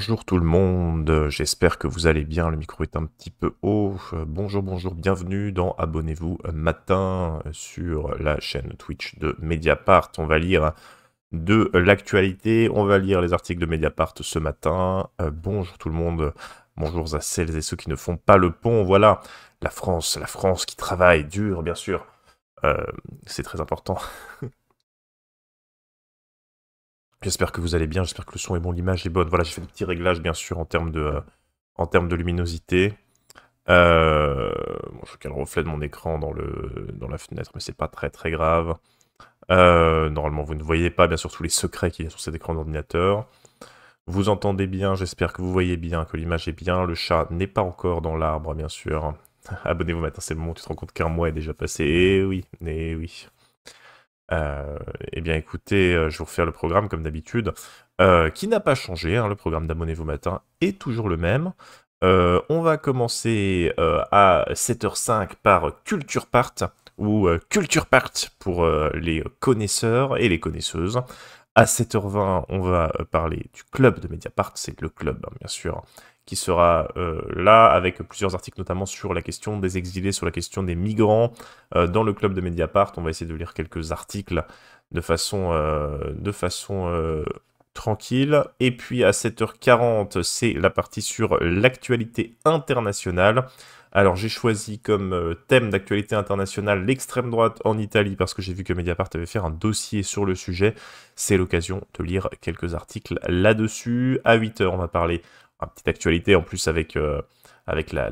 Bonjour tout le monde, j'espère que vous allez bien, le micro est un petit peu haut. Euh, bonjour, bonjour, bienvenue dans Abonnez-vous matin sur la chaîne Twitch de Mediapart. On va lire de l'actualité, on va lire les articles de Mediapart ce matin. Euh, bonjour tout le monde, bonjour à celles et ceux qui ne font pas le pont. Voilà, la France, la France qui travaille dur, bien sûr. Euh, c'est très important. J'espère que vous allez bien, j'espère que le son est bon, l'image est bonne. Voilà, j'ai fait des petits réglages, bien sûr, en termes de, en termes de luminosité. Euh, je le reflet de mon écran dans, le, dans la fenêtre, mais c'est pas très très grave. Euh, normalement, vous ne voyez pas, bien sûr, tous les secrets qu'il y a sur cet écran d'ordinateur. Vous entendez bien, j'espère que vous voyez bien, que l'image est bien. Le chat n'est pas encore dans l'arbre, bien sûr. Abonnez-vous maintenant, c'est le moment où tu te rends compte qu'un mois est déjà passé. Eh oui, eh oui. Euh, eh bien écoutez, euh, je vous refais le programme comme d'habitude, euh, qui n'a pas changé. Hein, le programme dabonnez vos matins est toujours le même. on va commencer à 7h05 par Culture Part, ou Culture Part pour les connaisseurs et les connaisseuses. À 7h20, on va parler du club de Mediapart, c'est le club, hein, bien sûr, qui sera euh, là avec plusieurs articles notamment sur la question des exilés, sur la question des migrants. Euh, dans le club de Mediapart, on va essayer de lire quelques articles de façon, euh, de façon tranquille. Et puis à 7h40, c'est la partie sur l'actualité internationale. Alors j'ai choisi comme thème d'actualité internationale l'extrême droite en Italie parce que j'ai vu que Mediapart avait fait un dossier sur le sujet. C'est l'occasion de lire quelques articles là-dessus. À 8h, on va parler petite actualité en plus avec, euh, avec la,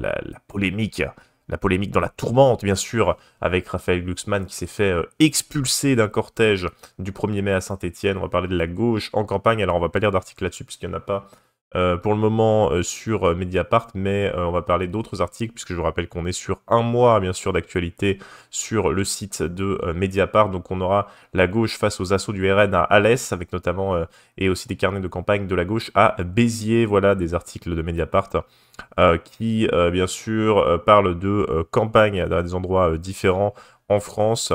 polémique. La polémique dans la tourmente, bien sûr, avec Raphaël Glucksmann qui s'est fait euh, expulser d'un cortège du 1er mai à Saint-Etienne. On va parler de la gauche en campagne. Alors, on va pas lire d'article là-dessus puisqu'il n'y en a pas. Euh, pour le moment euh, sur euh, Mediapart, mais on va parler d'autres articles puisque je vous rappelle qu'on est sur un mois bien sûr d'actualité sur le site de Mediapart. Donc on aura la gauche face aux assauts du RN à Alès, avec notamment et aussi des carnets de campagne de la gauche à Béziers. Voilà des articles de Mediapart qui bien sûr parlent de campagne dans des endroits différents en France.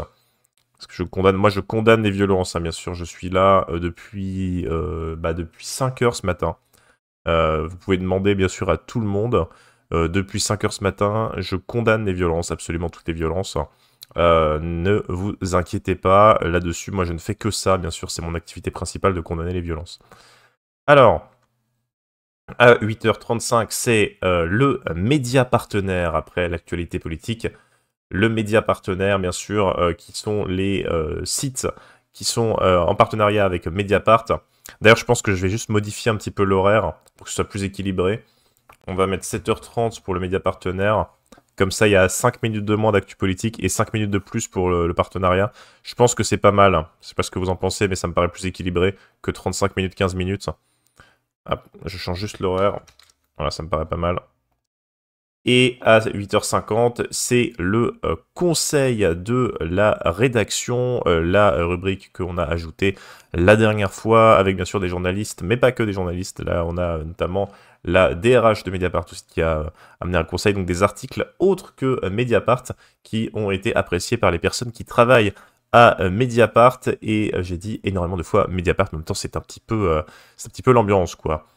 Parce que je condamne, moi je condamne les violences, hein, bien sûr. Je suis là depuis, bah, depuis 5 heures ce matin. Euh, vous pouvez demander bien sûr à tout le monde. Euh, depuis 5 h ce matin, je condamne les violences, absolument toutes les violences. Euh, ne vous inquiétez pas, là-dessus, moi je ne fais que ça, bien sûr, c'est mon activité principale de condamner les violences. Alors, à 8h35, c'est le média partenaire après l'actualité politique. Le média partenaire, bien sûr, qui sont les sites qui sont en partenariat avec Mediapart D'ailleurs, je pense que je vais juste modifier un petit peu l'horaire pour que ce soit plus équilibré. On va mettre 7h30 pour le média partenaire. Comme ça, il y a 5 minutes de moins d'actu politique et 5 minutes de plus pour le, partenariat. Je pense que c'est pas mal. C'est pas ce que vous en pensez, mais ça me paraît plus équilibré que 35 minutes, 15 minutes. Hop, je change juste l'horaire. Voilà, ça me paraît pas mal. Et à 8h50, c'est le euh, conseil de la rédaction, euh, la rubrique qu'on a ajoutée la dernière fois avec bien sûr des journalistes, mais pas que des journalistes. Là, on a notamment la DRH de Mediapart ce qui a euh, amené un conseil, donc des articles autres que Mediapart qui ont été appréciés par les personnes qui travaillent à Mediapart et j'ai dit énormément de fois Mediapart, en même temps c'est un petit peu, un petit peu l'ambiance quoi.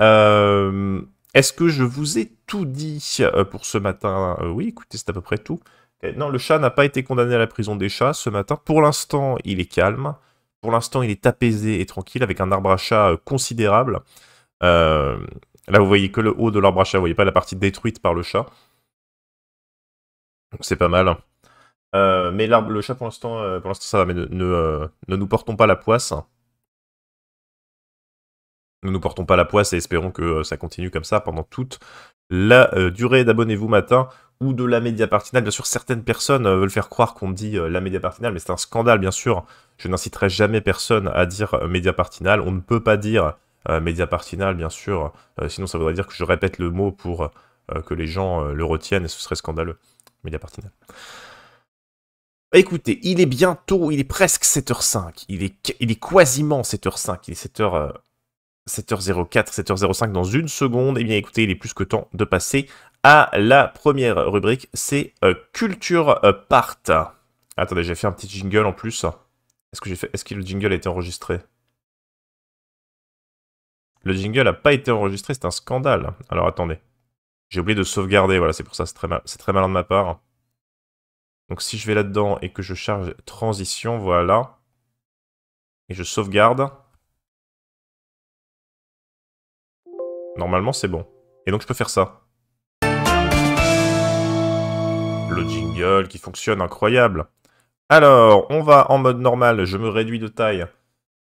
Euh, est-ce que je vous ai tout dit euh, pour ce matin euh, Oui, écoutez, c'est à peu près tout. Non, le chat n'a pas été condamné à la prison des chats ce matin. Pour l'instant, il est calme. Pour l'instant, il est apaisé et tranquille avec un arbre à chat euh, considérable. là, vous voyez que le haut de l'arbre à chat. Vous voyez pas la partie détruite par le chat. C'est pas mal. mais le chat, pour l'instant, ça va. Mais ne nous portons pas la poisse. Nous ne portons pas la poisse et espérons que euh, ça continue comme ça pendant toute la euh, durée. D'abonnez-vous matin ou de la média partinale. Bien sûr, certaines personnes euh, veulent faire croire qu'on dit la média partinale, mais c'est un scandale, bien sûr. Je n'inciterai jamais personne à dire média partinale. On ne peut pas dire média partinale, bien sûr. sinon, ça voudrait dire que je répète le mot pour que les gens le retiennent et ce serait scandaleux. Média bah, Écoutez, il est bientôt, il est presque 7h05. Il est, il est quasiment 7h05. Il est 7h. 7h04, 7h05 dans une seconde. et eh bien écoutez, il est plus que temps de passer à la première rubrique, c'est euh, Culture euh, Part. Attendez, j'ai fait un petit jingle en plus. Est-ce que, fait... Est le jingle a été enregistré Le jingle n'a pas été enregistré, c'est un scandale. Alors attendez. J'ai oublié de sauvegarder, voilà, c'est pour ça, c'est très malin de ma part. Donc si je vais là-dedans et que je charge transition, voilà. Et je sauvegarde. Normalement, c'est bon. Et donc, je peux faire ça. Le jingle qui fonctionne, incroyable. Alors, on va en mode normal, je me réduis de taille.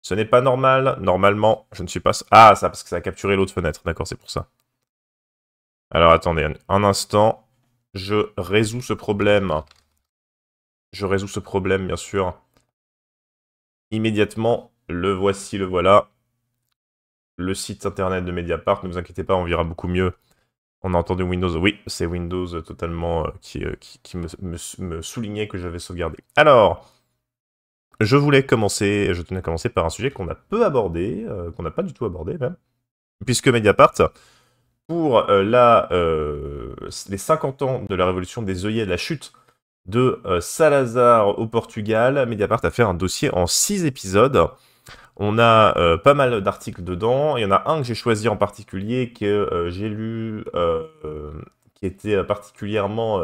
Ce n'est pas normal, normalement, je ne suis pas... Ah, ça, parce que ça a capturé l'autre fenêtre, d'accord, c'est pour ça. Alors, attendez, un instant. Je résous ce problème. Je résous ce problème, bien sûr. Immédiatement, le voici, le voilà le site internet de Mediapart. Ne vous inquiétez pas, on verra beaucoup mieux. On a entendu Windows. Oui, c'est Windows totalement euh, euh, qui, qui, me, soulignait que j'avais sauvegardé. Alors, je voulais commencer, je tenais à commencer par un sujet qu'on a peu abordé, euh, qu'on n'a pas du tout abordé même, puisque Mediapart, pour la, les 50 ans de la révolution des œillets de la chute de Salazar au Portugal, Mediapart a fait un dossier en 6 épisodes on a euh, pas mal d'articles dedans. Il y en a un que j'ai choisi en particulier, que euh, j'ai lu, euh, qui était particulièrement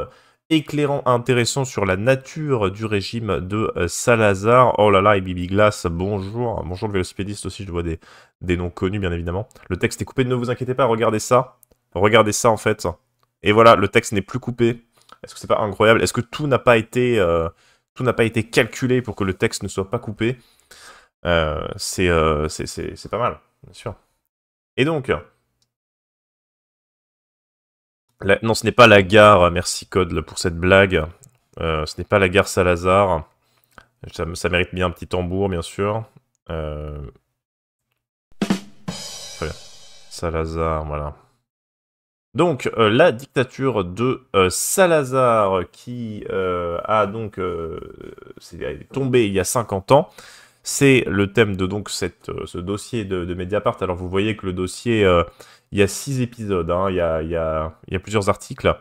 éclairant, intéressant sur la nature du régime de Salazar. Oh là là, et Bibi Glass, bonjour. Bonjour le vélospédiste aussi, je vois des, des noms connus, bien évidemment. Le texte est coupé, ne vous inquiétez pas, regardez ça. Regardez ça, en fait. Et voilà, le texte n'est plus coupé. Est-ce que c'est pas incroyable Est-ce que tout n'a pas été... Tout n'a pas été calculé pour que le texte ne soit pas coupé. Euh, euh, c'est pas mal, bien sûr. Et donc, non, ce n'est pas la gare, merci Code pour cette blague. Euh, ce n'est pas la gare Salazar. Ça, mérite bien un petit tambour, bien sûr. Salazar, voilà. Donc, la dictature de Salazar, qui a donc c'est est tombée il y a 50 ans, c'est le thème de donc euh, ce dossier de, Mediapart. Alors vous voyez que le dossier, euh, il y a six épisodes, hein. il, y a, y a, plusieurs articles.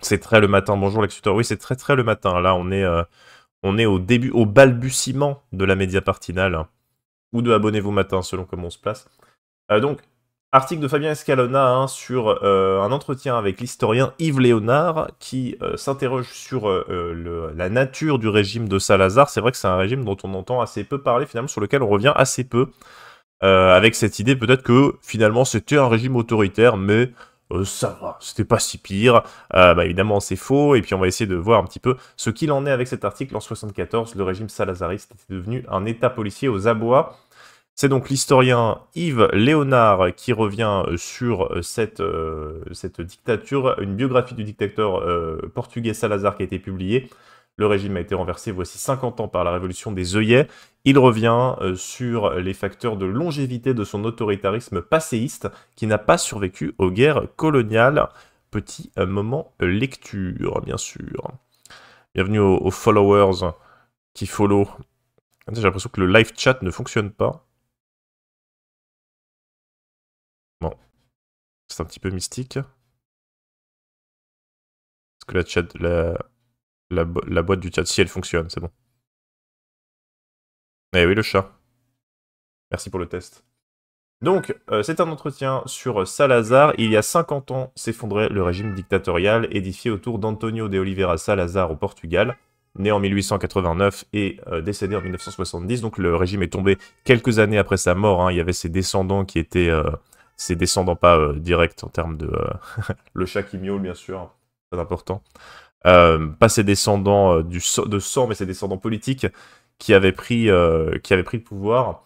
C'est très le matin. Bonjour lex Oui, c'est très très le matin. Là, on est, euh, on est au début, au balbutiement de la Mediapartinale. Hein. Ou de abonnez-vous matin, selon comment on se place. donc, Article de Fabien Escalona hein, sur euh, un entretien avec l'historien Yves Léonard qui euh, s'interroge sur euh, la nature du régime de Salazar. C'est vrai que c'est un régime dont on entend assez peu parler, finalement, sur lequel on revient assez peu, avec cette idée peut-être que finalement c'était un régime autoritaire, mais ça va, c'était pas si pire. Bah, évidemment, c'est faux, et puis on va essayer de voir un petit peu ce qu'il en est avec cet article. En 1974, le régime salazariste était devenu un état policier aux abois. C'est donc l'historien Yves Léonard qui revient euh, sur euh, euh, cette, dictature, une biographie du dictateur portugais Salazar qui a été publiée. Le régime a été renversé voici 50 ans par la révolution des œillets. Il revient sur les facteurs de longévité de son autoritarisme passéiste qui n'a pas survécu aux guerres coloniales. Petit moment lecture, bien sûr. Bienvenue aux followers qui follow. J'ai l'impression que le live chat ne fonctionne pas. C'est un petit peu mystique. Est-ce que la, la, boîte du chat, si elle fonctionne, c'est bon. Eh oui, le chat. Merci pour le test. Donc, euh, c'est un entretien sur Salazar. Il y a 50 ans s'effondrait le régime dictatorial édifié autour d'Antonio de Oliveira Salazar au Portugal né en 1889 et euh, décédé en 1970. Donc le régime est tombé quelques années après sa mort. Hein. Il y avait ses descendants qui étaient, euh, ses descendants, pas directs euh, direct en termes de euh, le chat qui miaule, bien sûr, euh, pas important. pas ses descendants du de sang, mais ses descendants politiques qui avaient pris, qui pris le pouvoir.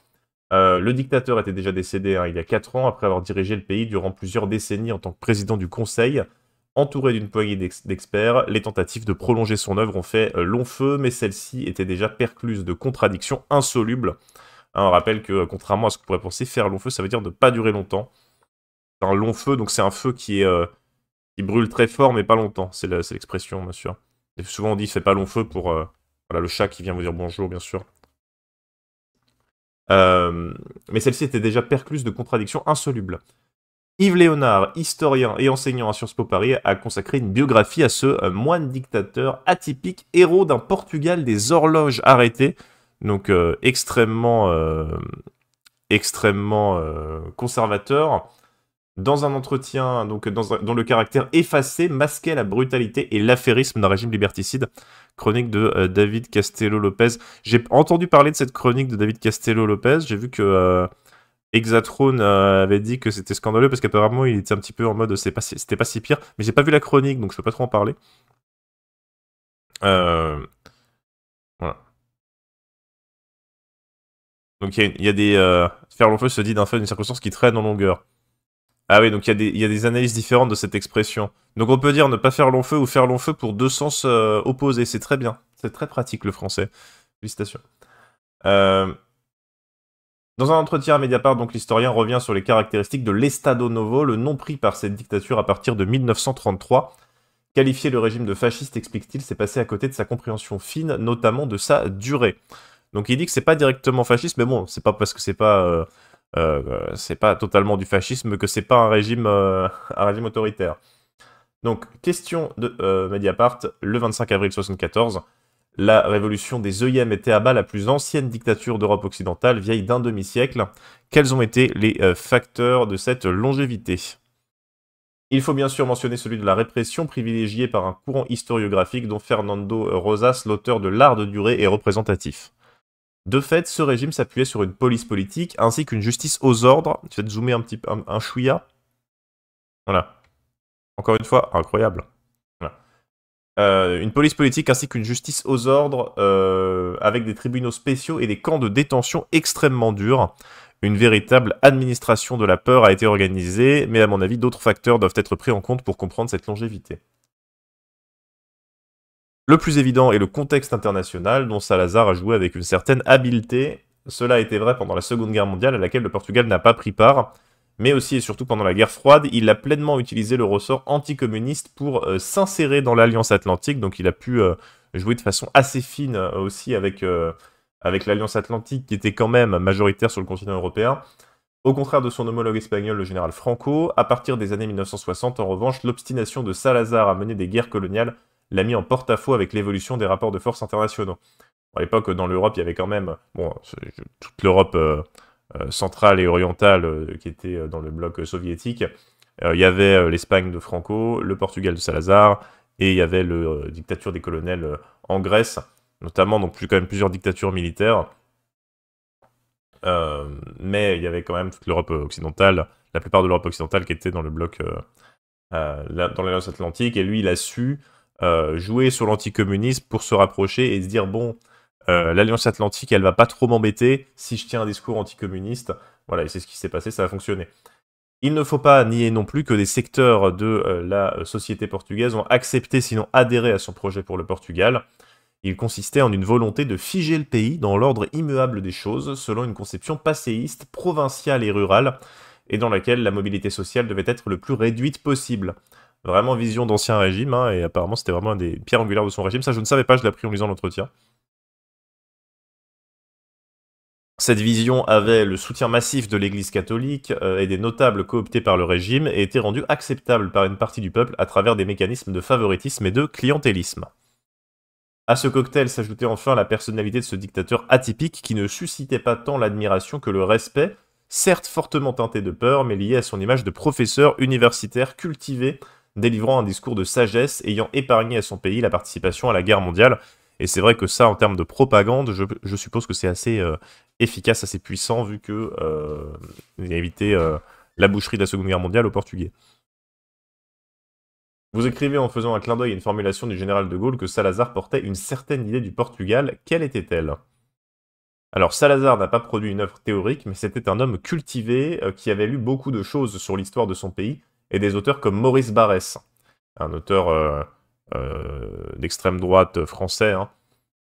le dictateur était déjà décédé hein, il y a 4 ans après avoir dirigé le pays durant plusieurs décennies en tant que président du Conseil. Entouré d'une poignée d'experts, les tentatives de prolonger son œuvre ont fait long feu, mais celle-ci était déjà percluse de contradictions insolubles. Hein, on rappelle que, contrairement à ce qu'on pourrait penser, faire long feu, ça veut dire ne pas durer longtemps un long feu, donc c'est un feu qui est euh, qui brûle très fort mais pas longtemps. C'est l'expression, bien sûr. souvent on dit fait pas long feu pour euh, voilà, le chat qui vient vous dire bonjour, bien sûr. Euh, mais celle-ci était déjà percluse de contradictions insolubles. Yves Léonard, historien et enseignant à Sciences Po Paris, a consacré une biographie à ce moine dictateur atypique, héros d'un Portugal des horloges arrêtées, donc extrêmement, extrêmement conservateur, dans un entretien, donc dans, le caractère effacé, masquait la brutalité et l'affairisme d'un régime liberticide. Chronique de euh, David Castello Lopez. J'ai entendu parler de cette chronique de David Castello Lopez. J'ai vu que euh, euh, avait dit que c'était scandaleux parce qu'apparemment il était un petit peu en mode c'était pas, si, pire. Mais j'ai pas vu la chronique donc je peux pas trop en parler. Euh, donc il y, a des. Faire long feu se dit d'un fait d'une circonstance qui traîne en longueur. Ah oui, donc il y, a des analyses différentes de cette expression. Donc on peut dire ne pas faire long feu ou faire long feu pour deux sens euh, opposés. C'est très bien. C'est très pratique le français. Félicitations. Euh, dans un entretien à Mediapart, donc l'historien revient sur les caractéristiques de l'Estado Novo, le nom pris par cette dictature à partir de 1933. Qualifier le régime de fasciste, explique-t-il, c'est passé à côté de sa compréhension fine, notamment de sa durée. Donc il dit que c'est pas directement fasciste, mais bon, c'est pas parce que c'est pas euh, euh, c'est pas totalement du fascisme que c'est pas euh, un régime, autoritaire. Donc, question de euh, Mediapart, le 25 avril 1974, la révolution des était à bas la plus ancienne dictature d'Europe occidentale, vieille d'un demi-siècle. Quels ont été les facteurs de cette longévité Il faut bien sûr mentionner celui de la répression, privilégiée par un courant historiographique dont Fernando Rosas, l'auteur de L'art de durée, est représentatif. De fait, ce régime s'appuyait sur une police politique ainsi qu'une justice aux ordres. Je vais zoomer un petit peu, un, Voilà. Encore une fois, incroyable. Euh, une police politique ainsi qu'une justice aux ordres euh, avec des tribunaux spéciaux et des camps de détention extrêmement durs. Une véritable administration de la peur a été organisée, mais à mon avis, d'autres facteurs doivent être pris en compte pour comprendre cette longévité. Le plus évident est le contexte international dont Salazar a joué avec une certaine habileté. Cela était vrai pendant la Seconde Guerre mondiale à laquelle le Portugal n'a pas pris part, mais aussi et surtout pendant la guerre froide, il a pleinement utilisé le ressort anticommuniste pour euh, s'insérer dans l'Alliance Atlantique, donc il a pu euh, jouer de façon assez fine euh, aussi avec, avec l'Alliance Atlantique qui était quand même majoritaire sur le continent européen. Au contraire de son homologue espagnol, le général Franco, à partir des années 1960, en revanche, l'obstination de Salazar à mener des guerres coloniales l'a mis en porte-à-faux avec l'évolution des rapports de force internationaux. À l'époque, dans l'Europe, il y avait quand même bon, toute l'Europe euh, euh, centrale et orientale euh, qui était dans le bloc soviétique. il y avait l'Espagne de Franco, le Portugal de Salazar, et il y avait la dictature des colonels en Grèce, notamment, donc plus, quand même plusieurs dictatures militaires. mais il y avait quand même toute l'Europe occidentale, la plupart de l'Europe occidentale qui était dans le bloc, dans l'Alliance atlantique, et lui, il a su euh, jouer sur l'anticommunisme pour se rapprocher et se dire bon, euh, l'Alliance Atlantique, elle va pas trop m'embêter si je tiens un discours anticommuniste. Voilà, et c'est ce qui s'est passé, ça a fonctionné. Il ne faut pas nier non plus que des secteurs de euh, la société portugaise ont accepté, sinon adhéré à son projet pour le Portugal. Il consistait en une volonté de figer le pays dans l'ordre immuable des choses, selon une conception passéiste, provinciale et rurale, et dans laquelle la mobilité sociale devait être le plus réduite possible. Vraiment vision d'ancien régime, hein, et apparemment c'était vraiment un des pierres angulaires de son régime. Ça, je ne savais pas, je l'ai appris en lisant l'entretien. Cette vision avait le soutien massif de l'Église catholique euh, et des notables cooptés par le régime et était rendue acceptable par une partie du peuple à travers des mécanismes de favoritisme et de clientélisme. À ce cocktail s'ajoutait enfin la personnalité de ce dictateur atypique qui ne suscitait pas tant l'admiration que le respect, certes fortement teinté de peur, mais lié à son image de professeur universitaire cultivé délivrant un discours de sagesse ayant épargné à son pays la participation à la guerre mondiale. Et c'est vrai que ça, en termes de propagande, je, suppose que c'est assez euh, efficace, assez puissant, vu que euh, a évité euh, la boucherie de la Seconde Guerre mondiale aux Portugais. Vous écrivez en faisant un clin d'œil à une formulation du général de Gaulle que Salazar portait une certaine idée du Portugal. Quelle était-elle alors Salazar n'a pas produit une œuvre théorique, mais c'était un homme cultivé euh, qui avait lu beaucoup de choses sur l'histoire de son pays et des auteurs comme Maurice Barès, un auteur euh, euh, d'extrême droite français. Hein.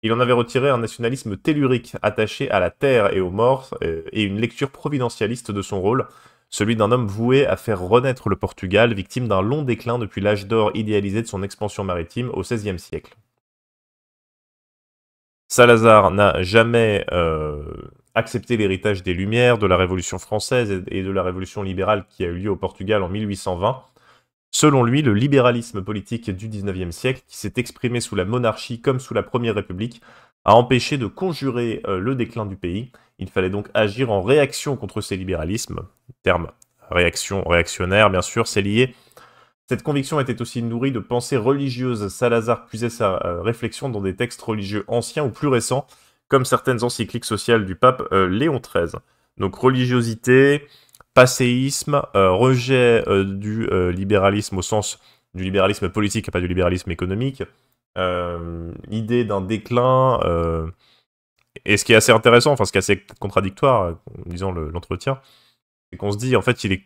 Il en avait retiré un nationalisme tellurique attaché à la terre et aux morts euh, et une lecture providentialiste de son rôle, celui d'un homme voué à faire renaître le Portugal, victime d'un long déclin depuis l'âge d'or idéalisé de son expansion maritime au XVIe siècle. Salazar n'a jamais accepter l'héritage des Lumières, de la Révolution française et de la Révolution libérale qui a eu lieu au Portugal en 1820. Selon lui, le libéralisme politique du XIXe siècle, qui s'est exprimé sous la monarchie comme sous la Première République, a empêché de conjurer euh, le déclin du pays. Il fallait donc agir en réaction contre ces libéralismes. Terme réaction, réactionnaire, bien sûr, c'est lié. Cette conviction était aussi nourrie de pensées religieuses. Salazar puisait sa euh, réflexion dans des textes religieux anciens ou plus récents, comme certaines encycliques sociales du pape euh, Léon XIII. Donc religiosité, passéisme, euh, rejet euh, du libéralisme au sens du libéralisme politique et pas du libéralisme économique, idée d'un déclin, et ce qui est assez intéressant, enfin ce qui est assez contradictoire, disons l'entretien, c'est qu'on se dit en fait il est,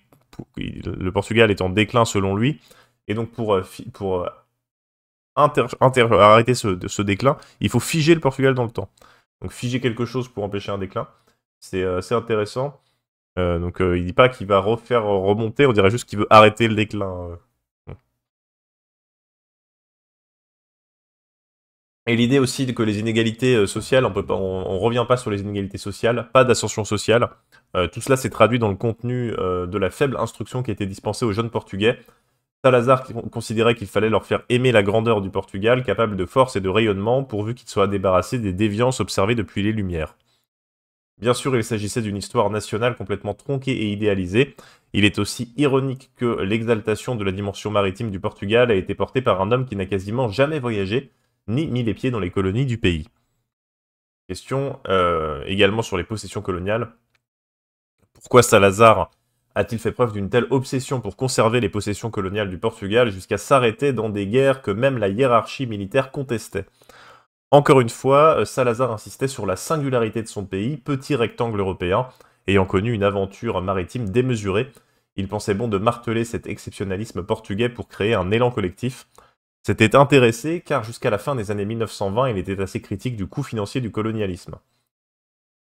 le Portugal est en déclin selon lui, et donc pour, pour arrêter ce, ce, déclin, il faut figer le Portugal dans le temps. Donc figer quelque chose pour empêcher un déclin, c'est euh, assez intéressant. Euh, donc il euh, il dit pas qu'il va refaire remonter, on dirait juste qu'il veut arrêter le déclin. Et l'idée aussi que les inégalités sociales, on ne revient pas sur les inégalités sociales, pas d'ascension sociale. tout cela s'est traduit dans le contenu de la faible instruction qui a été dispensée aux jeunes portugais Salazar considérait qu'il fallait leur faire aimer la grandeur du Portugal, capable de force et de rayonnement, pourvu qu'il soit débarrassé des déviances observées depuis les Lumières. Bien sûr, il s'agissait d'une histoire nationale complètement tronquée et idéalisée. Il est aussi ironique que l'exaltation de la dimension maritime du Portugal a été portée par un homme qui n'a quasiment jamais voyagé, ni mis les pieds dans les colonies du pays. Question euh, également sur les possessions coloniales. Pourquoi Salazar a-t-il fait preuve d'une telle obsession pour conserver les possessions coloniales du Portugal jusqu'à s'arrêter dans des guerres que même la hiérarchie militaire contestait Encore une fois, euh, Salazar insistait sur la singularité de son pays, petit rectangle européen, ayant connu une aventure maritime démesurée. Il pensait bon de marteler cet exceptionnalisme portugais pour créer un élan collectif. C'était intéressé car jusqu'à la fin des années 1920, il était assez critique du coût financier du colonialisme.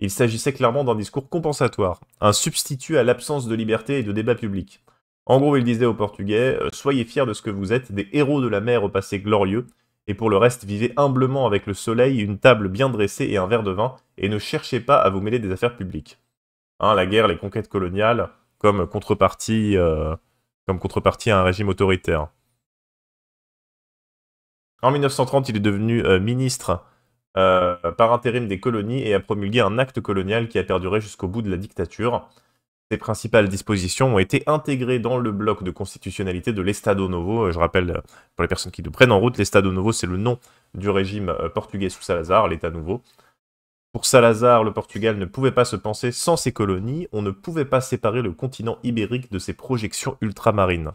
Il s'agissait clairement d'un discours compensatoire, un substitut à l'absence de liberté et de débat public. En gros, il disait aux Portugais euh, Soyez fiers de ce que vous êtes, des héros de la mer au passé glorieux, et pour le reste, vivez humblement avec le soleil, une table bien dressée et un verre de vin, et ne cherchez pas à vous mêler des affaires publiques. Hein, la guerre, les conquêtes coloniales, comme contrepartie, euh, comme contrepartie à un régime autoritaire. En 1930, il est devenu euh, ministre euh, par intérim des colonies et a promulgué un acte colonial qui a perduré jusqu'au bout de la dictature. Ses principales dispositions ont été intégrées dans le bloc de constitutionnalité de l'Estado Novo. Euh, je rappelle, euh, pour les personnes qui nous prennent en route, l'Estado Novo, c'est le nom du régime portugais sous Salazar, l'État nouveau. Pour Salazar, le Portugal ne pouvait pas se penser sans ses colonies, on ne pouvait pas séparer le continent ibérique de ses projections ultramarines.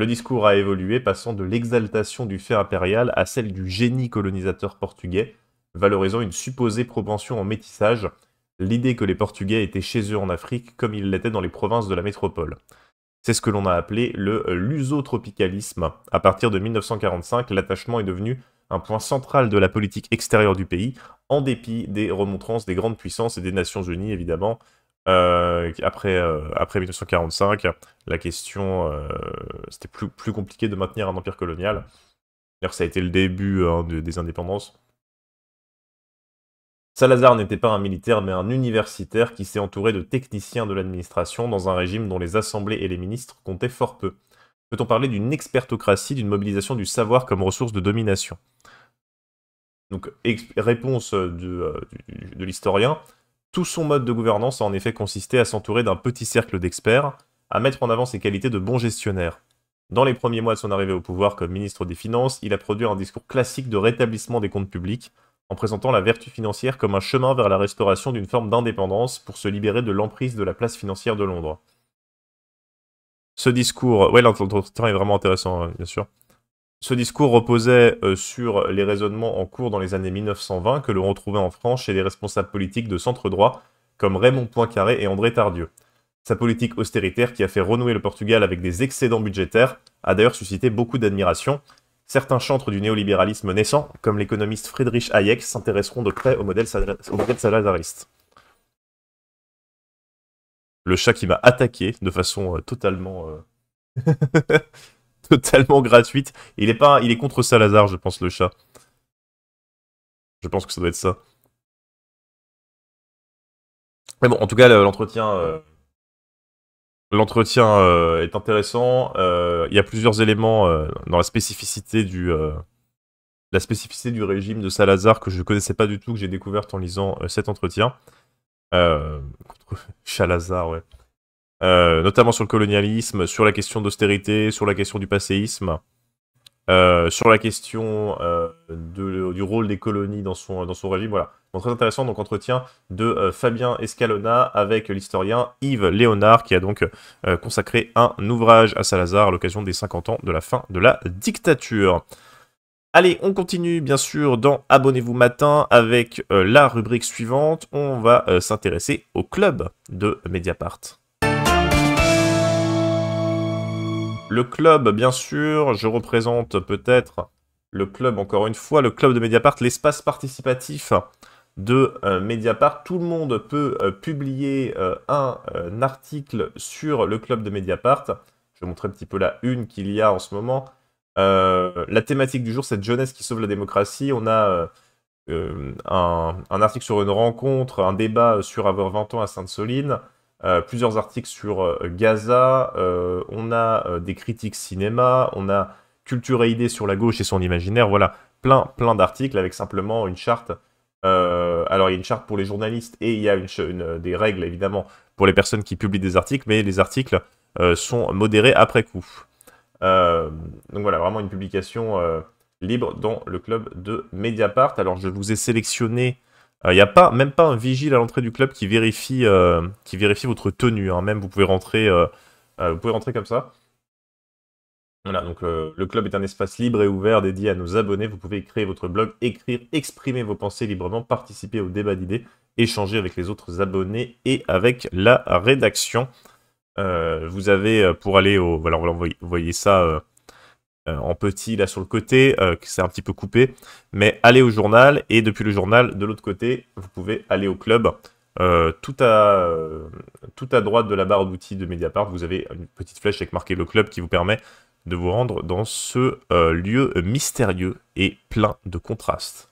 Le discours a évolué, passant de l'exaltation du fait impérial à celle du génie colonisateur portugais, valorisant une supposée propension au métissage, l'idée que les Portugais étaient chez eux en Afrique comme ils l'étaient dans les provinces de la métropole. C'est ce que l'on a appelé le lusotropicalisme. À partir de 1945, l'attachement est devenu un point central de la politique extérieure du pays, en dépit des remontrances des grandes puissances et des Nations Unies, évidemment, euh, après, 1945, euh, la question, euh, c'était plus, compliqué de maintenir un empire colonial. D'ailleurs, ça a été le début hein, des indépendances. Salazar n'était pas un militaire, mais un universitaire qui s'est entouré de techniciens de l'administration dans un régime dont les assemblées et les ministres comptaient fort peu. Peut-on parler d'une expertocratie, d'une mobilisation du savoir comme ressource de domination Donc, réponse de l'historien, tout son mode de gouvernance a en effet consisté à s'entourer d'un petit cercle d'experts, à mettre en avant ses qualités de bon gestionnaire. Dans les premiers mois de son arrivée au pouvoir comme ministre des Finances, il a produit un discours classique de rétablissement des comptes publics, en présentant la vertu financière comme un chemin vers la restauration d'une forme d'indépendance pour se libérer de l'emprise de la place financière de Londres. Ce discours, ouais, l'entretien est vraiment intéressant, hein, bien sûr. Ce discours reposait euh, sur les raisonnements en cours dans les années 1920 que l'on retrouvait en France chez les responsables politiques de centre-droit comme Raymond Poincaré et André Tardieu. Sa politique austéritaire qui a fait renouer le Portugal avec des excédents budgétaires a d'ailleurs suscité beaucoup d'admiration. Certains chantres du néolibéralisme naissant, comme l'économiste Friedrich Hayek, s'intéresseront de près au modèle, salazariste. Le chat qui m'a attaqué de façon euh, totalement... Euh, totalement gratuite. Il est, pas, il est contre Salazar, je pense, le chat. Je pense que ça doit être ça. Mais bon, en tout cas, l'entretien... Euh, l'entretien euh, est intéressant. Euh, il y a plusieurs éléments dans la spécificité du la spécificité du régime de Salazar que je ne connaissais pas du tout, que j'ai découverte en lisant cet entretien. Euh, contre Chalazar, ouais. Euh, notamment sur le colonialisme, sur la question d'austérité, sur la question du passéisme, euh, sur la question euh, du rôle des colonies dans son, dans son régime. Voilà. Donc, très intéressant, donc entretien de Fabien Escalona avec l'historien Yves Léonard, qui a donc consacré un ouvrage à Salazar à l'occasion des 50 ans de la fin de la dictature. Allez, on continue bien sûr dans Abonnez-vous matin avec la rubrique suivante. On va s'intéresser au club de Mediapart. Le club, bien sûr, je représente peut-être le club, encore une fois, le club de Mediapart, l'espace participatif de euh, Mediapart. Tout le monde peut euh, publier euh, un, article sur le club de Mediapart. Je vais montrer un petit peu la une qu'il y a en ce moment. la thématique du jour, c'est jeunesse qui sauve la démocratie. On a un, un, article sur une rencontre, un débat sur avoir 20 ans à Sainte-Soline. Euh, plusieurs articles sur euh, Gaza, euh, on a des critiques cinéma, on a culture et idées sur la gauche et son imaginaire, voilà, plein, plein d'articles avec simplement une charte. alors il y a une charte pour les journalistes et il y a une, des règles évidemment pour les personnes qui publient des articles, mais les articles sont modérés après coup. donc voilà, vraiment une publication libre dans le club de Mediapart. Alors je vous ai sélectionné il euh, n'y a pas, même pas un vigile à l'entrée du club qui vérifie, euh, qui vérifie votre tenue. Hein. Même vous pouvez rentrer, euh, vous pouvez rentrer comme ça. Voilà, donc le club est un espace libre et ouvert dédié à nos abonnés. Vous pouvez créer votre blog, écrire, exprimer vos pensées librement, participer au débat d'idées, échanger avec les autres abonnés et avec la rédaction. vous avez, pour aller au... Voilà, vous voyez ça euh, en petit là sur le côté, euh, que c'est un petit peu coupé, mais allez au journal et depuis le journal de l'autre côté, vous pouvez aller au club. Euh, tout, à, droite de la barre d'outils de Mediapart, vous avez une petite flèche avec marqué le club qui vous permet de vous rendre dans ce lieu mystérieux et plein de contrastes.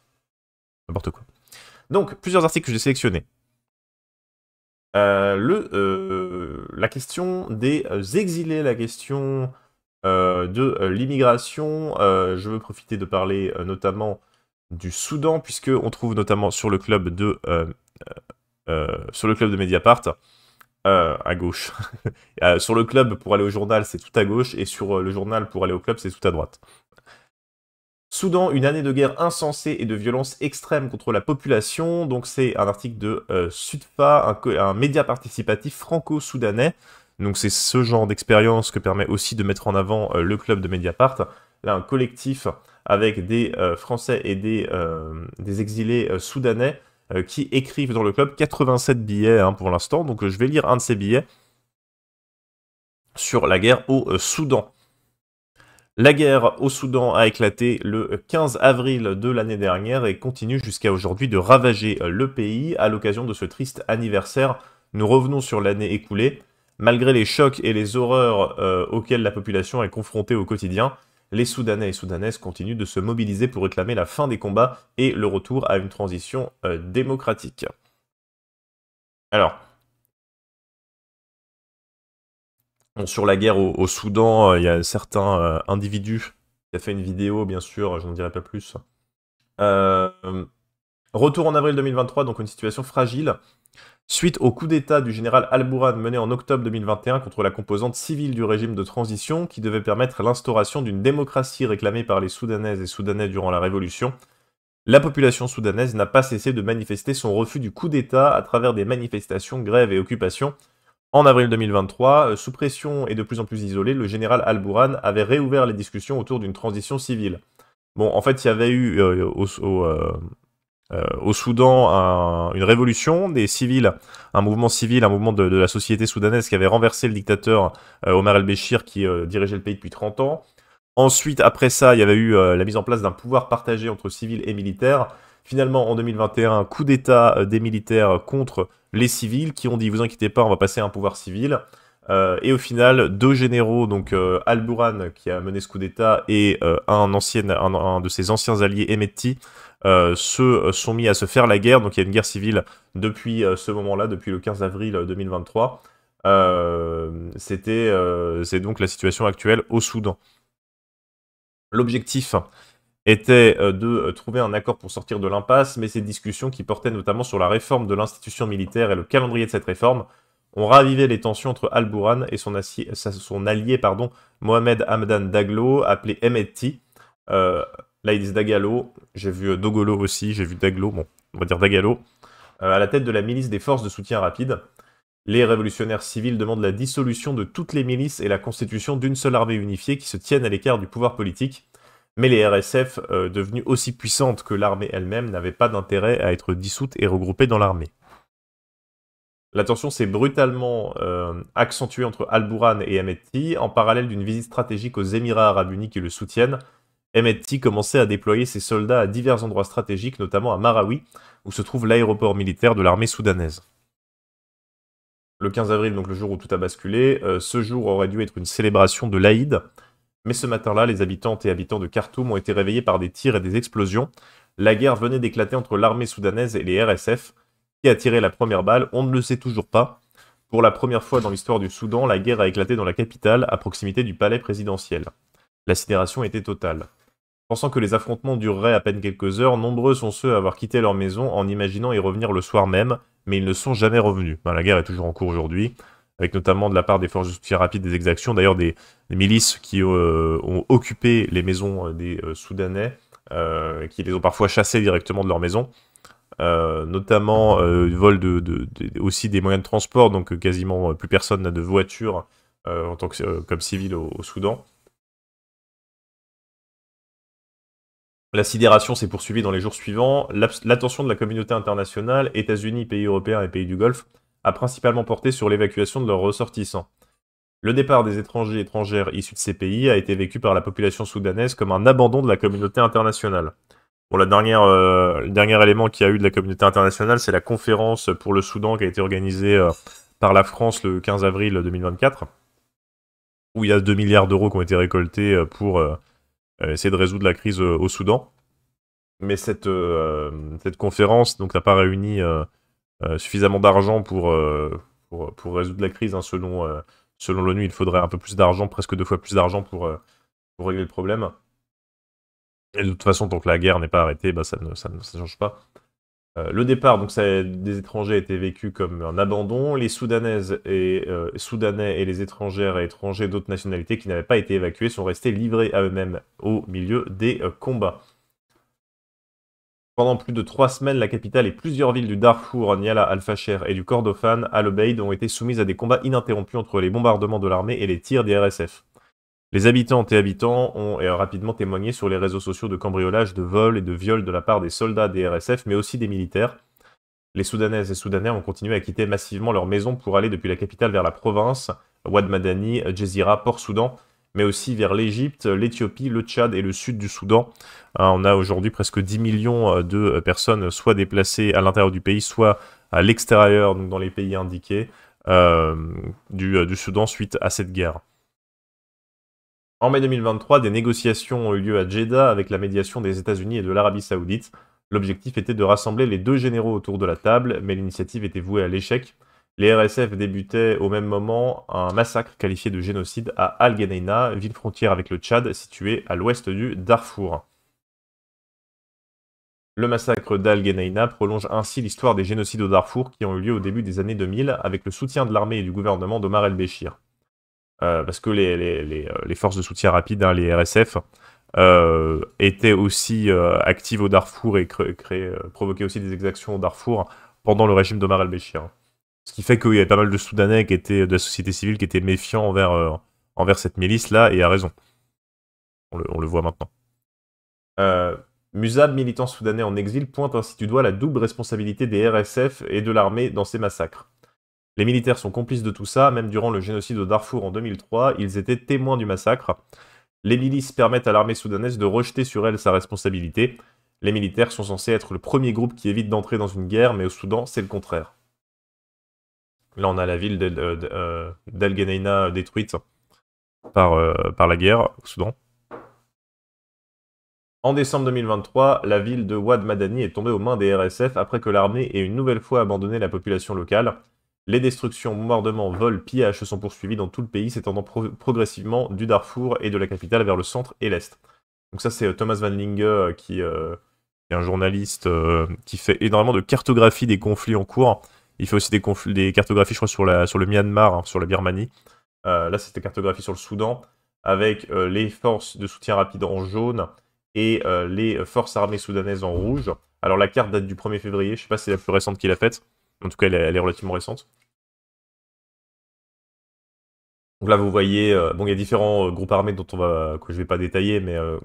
N'importe quoi. Donc, plusieurs articles que j'ai sélectionnés. le, la question des exilés, la question euh, de euh, l'immigration. Euh, je veux profiter de parler notamment du Soudan, puisque trouve notamment sur le club de, sur le club de Mediapart à gauche. sur le club, pour aller au journal, c'est tout à gauche, et sur le journal, pour aller au club, c'est tout à droite. Soudan, une année de guerre insensée et de violence extrême contre la population. Donc c'est un article de Sudfa, un média participatif franco-soudanais, donc c'est ce genre d'expérience que permet aussi de mettre en avant euh, le club de Mediapart. Là, un collectif avec des euh, Français et des, euh, des exilés soudanais qui écrivent dans le club 87 billets hein, pour l'instant. Donc je vais lire un de ces billets sur la guerre au Soudan. La guerre au Soudan a éclaté le 15 avril de l'année dernière et continue jusqu'à aujourd'hui de ravager le pays à l'occasion de ce triste anniversaire. Nous revenons sur l'année écoulée Malgré les chocs et les horreurs euh, auxquels la population est confrontée au quotidien, les Soudanais et Soudanaises continuent de se mobiliser pour réclamer la fin des combats et le retour à une transition euh, démocratique. Alors, sur la guerre au, Soudan, euh, il y a certains individus qui a fait une vidéo, bien sûr, je n'en dirai pas plus. retour en avril 2023, donc une situation fragile Suite au coup d'État du général al burhan mené en octobre 2021 contre la composante civile du régime de transition qui devait permettre l'instauration d'une démocratie réclamée par les Soudanaises et Soudanais durant la Révolution, la population soudanaise n'a pas cessé de manifester son refus du coup d'État à travers des manifestations, grèves et occupations. En avril 2023, euh, sous pression et de plus en plus isolé, le général al burhan avait réouvert les discussions autour d'une transition civile. Bon, en fait, il y avait eu euh, au, euh, euh, au Soudan une révolution, des civils, un mouvement civil, un mouvement de, la société soudanaise qui avait renversé le dictateur euh, Omar el-Béchir qui euh, dirigeait le pays depuis 30 ans. Ensuite, après ça, il y avait eu la mise en place d'un pouvoir partagé entre civils et militaires. Finalement, en 2021, coup d'État des militaires contre les civils qui ont dit vous inquiétez pas, on va passer à un pouvoir civil. et au final, deux généraux, donc al burhan qui a mené ce coup d'État et un, ancien, de ses anciens alliés, Emetti, euh, se euh, sont mis à se faire la guerre. Donc il y a une guerre civile depuis euh, ce moment-là, depuis le 15 avril 2023. C'était, c'est donc la situation actuelle au Soudan. L'objectif était de trouver un accord pour sortir de l'impasse, mais ces discussions qui portaient notamment sur la réforme de l'institution militaire et le calendrier de cette réforme ont ravivé les tensions entre al burhan et son, son allié pardon, Mohamed Hamdan Daglo, appelé MET. Là, ils disent Dagalo. J'ai vu euh, Dogolo aussi. J'ai vu Daglo. Bon, on va dire Dagalo. Euh, à la tête de la milice des forces de soutien rapide. Les révolutionnaires civils demandent la dissolution de toutes les milices et la constitution d'une seule armée unifiée qui se tienne à l'écart du pouvoir politique. Mais les RSF, euh, devenues aussi puissantes que l'armée elle-même, n'avaient pas d'intérêt à être dissoute et regroupée dans l'armée. La tension s'est brutalement accentuée entre al burhan et Ametti en parallèle d'une visite stratégique aux Émirats arabes unis qui le soutiennent, M.E.T.I. commençait à déployer ses soldats à divers endroits stratégiques, notamment à Marawi, où se trouve l'aéroport militaire de l'armée soudanaise. Le 15 avril, donc le jour où tout a basculé, euh, ce jour aurait dû être une célébration de l'Aïd, mais ce matin-là, les habitantes et habitants de Khartoum ont été réveillés par des tirs et des explosions. La guerre venait d'éclater entre l'armée soudanaise et les RSF. Qui a tiré la première balle On ne le sait toujours pas. Pour la première fois dans l'histoire du Soudan, la guerre a éclaté dans la capitale, à proximité du palais présidentiel. La sidération était totale. Pensant que les affrontements dureraient à peine quelques heures, nombreux sont ceux à avoir quitté leur maison en imaginant y revenir le soir même, mais ils ne sont jamais revenus. Bah, la guerre est toujours en cours aujourd'hui, avec notamment de la part des forces de soutien rapide des exactions, d'ailleurs des, milices qui euh, ont occupé les maisons euh, des euh, Soudanais, qui les ont parfois chassés directement de leur maison. notamment du vol de, aussi des moyens de transport, donc quasiment plus personne n'a de voiture en tant que, comme civil au Soudan. La sidération s'est poursuivie dans les jours suivants. L'attention de la communauté internationale, États-Unis, pays européens et pays du Golfe, a principalement porté sur l'évacuation de leurs ressortissants. Le départ des étrangers et étrangères issus de ces pays a été vécu par la population soudanaise comme un abandon de la communauté internationale. Bon, la dernière, euh, le dernier élément qu'il y a eu de la communauté internationale, c'est la conférence pour le Soudan qui a été organisée euh, par la France le 15 avril 2024, où il y a 2 milliards d'euros qui ont été récoltés euh, pour euh, essayer de résoudre la crise euh, au Soudan. Mais cette, euh, cette conférence donc n'a pas réuni suffisamment d'argent pour, pour, résoudre la crise. Hein, selon l'ONU, il faudrait un peu plus d'argent, presque deux fois plus d'argent pour, pour régler le problème. Et de toute façon, tant que la guerre n'est pas arrêtée, bah, ça, ne, ça, ne, change pas. Euh, le départ donc, des étrangers a été vécu comme un abandon. Les Soudanaises et euh, Soudanais et les étrangères et étrangers d'autres nationalités qui n'avaient pas été évacués sont restés livrés à eux-mêmes au milieu des euh, combats. Pendant plus de trois semaines, la capitale et plusieurs villes du Darfour, Niala, Al-Fasher et du Kordofan, Al-Obeid, ont été soumises à des combats ininterrompus entre les bombardements de l'armée et les tirs des RSF. Les habitantes et habitants ont rapidement témoigné sur les réseaux sociaux de cambriolages, de vols et de viols de la part des soldats des RSF, mais aussi des militaires. Les Soudanaises et Soudanais ont continué à quitter massivement leurs maisons pour aller depuis la capitale vers la province, Wad Madani, Jezira, Port-Soudan, mais aussi vers l'Égypte, l'Éthiopie, le Tchad et le sud du Soudan. Hein, on a aujourd'hui presque 10 millions euh, de euh, personnes soit déplacées à l'intérieur du pays, soit à l'extérieur, donc dans les pays indiqués, euh, du Soudan suite à cette guerre. En mai 2023, des négociations ont eu lieu à Jeddah avec la médiation des États-Unis et de l'Arabie saoudite. L'objectif était de rassembler les deux généraux autour de la table, mais l'initiative était vouée à l'échec. Les RSF débutaient au même moment un massacre qualifié de génocide à Al Ghanaina, ville frontière avec le Tchad située à l'ouest du Darfour. Le massacre d'Al Ghanaina prolonge ainsi l'histoire des génocides au Darfour qui ont eu lieu au début des années 2000 avec le soutien de l'armée et du gouvernement d'Omar el-Béchir. Euh, parce que euh, les, forces de soutien rapide, hein, les RSF, euh, étaient aussi actives au Darfour et provoquaient aussi des exactions au Darfour pendant le régime d'Omar al béchir Ce qui fait qu'il y avait pas mal de Soudanais qui étaient, de la société civile qui étaient méfiants envers, cette milice-là, et à raison. On le, on le voit maintenant. Musab, militant soudanais en exil, pointe ainsi du doigt la double responsabilité des RSF et de l'armée dans ces massacres. Les militaires sont complices de tout ça, même durant le génocide au Darfour en 2003, ils étaient témoins du massacre. Les milices permettent à l'armée soudanaise de rejeter sur elle sa responsabilité. Les militaires sont censés être le premier groupe qui évite d'entrer dans une guerre, mais au Soudan, c'est le contraire. Là, on a la ville d'Al euh, euh, euh, détruite par, la guerre au Soudan. En décembre 2023, la ville de Wad Madani est tombée aux mains des RSF après que l'armée ait une nouvelle fois abandonné la population locale. Les destructions, bombardements, vols, pillages se sont poursuivis dans tout le pays, s'étendant progressivement du Darfour et de la capitale vers le centre et l'est. Donc ça, c'est euh, Thomas Van Linge, euh, euh, qui, est un journaliste qui fait énormément de cartographie des conflits en cours. Il fait aussi des, des cartographies, je crois, sur, le Myanmar, hein, sur la Birmanie. Là, c'est c'était cartographie sur le Soudan, avec les forces de soutien rapide en jaune et les forces armées soudanaises en rouge. Alors la carte date du 1er février, je ne sais pas si c'est la plus récente qu'il a faite. En tout cas, elle est relativement récente. Donc là, vous voyez, euh, bon, il y a différents euh, groupes armés dont on va, que je ne vais pas détailler, mais euh,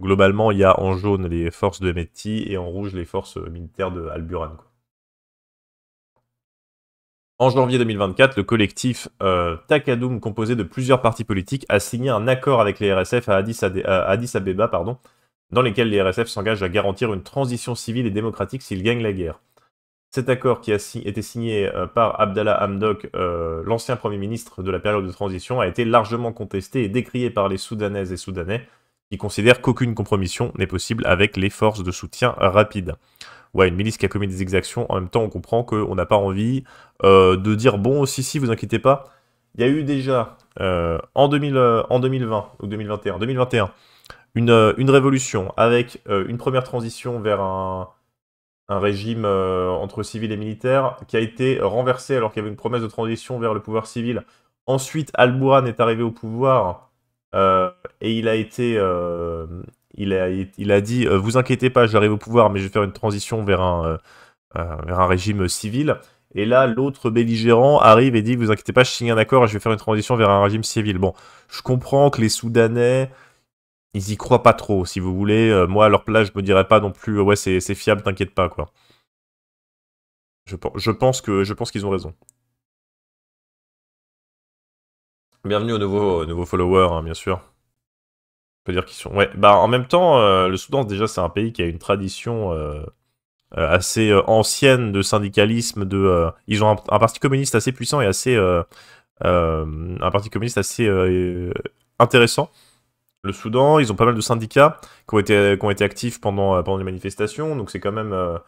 globalement, il y a en jaune les forces de Metti et en rouge les forces militaires de Alburan. En janvier 2024, le collectif Takadoum, composé de plusieurs partis politiques, a signé un accord avec les RSF à Addis, Abeba, pardon, dans lesquels les RSF s'engagent à garantir une transition civile et démocratique s'ils gagnent la guerre. Cet accord qui a été signé euh, par Abdallah Hamdok, euh, l'ancien Premier ministre de la période de transition, a été largement contesté et décrié par les Soudanaises et Soudanais, qui considèrent qu'aucune compromission n'est possible avec les forces de soutien rapide. Ouais, une milice qui a commis des exactions, en même temps on comprend qu'on n'a pas envie euh, de dire « bon, si, si, vous inquiétez pas ». Il y a eu déjà, en, 2020, ou 2021, 2021 une révolution avec une première transition vers un un régime euh, entre civil et militaire qui a été renversé alors qu'il y avait une promesse de transition vers le pouvoir civil. Ensuite, al burhan est arrivé au pouvoir euh, et euh, il a été il a, il a, dit Vous inquiétez pas, j'arrive au pouvoir, mais je vais faire une transition vers un, vers un régime civil. Et là, l'autre belligérant arrive et dit Vous inquiétez pas, je signe un accord et je vais faire une transition vers un régime civil. Bon, je comprends que les Soudanais, ils y croient pas trop, si vous voulez. Euh, moi, à leur place, je me dirais pas non plus, euh, ouais, c'est fiable, t'inquiète pas, quoi. Je, pense que je pense qu'ils ont raison. Bienvenue aux nouveaux, nouveaux followers, hein, bien sûr. On peut dire qu'ils sont. Ouais, bah en même temps, euh, le Soudan, déjà, c'est un pays qui a une tradition assez ancienne de syndicalisme. De, ils ont un, parti communiste assez puissant et assez. un parti communiste assez intéressant le Soudan. Ils ont pas mal de syndicats qui ont été, qui ont été actifs pendant, euh, pendant les manifestations. Donc c'est quand même. Euh,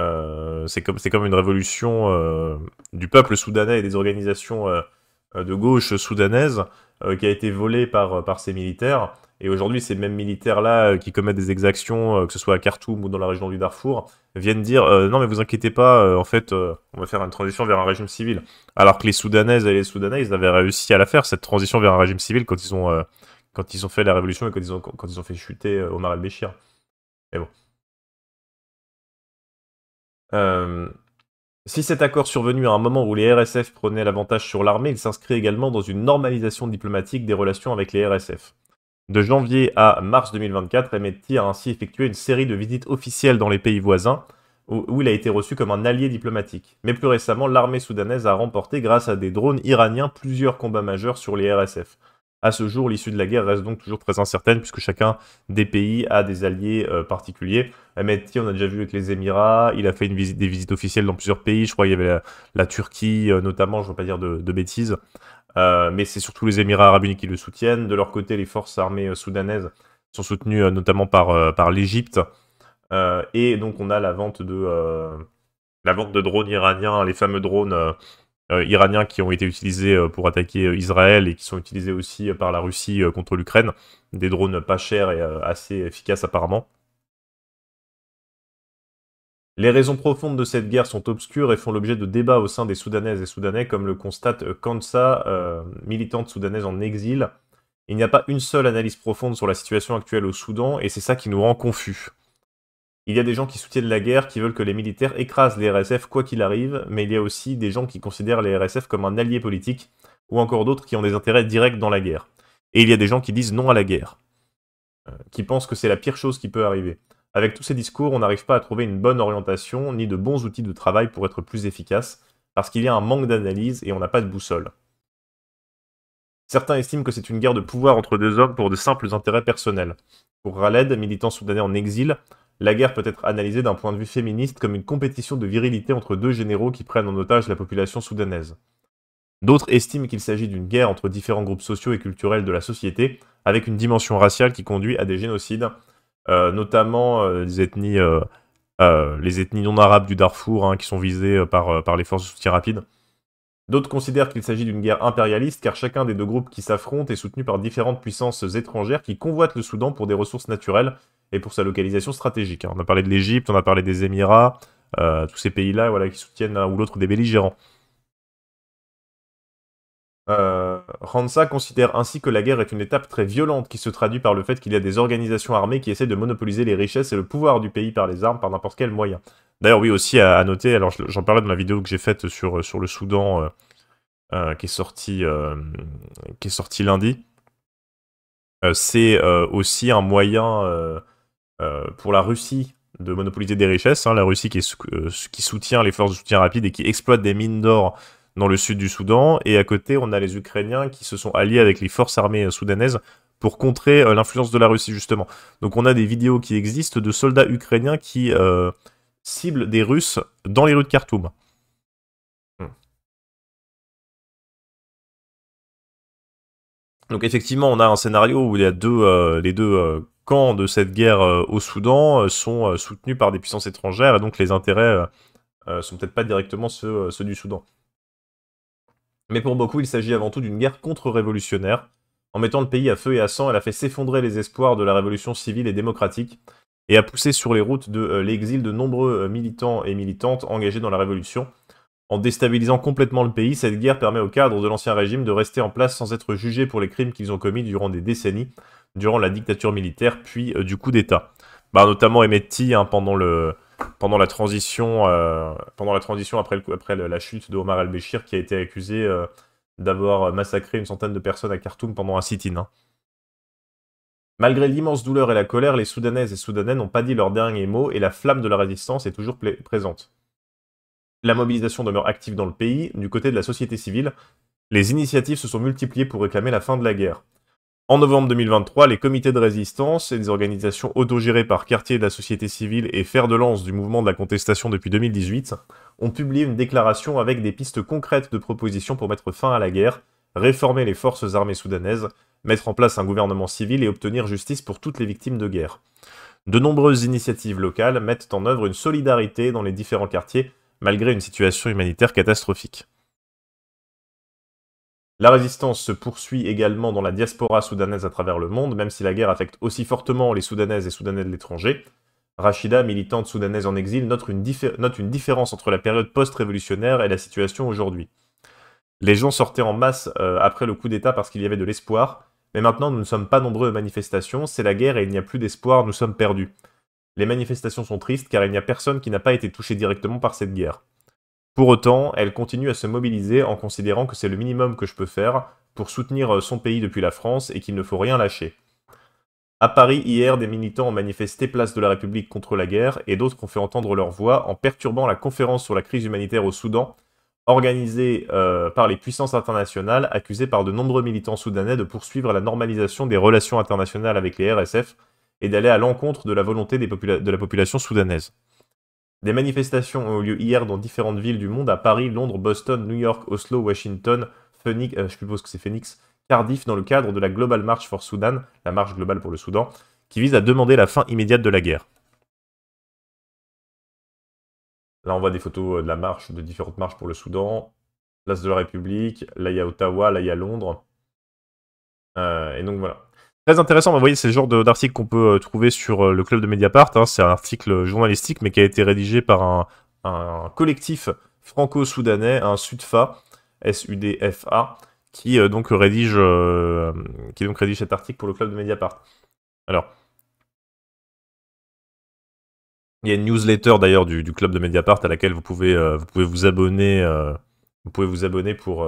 euh, c'est comme, comme une révolution du peuple soudanais et des organisations de gauche soudanaises, qui a été volée par, par ces militaires. Et aujourd'hui, ces mêmes militaires-là qui commettent des exactions, que ce soit à Khartoum ou dans la région du Darfour, viennent dire Non, mais vous inquiétez pas, en fait, on va faire une transition vers un régime civil. Alors que les Soudanaises et les Soudanais, avaient réussi à la faire, cette transition vers un régime civil, quand ils ont quand ils ont fait la révolution et quand ils ont, fait chuter euh, Omar al-Béchir. Mais bon. Euh, si cet accord survenu à un moment où les RSF prenaient l'avantage sur l'armée, il s'inscrit également dans une normalisation diplomatique des relations avec les RSF. De janvier à mars 2024, Emmetti a ainsi effectué une série de visites officielles dans les pays voisins, où il a été reçu comme un allié diplomatique. Mais plus récemment, l'armée soudanaise a remporté, grâce à des drones iraniens, plusieurs combats majeurs sur les RSF. À ce jour, l'issue de la guerre reste donc toujours très incertaine puisque chacun des pays a des alliés euh, particuliers. Mehdi, on a déjà vu avec les Émirats, il a fait une visite, des visites officielles dans plusieurs pays. Je crois qu'il y avait la, Turquie euh, notamment, je ne veux pas dire de, bêtises. Euh, mais c'est surtout les Émirats arabes unis qui le soutiennent. De leur côté, les forces armées soudanaises sont soutenues notamment par, l'Égypte. et donc on a la vente de drones iraniens, les fameux drones euh, iraniens qui ont été utilisés euh, pour attaquer euh, Israël et qui sont utilisés aussi par la Russie contre l'Ukraine. Des drones pas chers et assez efficaces apparemment. Les raisons profondes de cette guerre sont obscures et font l'objet de débats au sein des Soudanaises et Soudanais, comme le constate Kansa, militante soudanaise en exil. Il n'y a pas une seule analyse profonde sur la situation actuelle au Soudan, et c'est ça qui nous rend confus. Il y a des gens qui soutiennent la guerre, qui veulent que les militaires écrasent les RSF quoi qu'il arrive, mais il y a aussi des gens qui considèrent les RSF comme un allié politique, ou encore d'autres qui ont des intérêts directs dans la guerre. Et il y a des gens qui disent non à la guerre, euh, qui pensent que c'est la pire chose qui peut arriver. Avec tous ces discours, on n'arrive pas à trouver une bonne orientation, ni de bons outils de travail pour être plus efficace, parce qu'il y a un manque d'analyse et on n'a pas de boussole. Certains estiment que c'est une guerre de pouvoir entre deux hommes pour de simples intérêts personnels. Pour Raled, militant soudanais en exil, la guerre peut être analysée d'un point de vue féministe comme une compétition de virilité entre deux généraux qui prennent en otage la population soudanaise. D'autres estiment qu'il s'agit d'une guerre entre différents groupes sociaux et culturels de la société, avec une dimension raciale qui conduit à des génocides, euh, notamment les, euh, ethnies, euh, les ethnies non arabes du Darfour hein, qui sont visées par, par les forces de soutien rapide. D'autres considèrent qu'il s'agit d'une guerre impérialiste car chacun des deux groupes qui s'affrontent est soutenu par différentes puissances étrangères qui convoitent le Soudan pour des ressources naturelles et pour sa localisation stratégique. Hein. On a parlé de l'Égypte, on a parlé des Émirats, euh, tous ces pays-là voilà, qui soutiennent l'un ou l'autre des belligérants. Euh, considère ainsi que la guerre est une étape très violente qui se traduit par le fait qu'il y a des organisations armées qui essaient de monopoliser les richesses et le pouvoir du pays par les armes par n'importe quel moyen. D'ailleurs, oui, aussi à, noter, alors j'en parlais dans la vidéo que j'ai faite sur, sur le Soudan euh, euh, qui est sortie qui est sorti lundi, c'est aussi un moyen euh, pour la Russie de monopoliser des richesses, hein, la Russie euh, qui, soutient les forces de soutien rapide et qui exploite des mines d'or dans le sud du Soudan, et à côté on a les Ukrainiens qui se sont alliés avec les forces armées euh, soudanaises pour contrer l'influence de la Russie justement. Donc on a des vidéos qui existent de soldats ukrainiens qui ciblent des Russes dans les rues de Khartoum. Hmm. Donc effectivement, on a un scénario où il y a deux, les deux camps de cette guerre euh, au Soudan euh, sont euh, soutenus par des puissances étrangères et donc les intérêts sont peut-être pas directement ceux, ceux, du Soudan. Mais pour beaucoup, il s'agit avant tout d'une guerre contre-révolutionnaire. En mettant le pays à feu et à sang, elle a fait s'effondrer les espoirs de la révolution civile et démocratique et a poussé sur les routes de l'exil de nombreux militants et militantes engagés dans la révolution. En déstabilisant complètement le pays, cette guerre permet aux cadres de l'ancien régime de rester en place sans être jugés pour les crimes qu'ils ont commis durant des décennies, durant la dictature militaire puis euh, du coup d'État. Bah, notamment emetti hein, pendant, pendant, la transition, euh, pendant la transition après, la chute de Omar al-Béchir qui a été accusé euh, d'avoir massacré une centaine de personnes à Khartoum pendant un sit-in. Hein. Malgré l'immense douleur et la colère, les Soudanaises et Soudanais n'ont pas dit leurs derniers mots et la flamme de la résistance est toujours présente. La mobilisation demeure active dans le pays, du côté de la société civile. Les initiatives se sont multipliées pour réclamer la fin de la guerre. En novembre 2023, les comités de résistance et des organisations autogérées par quartier de la société civile et fer de lance du mouvement de la contestation depuis 2018 ont publié une déclaration avec des pistes concrètes de propositions pour mettre fin à la guerre, réformer les forces armées soudanaises, mettre en place un gouvernement civil et obtenir justice pour toutes les victimes de guerre. De nombreuses initiatives locales mettent en œuvre une solidarité dans les différents quartiers malgré une situation humanitaire catastrophique. La résistance se poursuit également dans la diaspora soudanaise à travers le monde, même si la guerre affecte aussi fortement les Soudanaises et Soudanais de l'étranger. Rachida, militante soudanaise en exil, note une, différence entre la période post-révolutionnaire et la situation aujourd'hui. Les gens sortaient en masse euh, après le coup d'État parce qu'il y avait de l'espoir, mais maintenant nous ne sommes pas nombreux aux manifestations, c'est la guerre et il n'y a plus d'espoir, nous sommes perdus. Les manifestations sont tristes car il n'y a personne qui n'a pas été touché directement par cette guerre. Pour autant, elle continue à se mobiliser en considérant que c'est le minimum que je peux faire pour soutenir euh, son pays depuis la France et qu'il ne faut rien lâcher. À Paris, hier, des militants ont manifesté place de la République contre la guerre et d'autres ont fait entendre leur voix en perturbant la conférence sur la crise humanitaire au Soudan, organisée euh, par les puissances internationales, accusée par de nombreux militants soudanais de poursuivre la normalisation des relations internationales avec les RSF et d'aller à l'encontre de la volonté de la population soudanaise. Des manifestations ont eu lieu hier dans différentes villes du monde, à Paris, Londres, Boston, New York, Oslo, Washington, Phoenix, euh, je suppose que c'est Phoenix, Cardiff, dans le cadre de la Global March for Sudan, la marche globale pour le Soudan, qui vise à demander la fin immédiate de la guerre. Là, on voit des photos euh, de la marche, de différentes marches pour le Soudan, place de la République, là, il y a Ottawa, là, il y a Londres. Euh, et donc voilà. Très intéressant, vous voyez, c'est le genre d'article qu'on peut euh, trouver sur euh, le club de Mediapart. Hein. C'est un article journalistique, mais qui a été rédigé par un, collectif franco-soudanais, un SUDFA, S-U-D-F-A, qui, euh, donc rédige, qui donc rédige cet article pour le club de Mediapart. Alors, il y a une newsletter d'ailleurs du, club de Mediapart à laquelle vous pouvez, vous, pouvez vous abonner, vous pouvez vous abonner pour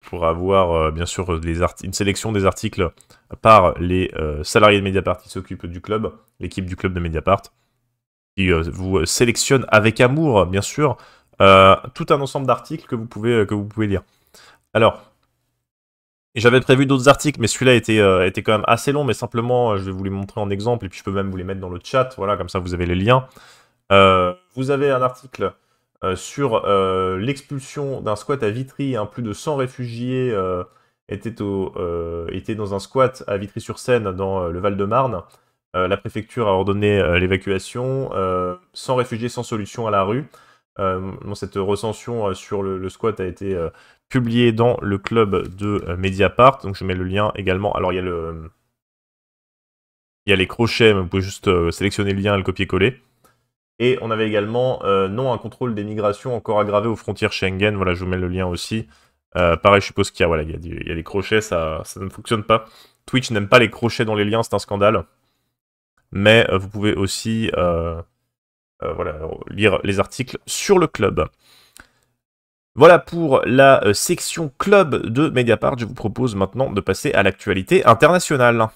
pour avoir euh, bien sûr euh, une sélection des articles par les euh, salariés de Mediapart qui s'occupent du club, l'équipe du club de Mediapart, qui vous sélectionne avec amour, bien sûr, tout un ensemble d'articles que, vous pouvez, que vous pouvez lire. Alors, j'avais prévu d'autres articles, mais celui-là était, était quand même assez long, mais simplement, je vais vous les montrer en exemple, et puis je peux même vous les mettre dans le chat, voilà, comme ça vous avez les liens. vous avez un article euh, sur euh, l'expulsion d'un squat à Vitry. Hein, plus de 100 réfugiés euh, étaient, dans un squat à Vitry-sur-Seine, dans le Val-de-Marne. la préfecture a ordonné l'évacuation. 100 réfugiés, sans solution à la rue. cette recension sur le, squat a été publiée dans le club de Mediapart. Donc je mets le lien également. Alors il y a le il y a les crochets, mais vous pouvez juste sélectionner le lien et le copier-coller. Et on avait également euh, non un contrôle des migrations encore aggravé aux frontières Schengen. Voilà, je vous mets le lien aussi. Euh, pareil, je suppose qu'il y a, voilà, il y a, des, crochets, ça, ça, ne fonctionne pas. Twitch n'aime pas les crochets dans les liens, c'est un scandale. Mais euh, vous pouvez aussi voilà, lire les articles sur le club. Voilà pour la section club de Mediapart. Je vous propose maintenant de passer à l'actualité internationale.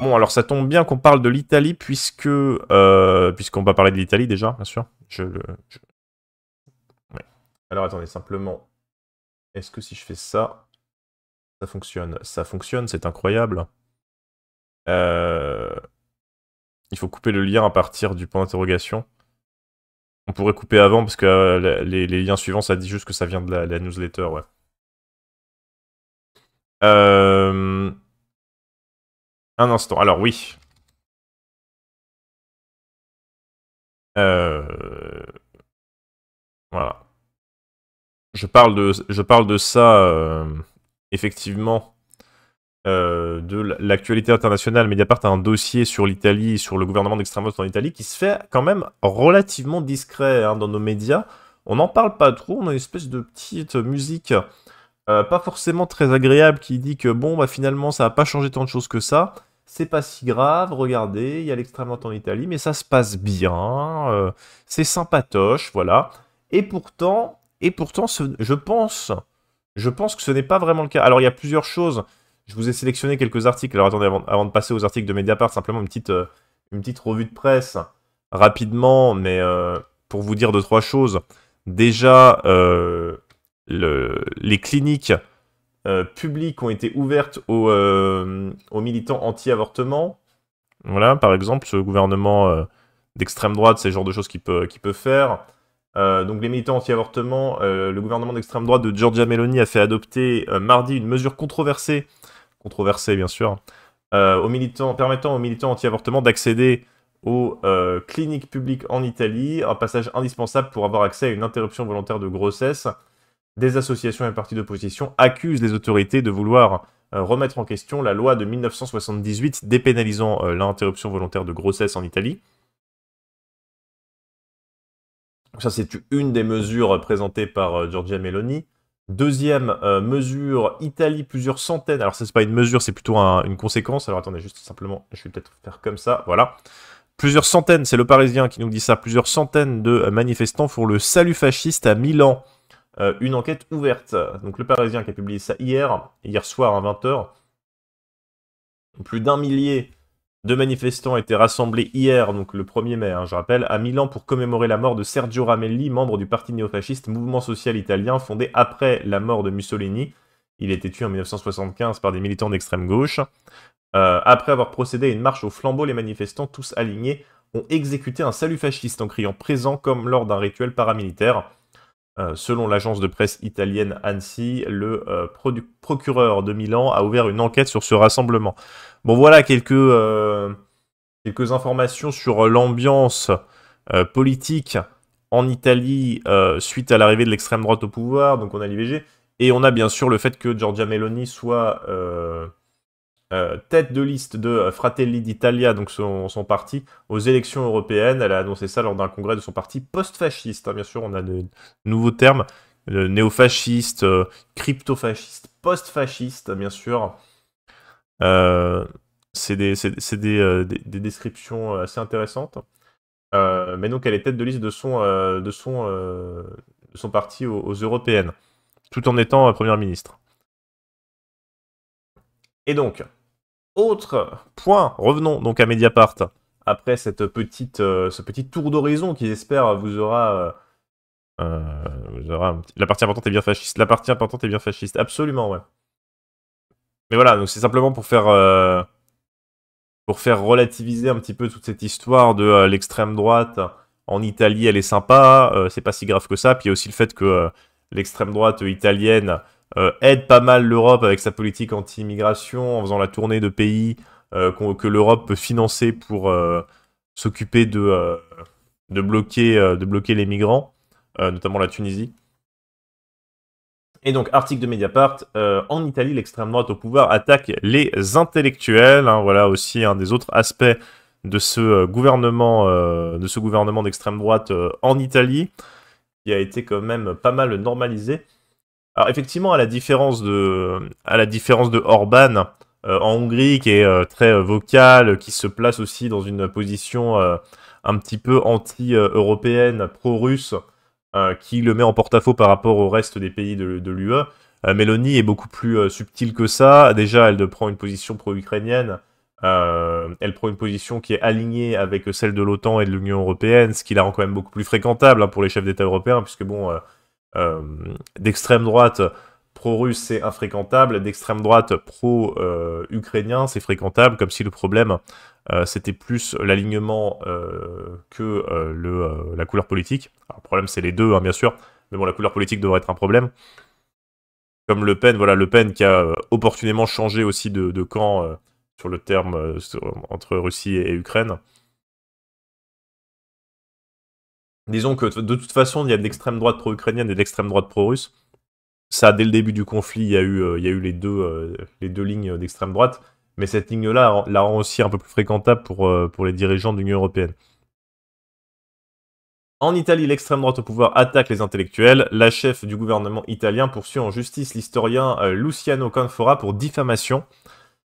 Bon, alors ça tombe bien qu'on parle de l'Italie, puisque euh, puisqu'on va parler de l'Italie déjà, bien sûr. Je, le... Alors attendez, simplement, est-ce que si je fais ça, ça fonctionne Ça fonctionne, c'est incroyable. Euh, il faut couper le lien à partir du point d'interrogation. On pourrait couper avant parce que euh, les, liens suivants, ça dit juste que ça vient de la, la newsletter, ouais. Euh... Un instant, alors oui. Euh, voilà. Je parle de, je parle de ça, euh, effectivement, euh, de l'actualité internationale. Mediapart a un dossier sur l'Italie, sur le gouvernement d'extrême droite en Italie, qui se fait quand même relativement discret hein, dans nos médias. On n'en parle pas trop, on a une espèce de petite musique pas forcément très agréable qui dit que bon, bah, finalement, ça n'a pas changé tant de choses que ça c'est pas si grave, regardez, il y a l'extrême en Italie, mais ça se passe bien, euh, c'est sympatoche, voilà. Et pourtant, et pourtant je pense je pense que ce n'est pas vraiment le cas. Alors, il y a plusieurs choses. Je vous ai sélectionné quelques articles. Alors, attendez, avant, de passer aux articles de Mediapart, simplement une petite, euh, une petite revue de presse, rapidement, mais euh, pour vous dire deux, trois choses. Déjà, le, les cliniques euh, publiques ont été ouvertes euh, aux, militants anti-avortement. Voilà, par exemple, ce gouvernement euh, d'extrême droite, c'est le genre de choses qu'il peut, faire. donc les militants anti-avortement, le gouvernement d'extrême droite de Giorgia Meloni a fait adopter mardi une mesure controversée, controversée bien sûr, aux militants, permettant aux militants anti-avortement d'accéder aux cliniques publiques en Italie, un passage indispensable pour avoir accès à une interruption volontaire de grossesse des associations et partis d'opposition accusent les autorités de vouloir euh, remettre en question la loi de 1978 dépénalisant euh, l'interruption volontaire de grossesse en Italie. Ça, c'est une des mesures présentées par euh, Giorgia Meloni. Deuxième mesure, Italie, plusieurs centaines. Alors, ça, c'est pas une mesure, c'est plutôt une conséquence. Alors, attendez, juste simplement, je vais peut-être faire comme ça. Voilà. Plusieurs centaines, c'est le Parisien qui nous dit ça, plusieurs centaines de manifestants font le salut fasciste à Milan. Euh, une enquête ouverte. Donc le Parisien qui a publié ça hier, hier soir à 20h. Plus d'un millier de manifestants étaient rassemblés hier, donc le 1er mai, hein, je rappelle, à Milan pour commémorer la mort de Sergio Ramelli, membre du parti néofasciste Mouvement social italien, fondé après la mort de Mussolini. Il a été tué en 1975 par des militants d'extrême gauche. Euh, après avoir procédé à une marche au flambeau, les manifestants, tous alignés, ont exécuté un salut fasciste en criant présent comme lors d'un rituel paramilitaire. Euh, selon l'agence de presse italienne ANSI, le euh, procureur de Milan a ouvert une enquête sur ce rassemblement. Bon voilà quelques, euh, quelques informations sur l'ambiance politique en Italie suite à l'arrivée de l'extrême droite au pouvoir, donc on a l'IVG, et on a bien sûr le fait que Giorgia Meloni soit euh, tête de liste de euh, Fratelli d'Italia, donc son, parti, aux élections européennes. Elle a annoncé ça lors d'un congrès de son parti post-fasciste. Hein, bien sûr, on a de, nouveaux termes néofasciste, néo-fasciste, euh, crypto-fasciste, post-fasciste, bien sûr. C'est des, descriptions assez intéressantes. mais donc, elle est tête de liste de son, de son, parti aux, européennes, tout en étant première ministre. Et donc, autre point, revenons donc à Mediapart, après cette petite, euh, ce petit tour d'horizon qui, j'espère, vous aura... Euh, euh, la partie importante est bien fasciste. La partie importante est bien fasciste, absolument, ouais. Mais voilà, donc c'est simplement pour faire... pour faire relativiser un petit peu toute cette histoire de l'extrême droite en Italie, elle est sympa, c'est pas si grave que ça. Puis il y a aussi le fait que l'extrême droite italienne euh, aide pas mal l'Europe avec sa politique anti-immigration en faisant la tournée de pays euh, que l'Europe peut financer pour euh, s'occuper de, bloquer, de bloquer les migrants, notamment la Tunisie. Et donc, article de Mediapart, en Italie, l'extrême droite au pouvoir attaque les intellectuels. Hein, voilà aussi un des autres aspects de ce gouvernement, de ce gouvernement d'extrême droite en Italie, qui a été quand même pas mal normalisé. Alors effectivement, à la différence de, à la différence de Orban euh, en Hongrie, qui est euh, très euh, vocal, qui se place aussi dans une position un petit peu anti-européenne, pro-russe, qui le met en porte-à-faux par rapport au reste des pays de, l'UE. Mélanie est beaucoup plus subtile que ça. Déjà, elle prend une position pro-ukrainienne. elle prend une position qui est alignée avec celle de l'OTAN et de l'Union européenne, ce qui la rend quand même beaucoup plus fréquentable hein, pour les chefs d'État européens, puisque bon, euh, d'extrême droite pro-russe, c'est infréquentable. D'extrême droite pro-ukrainien, c'est fréquentable, comme si le problème, euh, c'était plus l'alignement euh, que le, la couleur politique. le problème, c'est les deux, hein, bien sûr. Mais bon, la couleur politique devrait être un problème. Comme Le Pen, voilà, Le Pen qui a opportunément changé aussi de, camp sur le terme entre Russie et Ukraine. disons que de toute façon, il y a de l'extrême droite pro-ukrainienne et de l'extrême droite pro-russe. Ça, dès le début du conflit, il y a eu, euh, euh, les, deux, lignes d'extrême droite, mais cette ligne-là la rend aussi un peu plus fréquentable euh, pour, les dirigeants de l'Union européenne. En Italie, l'extrême droite au pouvoir attaque les intellectuels. La chef du gouvernement italien poursuit en justice l'historien Luciano Canfora pour diffamation.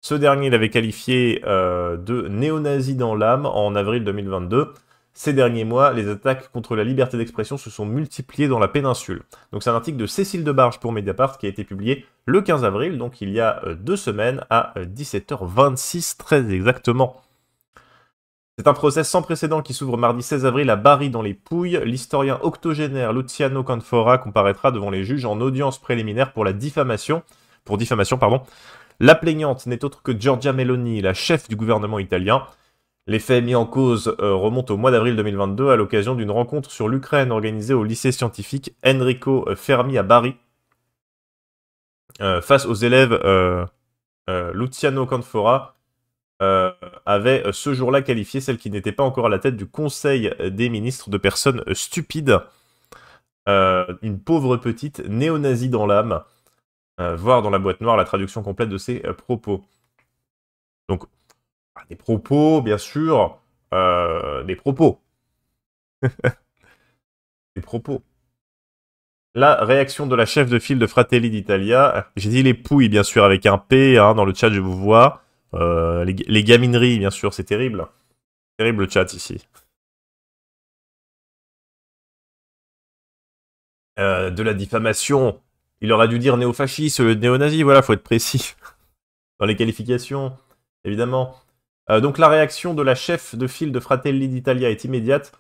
Ce dernier l'avait qualifié de néo-nazi dans l'âme en avril 2022. Ces derniers mois, les attaques contre la liberté d'expression se sont multipliées dans la péninsule. Donc c'est un article de Cécile Barge pour Mediapart qui a été publié le 15 avril, donc il y a euh, deux semaines, à 17h26 euh, très exactement. C'est un procès sans précédent qui s'ouvre mardi 16 avril à Bari dans les Pouilles. L'historien octogénaire Luciano Canfora comparaîtra devant les juges en audience préliminaire pour la diffamation, pour diffamation pardon. La plaignante n'est autre que Giorgia Meloni, la chef du gouvernement italien. Les faits mis en cause euh, remonte au mois d'avril 2022 à l'occasion d'une rencontre sur l'Ukraine organisée au lycée scientifique Enrico Fermi à Bari. Euh, face aux élèves, euh, Luciano Canfora avait ce jour-là qualifié celle qui n'était pas encore à la tête du Conseil des ministres de personnes stupides. une pauvre petite néo-nazie dans l'âme. voir dans la boîte noire la traduction complète de ses propos. Donc, ah, des propos, bien sûr, euh, des propos. des propos. La réaction de la chef de file de Fratelli d'Italia. J'ai dit les pouilles, bien sûr, avec un P. Hein, dans le chat, je vous vois. Euh, les, gamineries, bien sûr, c'est terrible. Terrible le chat ici. Euh, de la diffamation. Il aurait dû dire néofasciste, néo-nazi, voilà, faut être précis. dans les qualifications, évidemment. Euh, donc la réaction de la chef de file de Fratelli d'Italia est immédiate.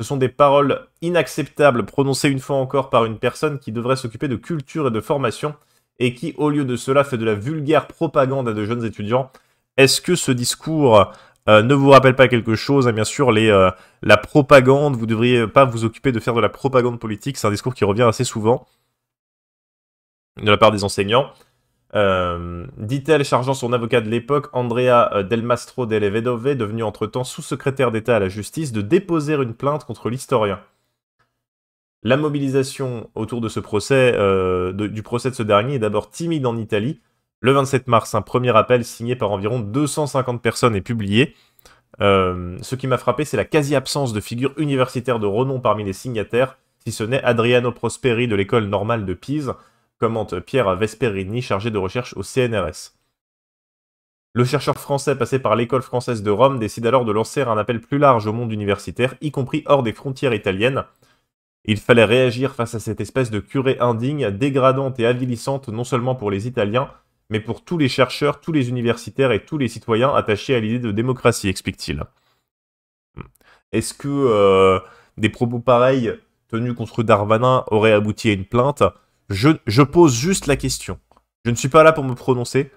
Ce sont des paroles inacceptables prononcées une fois encore par une personne qui devrait s'occuper de culture et de formation et qui, au lieu de cela, fait de la vulgaire propagande à de jeunes étudiants. Est-ce que ce discours euh, ne vous rappelle pas quelque chose bien sûr, euh, la propagande, vous ne devriez pas vous occuper de faire de la propagande politique. C'est un discours qui revient assez souvent de la part des enseignants. Euh, dit-elle, chargeant son avocat de l'époque, Andrea euh, Del Mastro delle Vedove, devenu entre-temps sous-secrétaire d'État à la justice, de déposer une plainte contre l'historien. La mobilisation autour de ce procès, euh, du procès de ce dernier est d'abord timide en Italie. Le 27 mars, un premier appel signé par environ 250 personnes est publié. ce qui m'a frappé, c'est la quasi-absence de figures universitaires de renom parmi les signataires, si ce n'est Adriano Prosperi de l'école normale de Pise, commente Pierre Vesperini, chargé de recherche au CNRS. Le chercheur français passé par l'école française de Rome décide alors de lancer un appel plus large au monde universitaire, y compris hors des frontières italiennes. Il fallait réagir face à cette espèce de curée indigne, dégradante et avilissante non seulement pour les Italiens, mais pour tous les chercheurs, tous les universitaires et tous les citoyens attachés à l'idée de démocratie, explique-t-il. Hmm. Est-ce que euh, des propos pareils tenus contre Darmanin auraient abouti à une plainte je, pose juste la question. Je ne suis pas là pour me prononcer.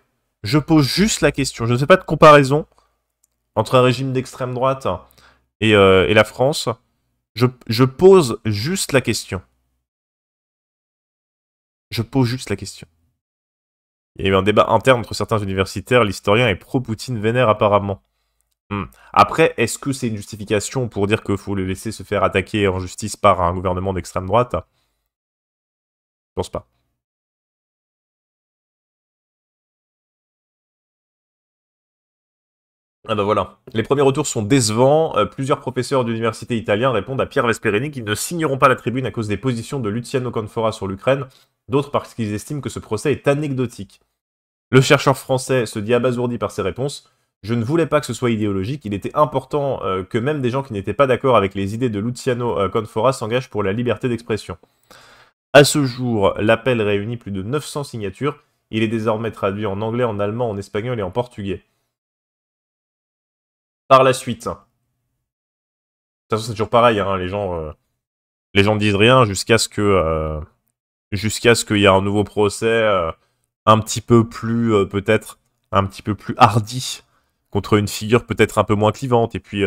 Je pose juste la question. Je ne fais pas de comparaison entre un régime d'extrême droite et, euh, la France. Je, pose juste la question. Je pose juste la question. Il y a eu un débat interne entre certains universitaires, l'historien est pro-Poutine vénère apparemment. Hmm. Après, est-ce que c'est une justification pour dire qu'il faut le laisser se faire attaquer en justice par un gouvernement d'extrême droite pense pas. Ah ben voilà. Les premiers retours sont décevants. Euh, plusieurs professeurs d'université italiens répondent à Pierre Vesperini qu'ils ne signeront pas la tribune à cause des positions de Luciano Confora sur l'Ukraine, d'autres parce qu'ils estiment que ce procès est anecdotique. Le chercheur français se dit abasourdi par ces réponses. Je ne voulais pas que ce soit idéologique, il était important euh, que même des gens qui n'étaient pas d'accord avec les idées de Luciano euh, Confora s'engagent pour la liberté d'expression. À ce jour, l'appel réunit plus de 900 signatures. Il est désormais traduit en anglais, en allemand, en espagnol et en portugais. Par la suite. De toute façon, c'est toujours pareil, hein. les gens. ne euh, les gens disent rien jusqu'à ce que. Euh, jusqu'à ce qu'il y ait un nouveau procès euh, un petit peu plus, peut-être, un petit peu plus hardi contre une figure peut-être un peu moins clivante. Et puis,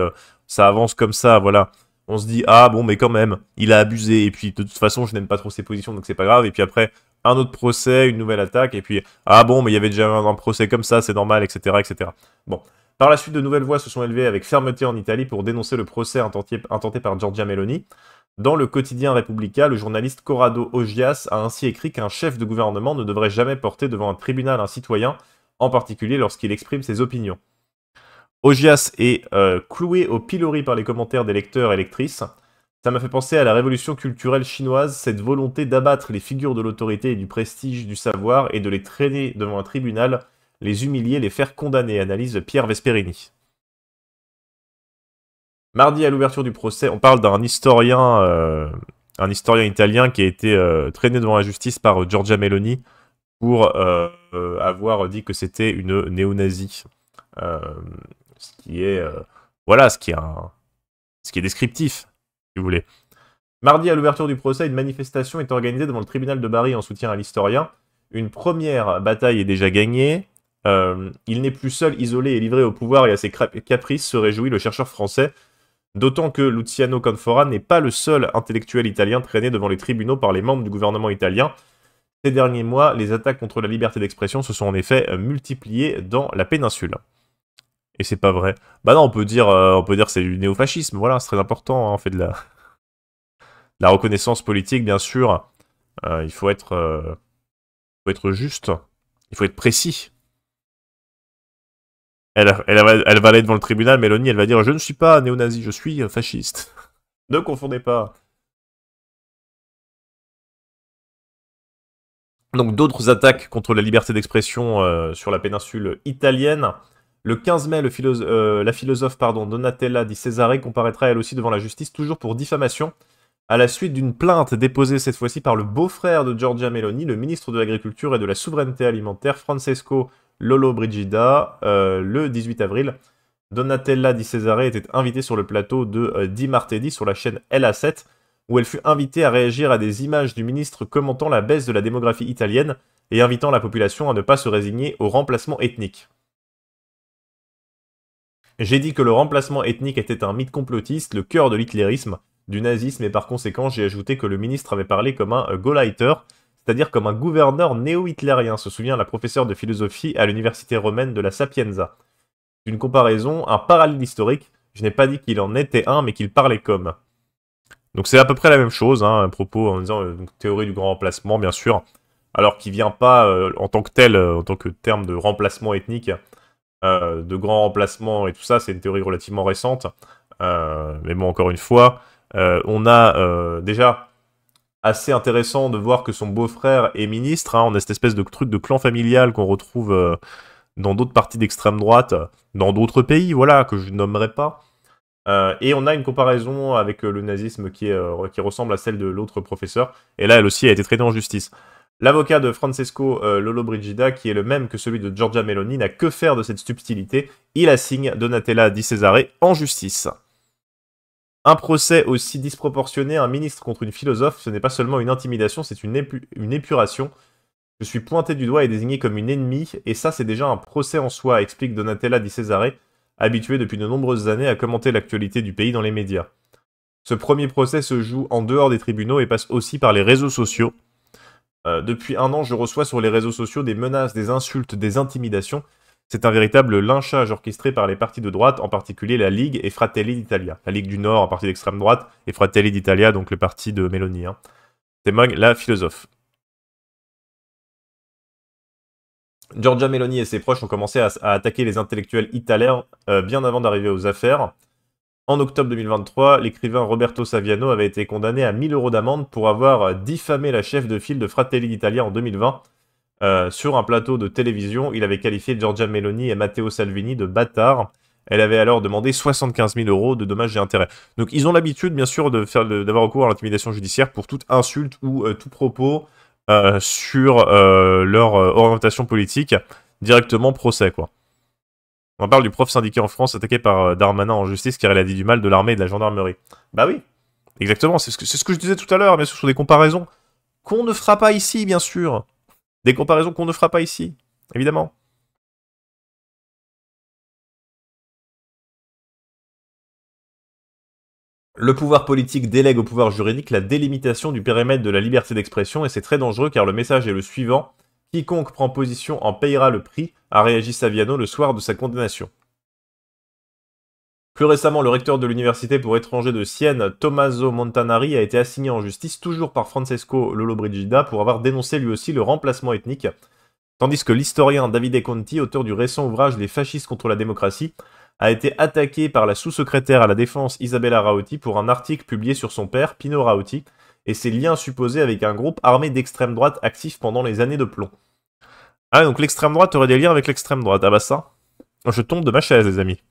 ça avance comme ça, voilà on se dit ah bon mais quand même il a abusé et puis de toute façon je n'aime pas trop ses positions donc c'est pas grave et puis après un autre procès une nouvelle attaque et puis ah bon mais il y avait déjà un, procès comme ça c'est normal etc etc bon par la suite de nouvelles voix se sont élevées avec fermeté en Italie pour dénoncer le procès intenté, par Giorgia Meloni dans le quotidien Repubblica, le journaliste Corrado Ogias a ainsi écrit qu'un chef de gouvernement ne devrait jamais porter devant un tribunal un citoyen, en particulier lorsqu'il exprime ses opinions. Ogias est euh, cloué au pilori par les commentaires des lecteurs et lectrices. Ça m'a fait penser à la révolution culturelle chinoise, cette volonté d'abattre les figures de l'autorité et du prestige du savoir et de les traîner devant un tribunal, les humilier, les faire condamner, analyse Pierre Vesperini. Mardi, à l'ouverture du procès, on parle d'un historien, euh, historien italien qui a été euh, traîné devant la justice par Giorgia Meloni pour avoir dit que c'était une néo-nazie ce qui est euh, voilà, ce qui est ce qui est descriptif, si vous voulez. Mardi, à l'ouverture du procès, une manifestation est organisée devant le tribunal de Paris en soutien à l'historien. Une première bataille est déjà gagnée. Euh, il n'est plus seul, isolé et livré au pouvoir et à ses caprices, se réjouit le chercheur français. D'autant que Luciano Canfora n'est pas le seul intellectuel italien traîné devant les tribunaux par les membres du gouvernement italien. Ces derniers mois, les attaques contre la liberté d'expression se sont en effet euh, multipliées dans la péninsule et c'est pas vrai. Bah non, on peut dire, euh, que on dire c'est du néofascisme. Voilà, c'est très important. Hein, on fait de la, la reconnaissance politique, bien sûr. Euh, il faut être, euh, faut être juste. Il faut être précis. Elle, elle, va aller devant le tribunal, Mélanie, elle va dire Je ne suis pas néo-nazi, je suis fasciste. ne confondez pas. Donc d'autres attaques contre la liberté d'expression sur la péninsule italienne. Le 15 mai, euh, la philosophe pardon, Donatella di Cesare comparaîtra elle aussi devant la justice, toujours pour diffamation, à la suite d'une plainte déposée cette fois-ci par le beau-frère de Giorgia Meloni, le ministre de l'Agriculture et de la Souveraineté Alimentaire, Francesco Lolo Brigida, euh, le 18 avril. Donatella di Cesare était invitée sur le plateau de euh, Di Martedì sur la chaîne LA7, où elle fut invitée à réagir à des images du ministre commentant la baisse de la démographie italienne et invitant la population à ne pas se résigner au remplacement ethnique. J'ai dit que le remplacement ethnique était un mythe complotiste, le cœur de l'hitlérisme, du nazisme, et par conséquent, j'ai ajouté que le ministre avait parlé comme un euh, Gauleiter, c'est-à-dire comme un gouverneur néo-hitlérien, se souvient la professeure de philosophie à l'université romaine de la Sapienza. Une comparaison, un parallèle historique, je n'ai pas dit qu'il en était un, mais qu'il parlait comme. Donc c'est à peu près la même chose, hein, à propos en disant euh, théorie du grand remplacement, bien sûr, alors qu'il vient pas euh, en tant que tel, en tant que terme de remplacement ethnique, euh, de grands remplacements et tout ça, c'est une théorie relativement récente. Euh, mais bon, encore une fois, euh, on a déjà assez intéressant de voir que son beau-frère est ministre. Hein, on a cette espèce de truc de clan familial qu'on retrouve dans d'autres parties d'extrême droite, dans d'autres pays, voilà, que je nommerai pas. et on a une comparaison avec le nazisme qui, qui ressemble à celle de l'autre professeur. Et là, elle aussi a été traitée en justice. L'avocat de Francesco euh, Lolo Brigida, qui est le même que celui de Giorgia Meloni, n'a que faire de cette subtilité. Il assigne Donatella Di Cesare en justice. Un procès aussi disproportionné, un ministre contre une philosophe, ce n'est pas seulement une intimidation, c'est une, une épuration. Je suis pointé du doigt et désigné comme une ennemie, et ça c'est déjà un procès en soi, explique Donatella Di Cesare, habituée depuis de nombreuses années à commenter l'actualité du pays dans les médias. Ce premier procès se joue en dehors des tribunaux et passe aussi par les réseaux sociaux. Euh, depuis un an, je reçois sur les réseaux sociaux des menaces, des insultes, des intimidations. C'est un véritable lynchage orchestré par les partis de droite, en particulier la Ligue et Fratelli d'Italia. La Ligue du Nord, un parti d'extrême droite, et Fratelli d'Italia, donc le parti de Mélanie. Hein. Témoigne la philosophe. Giorgia Meloni et ses proches ont commencé à, attaquer les intellectuels italiens euh, bien avant d'arriver aux affaires. En octobre 2023, l'écrivain Roberto Saviano avait été condamné à 1000 euros d'amende pour avoir euh, diffamé la chef de file de Fratelli d'Italia en 2020. Euh, sur un plateau de télévision, il avait qualifié Giorgia Meloni et Matteo Salvini de bâtards. Elle avait alors demandé 75 000 euros de dommages et intérêts. Donc ils ont l'habitude, bien sûr, d'avoir recours à l'intimidation judiciaire pour toute insulte ou euh, tout propos sur leur orientation politique. Directement procès, quoi. On parle du prof syndiqué en France attaqué par euh, Darmanin en justice car il a dit du mal de l'armée et de la gendarmerie. Bah oui, exactement, c'est ce, ce, que je disais tout à l'heure, mais ce sont des comparaisons qu'on ne fera pas ici, bien sûr. Des comparaisons qu'on ne fera pas ici, évidemment. Le pouvoir politique délègue au pouvoir juridique la délimitation du périmètre de la liberté d'expression et c'est très dangereux car le message est le suivant Quiconque prend position en payera le prix, a réagi Saviano le soir de sa condamnation. Plus récemment, le recteur de l'université pour étrangers de Sienne, Tommaso Montanari, a été assigné en justice toujours par Francesco Lollobrigida pour avoir dénoncé lui aussi le remplacement ethnique, tandis que l'historien Davide Conti, auteur du récent ouvrage Les fascistes contre la démocratie, a été attaqué par la sous-secrétaire à la défense Isabella Rauti pour un article publié sur son père, Pino Rauti, et ses liens supposés avec un groupe armé d'extrême droite actif pendant les années de plomb. Ah, donc l'extrême droite aurait des liens avec l'extrême droite. Ah bah ça, je tombe de ma chaise, les amis.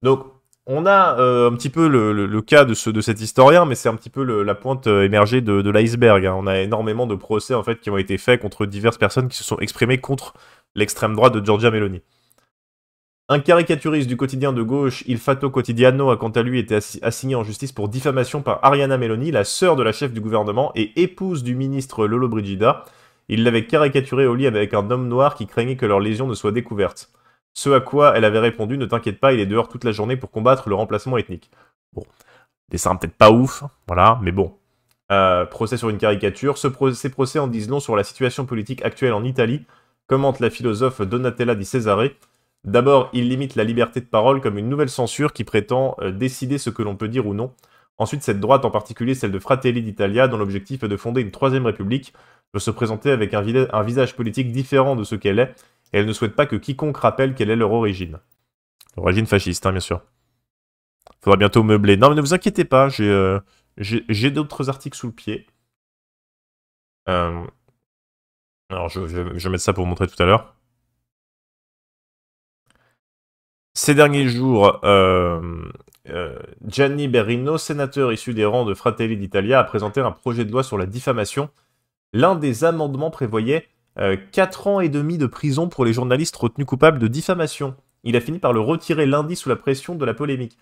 Donc, on a euh, un petit peu le, cas de, ce, de cet historien, mais c'est un petit peu la pointe euh, émergée de, l'iceberg. Hein. On a énormément de procès en fait qui ont été faits contre diverses personnes qui se sont exprimées contre l'extrême droite de Giorgia Meloni. Un caricaturiste du quotidien de gauche, Il Fatto Quotidiano, a quant à lui été assigné en justice pour diffamation par Ariana Meloni, la sœur de la chef du gouvernement et épouse du ministre Lolo Brigida, il l'avait caricaturé au lit avec un homme noir qui craignait que leur lésion ne soit découverte. Ce à quoi elle avait répondu Ne t'inquiète pas, il est dehors toute la journée pour combattre le remplacement ethnique. Bon, dessin peut-être pas ouf, voilà, mais bon. Euh, procès sur une caricature. ces procès en disent long sur la situation politique actuelle en Italie, commente la philosophe Donatella di Cesare. D'abord, il limite la liberté de parole comme une nouvelle censure qui prétend euh, décider ce que l'on peut dire ou non. Ensuite, cette droite, en particulier celle de Fratelli d'Italia, dont l'objectif est de fonder une troisième république, se présenter avec un, visage politique différent de ce qu'elle est, et elle ne souhaite pas que quiconque rappelle quelle est leur origine. Origine fasciste, hein, bien sûr. Faudra bientôt meubler. Non, mais ne vous inquiétez pas, j'ai euh, d'autres articles sous le pied. Euh, alors, je, vais mettre ça pour vous montrer tout à l'heure. Ces derniers jours, euh, Gianni Berrino, sénateur issu des rangs de Fratelli d'Italia, a présenté un projet de loi sur la diffamation L'un des amendements prévoyait 4 euh, ans et demi de prison pour les journalistes retenus coupables de diffamation. Il a fini par le retirer lundi sous la pression de la polémique.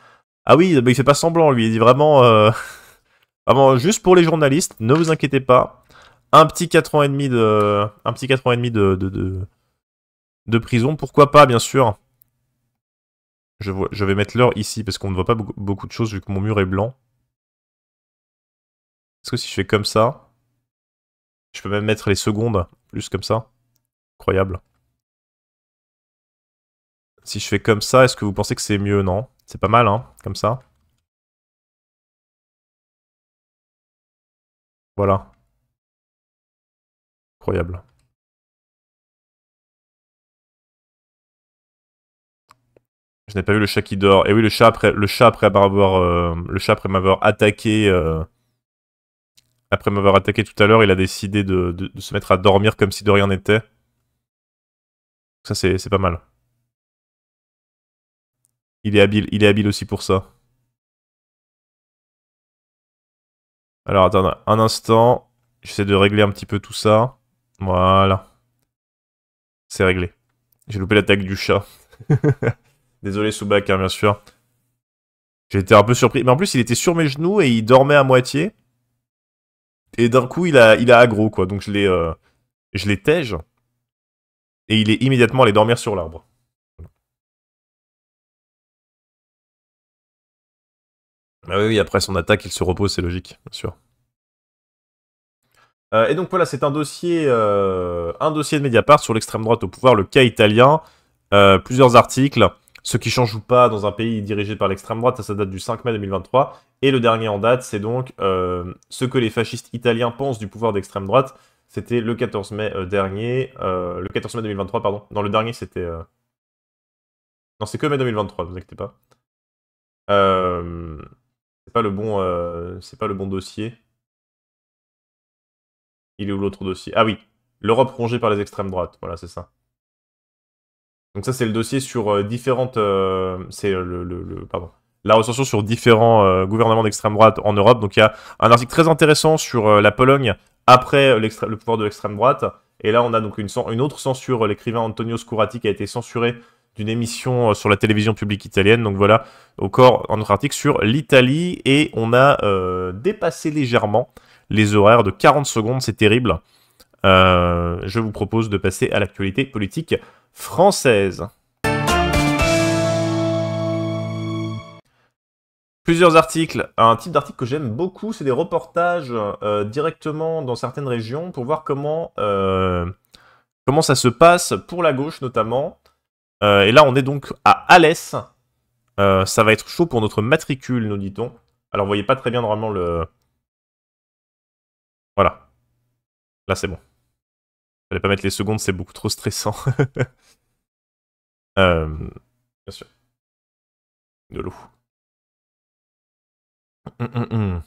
Ah oui, il il fait pas semblant, lui. Il dit vraiment, euh, vraiment juste pour les journalistes, ne vous inquiétez pas. Un petit 4 ans et demi de, un petit ans et demi de, de, de, prison, pourquoi pas, bien sûr. Je, vais mettre l'heure ici parce qu'on ne voit pas beaucoup de choses vu que mon mur est blanc. Est-ce que si je fais comme ça, je peux même mettre les secondes, juste comme ça. Incroyable. Si je fais comme ça, est-ce que vous pensez que c'est mieux Non. C'est pas mal, hein, comme ça. Voilà. Incroyable. Je n'ai pas vu le chat qui dort. Et eh oui, le chat après, le chat après m'avoir, euh, le chat après attaqué euh, après m'avoir attaqué tout à l'heure, il a décidé de, se mettre à dormir comme si de rien n'était. Ça, c'est pas mal. Il est, habile, il est habile aussi pour ça. Alors, attends un instant. J'essaie de régler un petit peu tout ça. Voilà. C'est réglé. J'ai loupé l'attaque du chat. Désolé Soubac, hein, bien sûr. J'ai été un peu surpris. Mais en plus, il était sur mes genoux et il dormait à moitié. Et d'un coup, il a, il a aggro, quoi. Donc je l'ai euh, je l'ai tège. Et il est immédiatement allé dormir sur l'arbre. Ah oui, oui, après son attaque, il se repose, c'est logique, bien sûr. Euh, et donc voilà, c'est un dossier, euh, un dossier de Mediapart sur l'extrême droite au pouvoir, le cas italien, plusieurs articles. Ce qui change ou pas dans un pays dirigé par l'extrême droite, ça, ça date du 5 mai 2023. Et le dernier en date, c'est donc euh, ce que les fascistes italiens pensent du pouvoir d'extrême droite. C'était le 14 mai euh, dernier, euh, le 14 mai 2023, pardon. Non, le dernier, c'était... Non, c'est que mai 2023, ne vous inquiétez pas. C'est pas le bon... C'est pas le bon dossier. Il est où l'autre dossier Ah oui, l'Europe rongée par les extrêmes droites, voilà, c'est ça. Donc ça, c'est le dossier sur euh, différentes... Euh, c'est le, Pardon la recension sur différents euh, gouvernements d'extrême droite en Europe. Donc il y a un article très intéressant sur la Pologne après le pouvoir de l'extrême droite. Et là, on a donc une, autre censure. L'écrivain Antonio Scurati qui a été censuré d'une émission sur la télévision publique italienne. Donc voilà, encore un autre article sur l'Italie. Et on a dépassé légèrement les horaires de 40 secondes. C'est terrible. Euh, je vous propose de passer à l'actualité politique française. Plusieurs articles. Un type d'article que j'aime beaucoup, c'est des reportages euh, directement dans certaines régions pour voir comment, euh, comment ça se passe pour la gauche notamment. et là, on est donc à Alès. ça va être chaud pour notre matricule, nous dit-on. Alors, vous voyez pas très bien normalement le... Voilà. Là, c'est bon. Fallait pas mettre les secondes, c'est beaucoup trop stressant. Euh, bien sûr. De l'eau. Hum, hum, hum.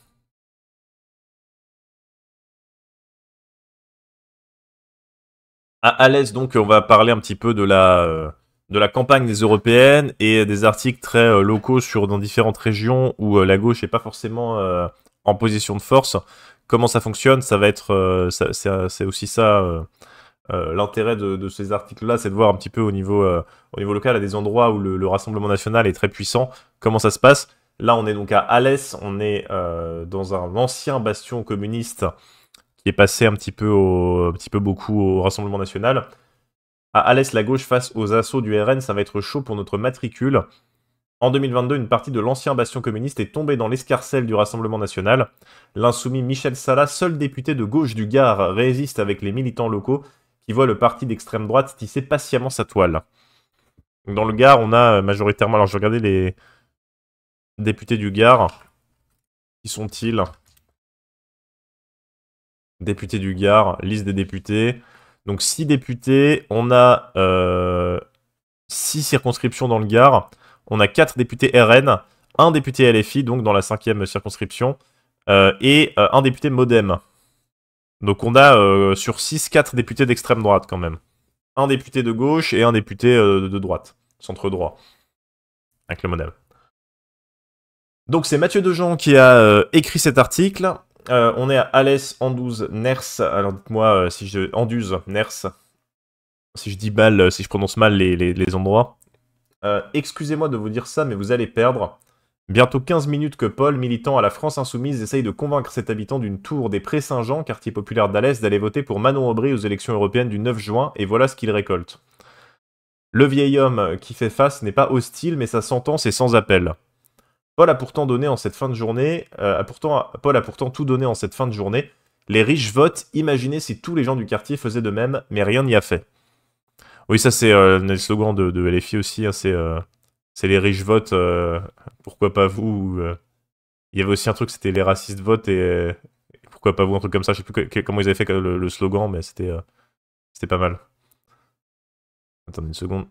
À, l'aise, donc, on va parler un petit peu de la, euh, de la campagne des européennes et des articles très euh, locaux sur, dans différentes régions où la gauche n'est pas forcément en position de force. Comment ça fonctionne Ça va être. c'est aussi ça. Euh, l'intérêt de, ces articles-là, c'est de voir un petit peu au niveau, euh, au niveau local, à des endroits où le, Rassemblement national est très puissant, comment ça se passe. Là, on est donc à Alès, on est euh, dans un ancien bastion communiste qui est passé un petit peu, un petit peu beaucoup au Rassemblement national. À Alès, la gauche face aux assauts du RN, ça va être chaud pour notre matricule. En 2022, une partie de l'ancien bastion communiste est tombée dans l'escarcelle du Rassemblement national. L'insoumis Michel Salah, seul député de gauche du Gard, résiste avec les militants locaux qui voit le parti d'extrême droite tisser patiemment sa toile. Dans le Gard, on a euh, majoritairement... Alors, je regardais les députés du Gard. Qui sont-ils Députés du Gard, liste des députés. Donc, six députés. On a euh, six circonscriptions dans le Gard. On a quatre députés RN, un député LFI, donc dans la cinquième circonscription, euh, et un député Modem. Donc on a euh, sur 6, 4 députés d'extrême droite quand même. Un député de gauche et un député euh, de droite, centre droit, avec le modèle. Donc c'est Mathieu Dejean qui a euh, écrit cet article. on est à Alès, andouze Ners. Alors dites-moi si je. Anduze, Ners. Si je dis mal, si je prononce mal les endroits. Excusez-moi de vous dire ça, mais vous allez perdre. Bientôt 15 minutes que Paul, militant à la France Insoumise, essaye de convaincre cet habitant d'une tour des Pré-Saint-Jean, quartier populaire d'Alès, d'aller voter pour Manon Aubry aux élections européennes du 9 juin, et voilà ce qu'il récolte. Le vieil homme qui fait face n'est pas hostile, mais sa sentence est sans appel. Paul a pourtant donné en cette fin de journée, euh, pourtant, Paul a pourtant tout donné en cette fin de journée. Les riches votent, imaginez si tous les gens du quartier faisaient de même, mais rien n'y a fait. Oui, ça c'est euh, le slogan de, LFI aussi, hein, c'est euh, c'est les riches votes, euh, pourquoi pas vous euh, Il y avait aussi un truc, c'était les racistes votent et, pourquoi pas vous, un truc comme ça. Je sais plus comment ils avaient fait le, slogan, mais c'était euh, c'était pas mal. Attendez une seconde.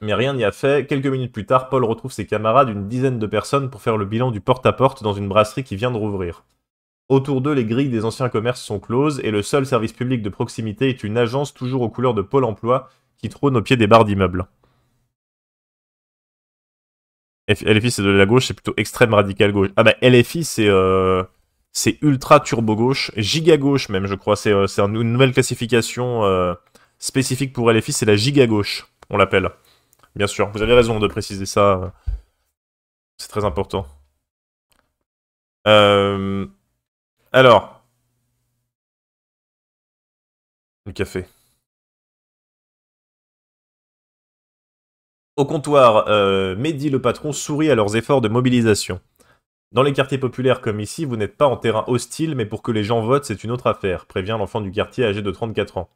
Mais rien n'y a fait. Quelques minutes plus tard, Paul retrouve ses camarades, une dizaine de personnes, pour faire le bilan du porte à -porte dans une brasserie qui vient de rouvrir. Autour d'eux, les grilles des anciens commerces sont closes et le seul service public de proximité est une agence toujours aux couleurs de Pôle emploi qui trône au pied des barres d'immeubles. LFI, c'est de la gauche, c'est plutôt extrême radicale gauche. Ah bah LFI, c'est euh, ultra turbo gauche, giga gauche même, je crois. C'est euh, une nouvelle classification euh, spécifique pour LFI, c'est la giga gauche, on l'appelle. Bien sûr, vous avez raison de préciser ça. Euh, c'est très important. Euh. Alors. Le café. Au comptoir, euh, Mehdi le patron sourit à leurs efforts de mobilisation. Dans les quartiers populaires comme ici, vous n'êtes pas en terrain hostile, mais pour que les gens votent, c'est une autre affaire, prévient l'enfant du quartier âgé de 34 ans.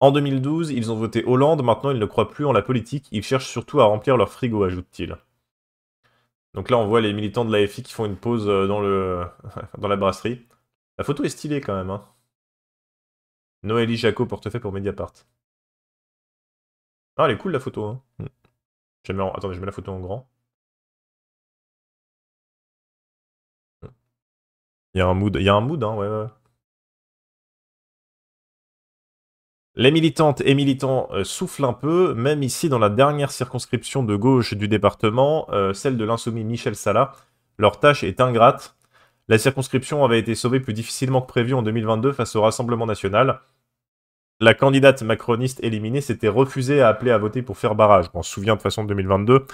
En 2012, ils ont voté Hollande, maintenant ils ne croient plus en la politique, ils cherchent surtout à remplir leur frigo, ajoute-t-il. Donc là, on voit les militants de l'AFI qui font une pause euh, dans, le... dans la brasserie. La photo est stylée quand même. Hein. Noélie Jaco, portefeuille pour Mediapart. Ah, elle est cool la photo. Hein. Mm. Je Attendez, je mets la photo en grand. Mm. Il y a un mood, il y a un mood, hein, ouais, ouais. Les militantes et militants euh, soufflent un peu, même ici dans la dernière circonscription de gauche du département, euh, celle de l'insoumis Michel Sala. Leur tâche est ingrate. La circonscription avait été sauvée plus difficilement que prévu en 2022 face au Rassemblement national. La candidate macroniste éliminée s'était refusée à appeler à voter pour faire barrage. On se souvient de façon 2022,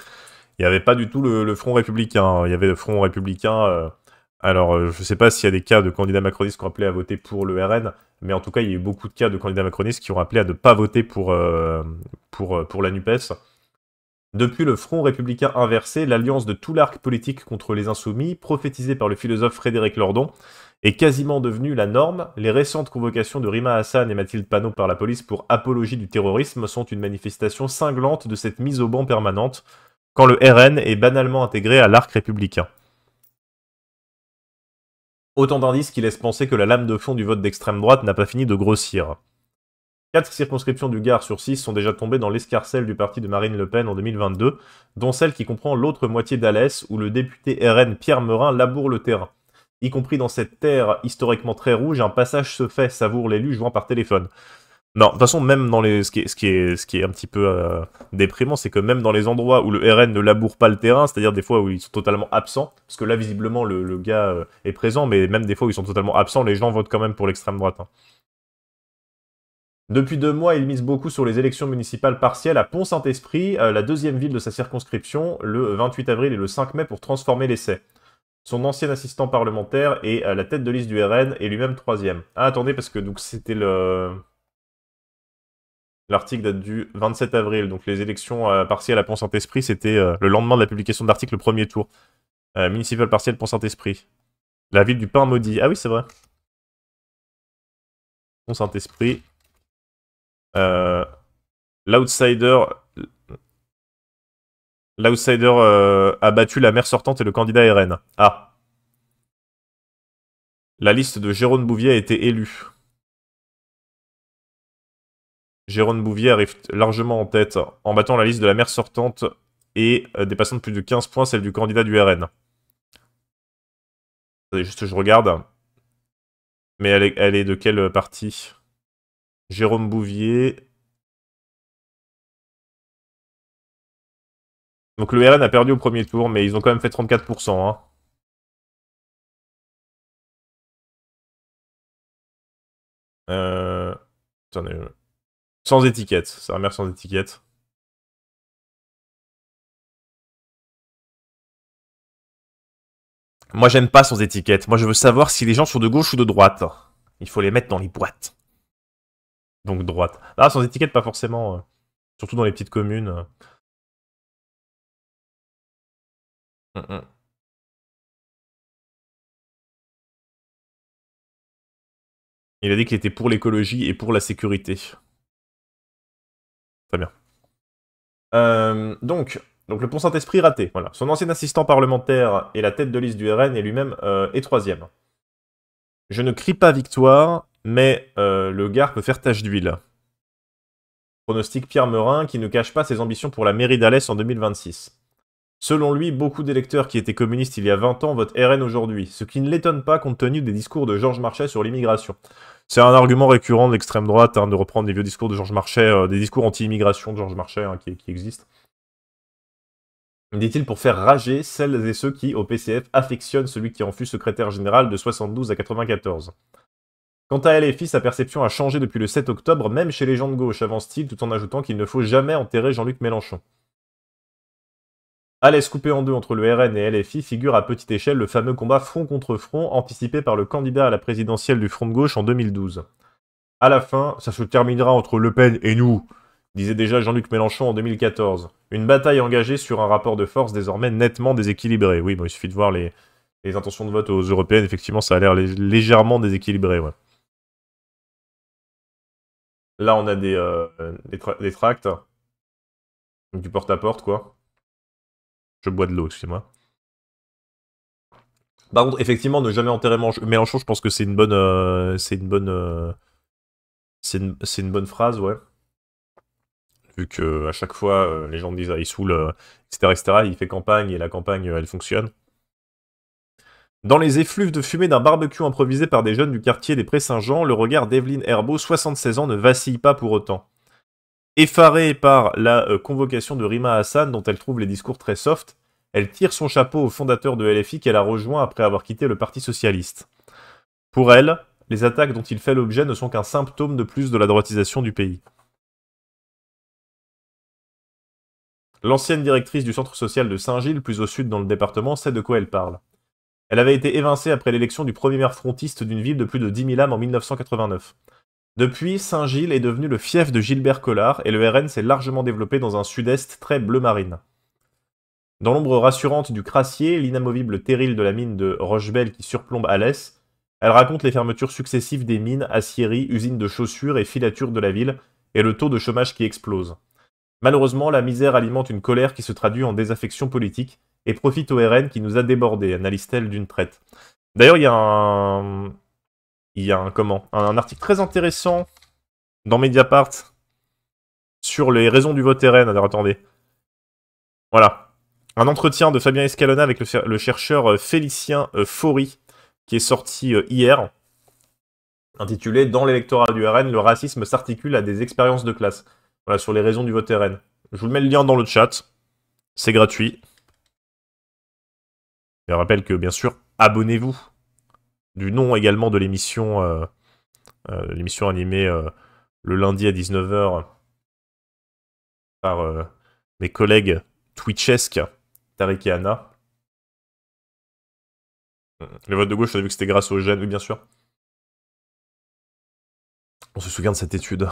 il n'y avait pas du tout le, Front républicain. Hein. Il y avait le Front républicain euh, alors, euh, je ne sais pas s'il y a des cas de candidats macronistes qui ont appelé à voter pour le RN, mais en tout cas, il y a eu beaucoup de cas de candidats macronistes qui ont appelé à ne pas voter pour, euh, pour, euh, pour la NUPES. Depuis le Front républicain inversé, l'alliance de tout l'arc politique contre les insoumis, prophétisée par le philosophe Frédéric Lordon, est quasiment devenue la norme. Les récentes convocations de Rima Hassan et Mathilde Panot par la police pour apologie du terrorisme sont une manifestation cinglante de cette mise au banc permanente, quand le RN est banalement intégré à l'arc républicain. Autant d'indices qui laissent penser que la lame de fond du vote d'extrême droite n'a pas fini de grossir. Quatre circonscriptions du Gard sur 6 sont déjà tombées dans l'escarcelle du parti de Marine Le Pen en 2022, dont celle qui comprend l'autre moitié d'Alès, où le député RN Pierre Merin laboure le terrain. Y compris dans cette terre historiquement très rouge, un passage se fait, savoure l'élu jouant par téléphone. Non, de toute façon, même dans les, ce qui est, ce qui est, un petit peu euh, déprimant, c'est que même dans les endroits où le RN ne laboure pas le terrain, c'est-à-dire des fois où ils sont totalement absents, parce que là, visiblement, le, gars euh, est présent, mais même des fois où ils sont totalement absents, les gens votent quand même pour l'extrême droite. Hein. Depuis deux mois, il mise beaucoup sur les élections municipales partielles à Pont-Saint-Esprit, euh, la deuxième ville de sa circonscription, le 28 avril et le 5 mai pour transformer l'essai. Son ancien assistant parlementaire est à la tête de liste du RN et lui-même troisième. Ah, attendez, parce que donc c'était le L'article date du 27 avril, donc les élections euh, partielles à Pont-Saint-Esprit, c'était euh, le lendemain de la publication de l'article, le premier tour. Euh, municipal partiel Pont-Saint-Esprit. La ville du pain maudit. Ah oui, c'est vrai. Pont-Saint-Esprit. L'outsider. L'outsider a battu la mère sortante et le candidat RN. Ah. La liste de Jérôme Bouvier a été élue. Jérôme Bouvier arrive largement en tête en battant la liste de la mère sortante et euh, dépassant de plus de 15 points celle du candidat du RN. juste je regarde. Mais elle est, de quelle partie Jérôme Bouvier. Donc le RN a perdu au premier tour, mais ils ont quand même fait 34%. Hein. Euh... Attendez. Sans étiquette, ça un maire sans étiquette. Moi, j'aime pas sans étiquette. Moi, je veux savoir si les gens sont de gauche ou de droite. Il faut les mettre dans les boîtes. Donc droite. Ah, sans étiquette, pas forcément. Euh. surtout dans les petites communes. Hum, hum. Il a dit qu'il était pour l'écologie et pour la sécurité. Très bien. Euh, donc, donc, le pont Saint-Esprit raté. Voilà. Son ancien assistant parlementaire et la tête de liste du RN et lui-même euh, est troisième. Je ne crie pas victoire, mais euh, le gars peut faire tache d'huile. Pronostic Pierre Meurin qui ne cache pas ses ambitions pour la mairie d'Alès en 2026. Selon lui, beaucoup d'électeurs qui étaient communistes il y a 20 ans votent RN aujourd'hui, ce qui ne l'étonne pas compte tenu des discours de Georges Marchais sur l'immigration. C'est un argument récurrent de l'extrême droite hein, de reprendre les vieux discours de Georges Marchais, euh, des discours anti-immigration de Georges Marchais hein, qui, qui, existent. Dit-il pour faire rager celles et ceux qui, au PCF, affectionnent celui qui en fut secrétaire général de 72 à 94. Quant à LFI, sa perception a changé depuis le 7 octobre, même chez les gens de gauche, avance-t-il, tout en ajoutant qu'il ne faut jamais enterrer Jean-Luc Mélenchon. À l'aise coupée en deux entre le RN et LFI figure à petite échelle le fameux combat front contre front anticipé par le candidat à la présidentielle du Front de gauche en 2012. À la fin, ça se terminera entre Le Pen et nous, disait déjà Jean-Luc Mélenchon en 2014. Une bataille engagée sur un rapport de force désormais nettement déséquilibré. Oui, bon, il suffit de voir les, intentions de vote aux européennes, effectivement, ça a l'air légèrement déséquilibré. Là, on a des, euh, tracts, du porte à -porte, quoi. Je bois de l'eau, excusez-moi. Par contre, effectivement, ne jamais enterrer Mélenchon, je pense que c'est une bonne. Euh, c'est une bonne. Euh, c'est une, bonne phrase, ouais. Vu que euh, à chaque fois, les gens disent ah, il saoule, etc., etc. Il fait campagne et la campagne, elle fonctionne. Dans les effluves de fumée d'un barbecue improvisé par des jeunes du quartier des Prés saint jean le regard d'Evelyne Herbeau, 76 ans, ne vacille pas pour autant. Effarée par la euh, convocation de Rima Hassan, dont elle trouve les discours très soft, elle tire son chapeau au fondateur de LFI qu'elle a rejoint après avoir quitté le Parti Socialiste. Pour elle, les attaques dont il fait l'objet ne sont qu'un symptôme de plus de la droitisation du pays. L'ancienne directrice du centre social de Saint-Gilles, plus au sud dans le département, sait de quoi elle parle. Elle avait été évincée après l'élection du premier maire frontiste d'une ville de plus de 10 000 âmes en 1989. Depuis, Saint-Gilles est devenu le fief de Gilbert Collard et le RN s'est largement développé dans un sud-est très bleu marine. Dans l'ombre rassurante du crassier, l'inamovible terril de la mine de Rochebelle qui surplombe Alès, elle raconte les fermetures successives des mines, aciéries, usines de chaussures et filatures de la ville, et le taux de chômage qui explose. Malheureusement, la misère alimente une colère qui se traduit en désaffection politique et profite au RN qui nous a débordés, analyse-t-elle d'une traite. D'ailleurs, il y a un, il y a un, comment, un, article très intéressant dans Mediapart sur les raisons du vote RN. Alors attendez. Voilà. Un entretien de Fabien Escalona avec le, chercheur euh, Félicien euh, Fauri qui est sorti euh, hier, intitulé Dans l'électorat du RN, le racisme s'articule à des expériences de classe. Voilà, sur les raisons du vote RN. Je vous mets le lien dans le chat. C'est gratuit. Je rappelle que, bien sûr, abonnez-vous du nom également de l'émission, euh, euh, l'émission animée euh, le lundi à 19h par mes collègues Twitchesques, Tariq et Anna. Les votes de gauche, on a vu que c'était grâce aux jeunes, oui, bien sûr. On se souvient de cette étude.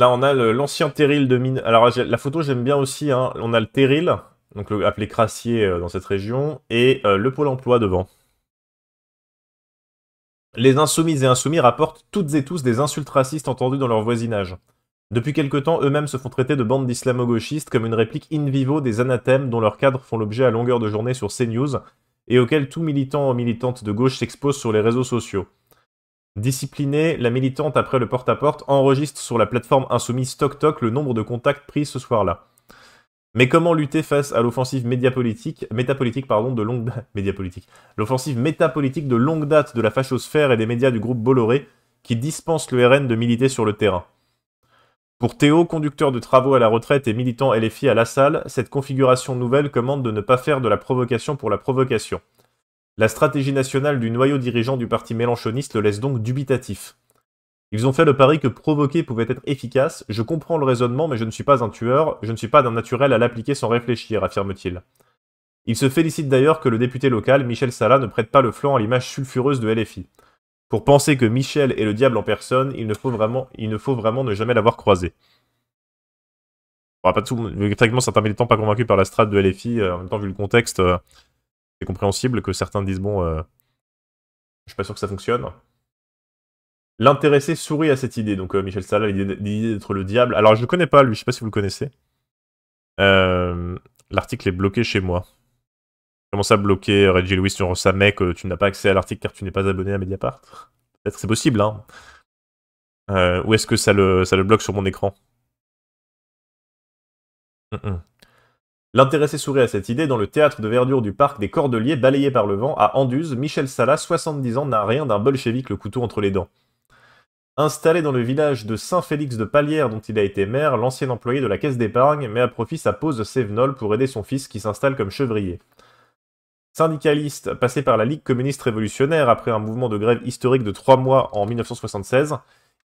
Là, on a l'ancien terril de mine. Alors, la photo, j'aime bien aussi. Hein. On a le terril donc appelé Crassier euh, dans cette région, et euh, le Pôle emploi devant. Les insoumises et insoumis rapportent toutes et tous des insultes racistes entendues dans leur voisinage. Depuis quelque temps, eux-mêmes se font traiter de bandes d'islamo-gauchistes comme une réplique in vivo des anathèmes dont leurs cadres font l'objet à longueur de journée sur CNews et auxquels tout militant ou militante de gauche s'expose sur les réseaux sociaux. Disciplinée, la militante après le porte-à-porte enregistre sur la plateforme insoumise TokTok le nombre de contacts pris ce soir-là. Mais comment lutter face à l'offensive médiapolitique, métapolitique de longue date, l'offensive métapolitique de longue date de la fachosphère et des médias du groupe Bolloré qui dispense le RN de militer sur le terrain Pour Théo, conducteur de travaux à la retraite et militant LFI à la salle, cette configuration nouvelle commande de ne pas faire de la provocation pour la provocation. La stratégie nationale du noyau dirigeant du parti mélanchoniste le laisse donc dubitatif. Ils ont fait le pari que provoquer pouvait être efficace. Je comprends le raisonnement, mais je ne suis pas un tueur, je ne suis pas d'un naturel à l'appliquer sans réfléchir, affirme-t-il. Il se félicite d'ailleurs que le député local, Michel Salah, ne prête pas le flanc à l'image sulfureuse de LFI. Pour penser que Michel est le diable en personne, il ne faut vraiment, il ne, faut vraiment ne jamais l'avoir croisé. pas certains militants pas convaincus par la strate de LFI, euh, en même temps, vu le contexte, euh, c'est compréhensible que certains disent, bon, euh, je suis pas sûr que ça fonctionne. L'intéressé sourit à cette idée, donc euh, Michel Salah, l'idée d'être le diable. Alors je le connais pas lui, je sais pas si vous le connaissez. Euh, l'article est bloqué chez moi. Comment ça bloquer Reggie Lewis sur sa mec euh, Tu n'as pas accès à l'article car tu n'es pas abonné à Mediapart Peut-être c'est possible, hein. ou est-ce que ça le, ça le bloque sur mon écran L'intéressé sourit à cette idée. Dans le théâtre de verdure du parc des Cordeliers, balayé par le vent, à Anduze, Michel Sala, 70 ans, n'a rien d'un bolchevique le couteau entre les dents. Installé dans le village de Saint-Félix de Palière dont il a été maire, l'ancien employé de la caisse d'épargne met à profit sa pause de Sévenol pour aider son fils qui s'installe comme chevrier. Syndicaliste, passé par la Ligue communiste révolutionnaire après un mouvement de grève historique de trois mois en 1976,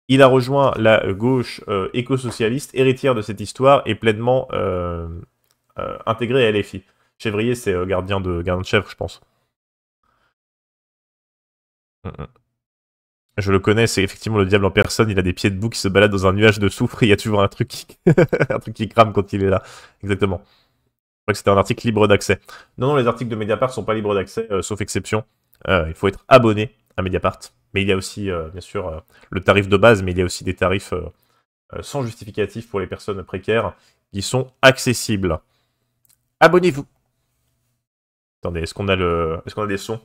il a rejoint la gauche euh, éco-socialiste, héritière de cette histoire et pleinement euh, euh, intégré intégrée à LFI. Chevrier, c'est gardien de gardien de chèvre, je pense. Mm, mm. Je le connais, c'est effectivement le diable en personne. Il a des pieds de boue qui se balade dans un nuage de soufre et il y a toujours un truc qui, un truc qui crame quand il est là. Exactement. Je crois que c'était un article libre d'accès. Non, non, les articles de Mediapart sont pas libres d'accès, euh, sauf exception. Euh, il faut être abonné à Mediapart. Mais il y a aussi, euh, bien sûr, le tarif de base, mais il y a aussi des tarifs sans justificatif pour les personnes précaires qui sont accessibles. Abonnez-vous. Attendez, est-ce qu'on a le, est-ce qu'on a des sons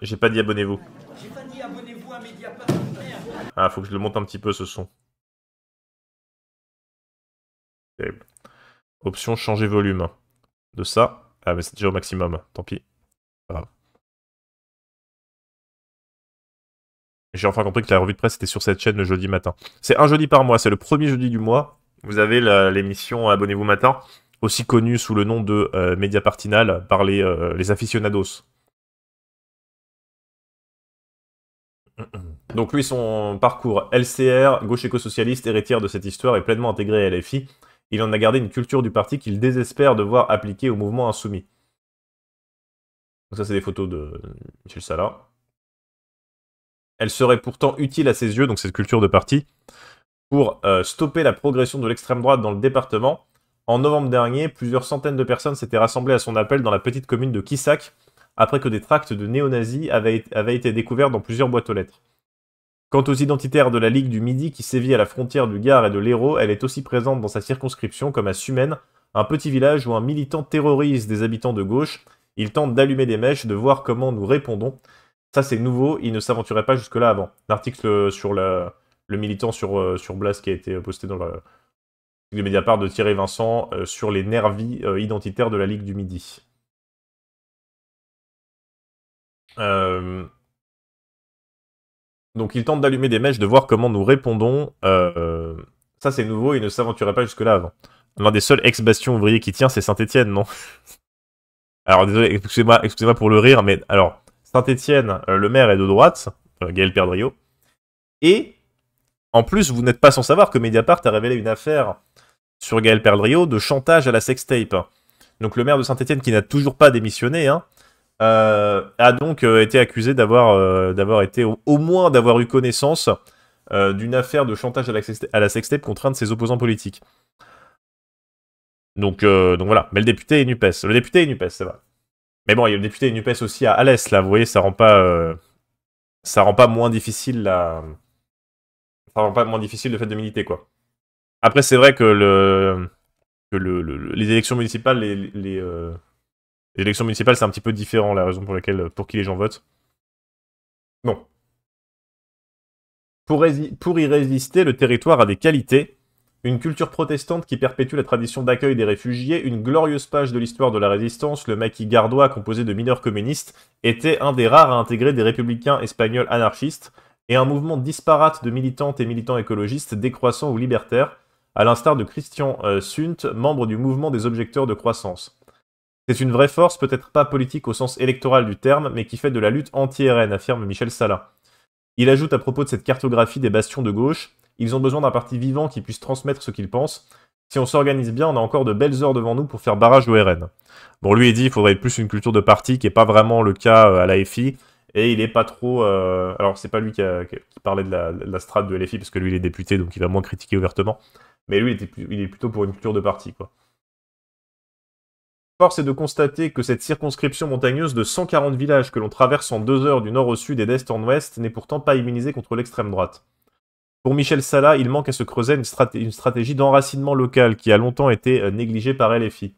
J'ai pas dit abonnez-vous. Ah, faut que je le monte un petit peu ce son. Option changer volume. De ça. Ah, mais c'est déjà au maximum. Tant pis. J'ai enfin compris que la revue de presse était sur cette chaîne le jeudi matin. C'est un jeudi par mois, c'est le premier jeudi du mois. Vous avez l'émission Abonnez-vous matin, aussi connue sous le nom de euh, Média Partinal par les, euh, les aficionados. Mm, mm. Donc lui, son parcours LCR, gauche éco-socialiste, héritière de cette histoire, est pleinement intégré à LFI. Il en a gardé une culture du parti qu'il désespère de voir appliquer au mouvement insoumis. Donc ça, c'est des photos de Michel Salah. Elle serait pourtant utile à ses yeux, donc cette culture de parti, pour euh, stopper la progression de l'extrême droite dans le département. En novembre dernier, plusieurs centaines de personnes s'étaient rassemblées à son appel dans la petite commune de Kissac après que des tracts de néo-nazis avaient été découverts dans plusieurs boîtes aux lettres. Quant aux identitaires de la Ligue du Midi qui sévit à la frontière du Gard et de l'Hérault, elle est aussi présente dans sa circonscription comme à Sumène, un petit village où un militant terrorise des habitants de gauche. Il tente d'allumer des mèches, de voir comment nous répondons. Ça c'est nouveau, il ne s'aventurait pas jusque-là avant. L'article sur le militant sur, euh, Blas qui a été posté dans le de Mediapart de Thierry Vincent euh, sur les nervis euh, identitaires de la Ligue du Midi. Euh, donc il tente d'allumer des mèches, de voir comment nous répondons. Euh, ça c'est nouveau, il ne s'aventurait pas jusque-là avant. L'un des seuls ex-bastions ouvriers qui tient, c'est Saint-Étienne, non Alors désolé, excusez-moi excusez pour le rire, mais alors Saint-Étienne, euh, le maire est de droite, euh, Gaël Perdriau. Et en plus, vous n'êtes pas sans savoir que Mediapart a révélé une affaire sur Gaël Perdriau de chantage à la sextape. Donc le maire de saint etienne qui n'a toujours pas démissionné, hein, euh, a donc euh, été accusé d'avoir euh, d'avoir été au, moins d'avoir eu connaissance d'une affaire de chantage à la, à sextape contre de ses opposants politiques. Donc, donc voilà. Mais le député est NUPES. Le député est NUPES, c'est vrai. Mais bon, il y a le député est NUPES aussi à Alès, là. Vous voyez, ça rend pas. ça rend pas moins difficile la. Ça rend pas moins difficile le fait de militer, quoi. Après, c'est vrai que le. Que le, les élections municipales, les. Les élections municipales, c'est un petit peu différent, la raison pour laquelle, euh, pour qui les gens votent. Non. Pour, y résister, le territoire a des qualités. Une culture protestante qui perpétue la tradition d'accueil des réfugiés, une glorieuse page de l'histoire de la résistance, le maquis gardois composé de mineurs communistes, était un des rares à intégrer des républicains espagnols anarchistes, et un mouvement disparate de militantes et militants écologistes décroissants ou libertaires, à l'instar de Christian euh, Sunt, membre du mouvement des objecteurs de croissance. C'est une vraie force, peut-être pas politique au sens électoral du terme, mais qui fait de la lutte anti-RN, affirme Michel Salah. Il ajoute à propos de cette cartographie des bastions de gauche, ils ont besoin d'un parti vivant qui puisse transmettre ce qu'ils pensent. Si on s'organise bien, on a encore de belles heures devant nous pour faire barrage au RN. Bon, lui, il dit il faudrait plus une culture de parti, qui n'est pas vraiment le cas euh, à la FI, et il n'est pas trop... Euh, alors, c'est pas lui qui, parlait de la, la strate de LFI, parce que lui, il est député, donc il va moins critiquer ouvertement, mais lui, était, il est plutôt pour une culture de parti, quoi. Force est de constater que cette circonscription montagneuse de 140 villages que l'on traverse en deux heures du nord au sud et d'est en ouest n'est pourtant pas immunisée contre l'extrême droite. Pour Michel Sala, il manque à ce creuser une, stratégie d'enracinement local qui a longtemps été euh, négligée par LFI.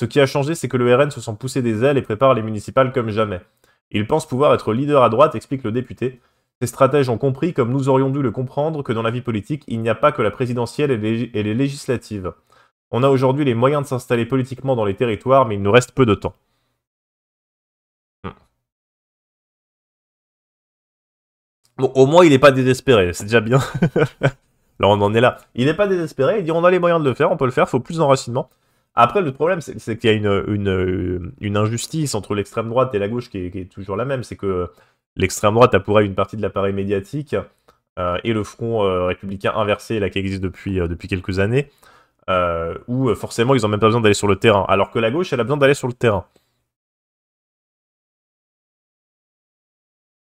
Ce qui a changé, c'est que le RN se sent poussé des ailes et prépare les municipales comme jamais. Il pense pouvoir être leader à droite, explique le député. Ces stratèges ont compris, comme nous aurions dû le comprendre, que dans la vie politique, il n'y a pas que la présidentielle et les législatives. On a aujourd'hui les moyens de s'installer politiquement dans les territoires, mais il nous reste peu de temps. Hmm. Bon, au moins, il n'est pas désespéré, c'est déjà bien. là, on en est là. Il n'est pas désespéré, il dit on a les moyens de le faire, on peut le faire, il faut plus d'enracinement. Après, le problème, c'est qu'il y a une, injustice entre l'extrême droite et la gauche qui est, toujours la même. C'est que l'extrême droite a pour elle une partie de l'appareil médiatique euh, et le front euh, républicain inversé, là, qui existe depuis euh, quelques années. Ou euh, où euh, forcément ils n'ont même pas besoin d'aller sur le terrain, alors que la gauche, elle a besoin d'aller sur le terrain.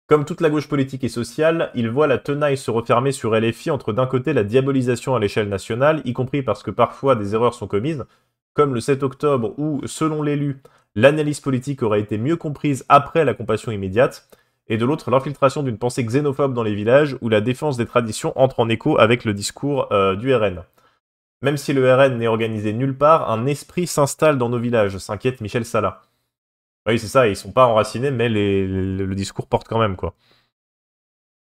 Comme toute la gauche politique et sociale, il voit la tenaille se refermer sur LFI entre d'un côté la diabolisation à l'échelle nationale, y compris parce que parfois des erreurs sont commises, comme le 7 octobre où, selon l'élu, l'analyse politique aurait été mieux comprise après la compassion immédiate, et de l'autre l'infiltration d'une pensée xénophobe dans les villages où la défense des traditions entre en écho avec le discours euh, du RN. Même si le RN n'est organisé nulle part, un esprit s'installe dans nos villages, s'inquiète Michel Salah. Oui, c'est ça, ils sont pas enracinés, mais le, discours porte quand même, quoi.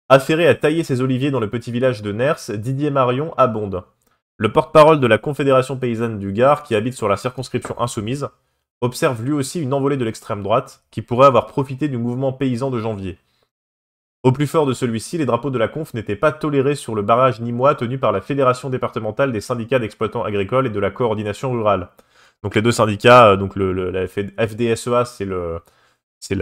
Affairé à tailler ses oliviers dans le petit village de Ners, Didier Marion abonde. Le porte-parole de la Confédération paysanne du Gard, qui habite sur la circonscription insoumise, observe lui aussi une envolée de l'extrême droite, qui pourrait avoir profité du mouvement paysan de janvier. Au plus fort de celui-ci, les drapeaux de la conf n'étaient pas tolérés sur le barrage nîmois tenu par la Fédération départementale des syndicats d'exploitants agricoles et de la coordination rurale. Donc les deux syndicats, euh, donc le, la FDSEA, c'est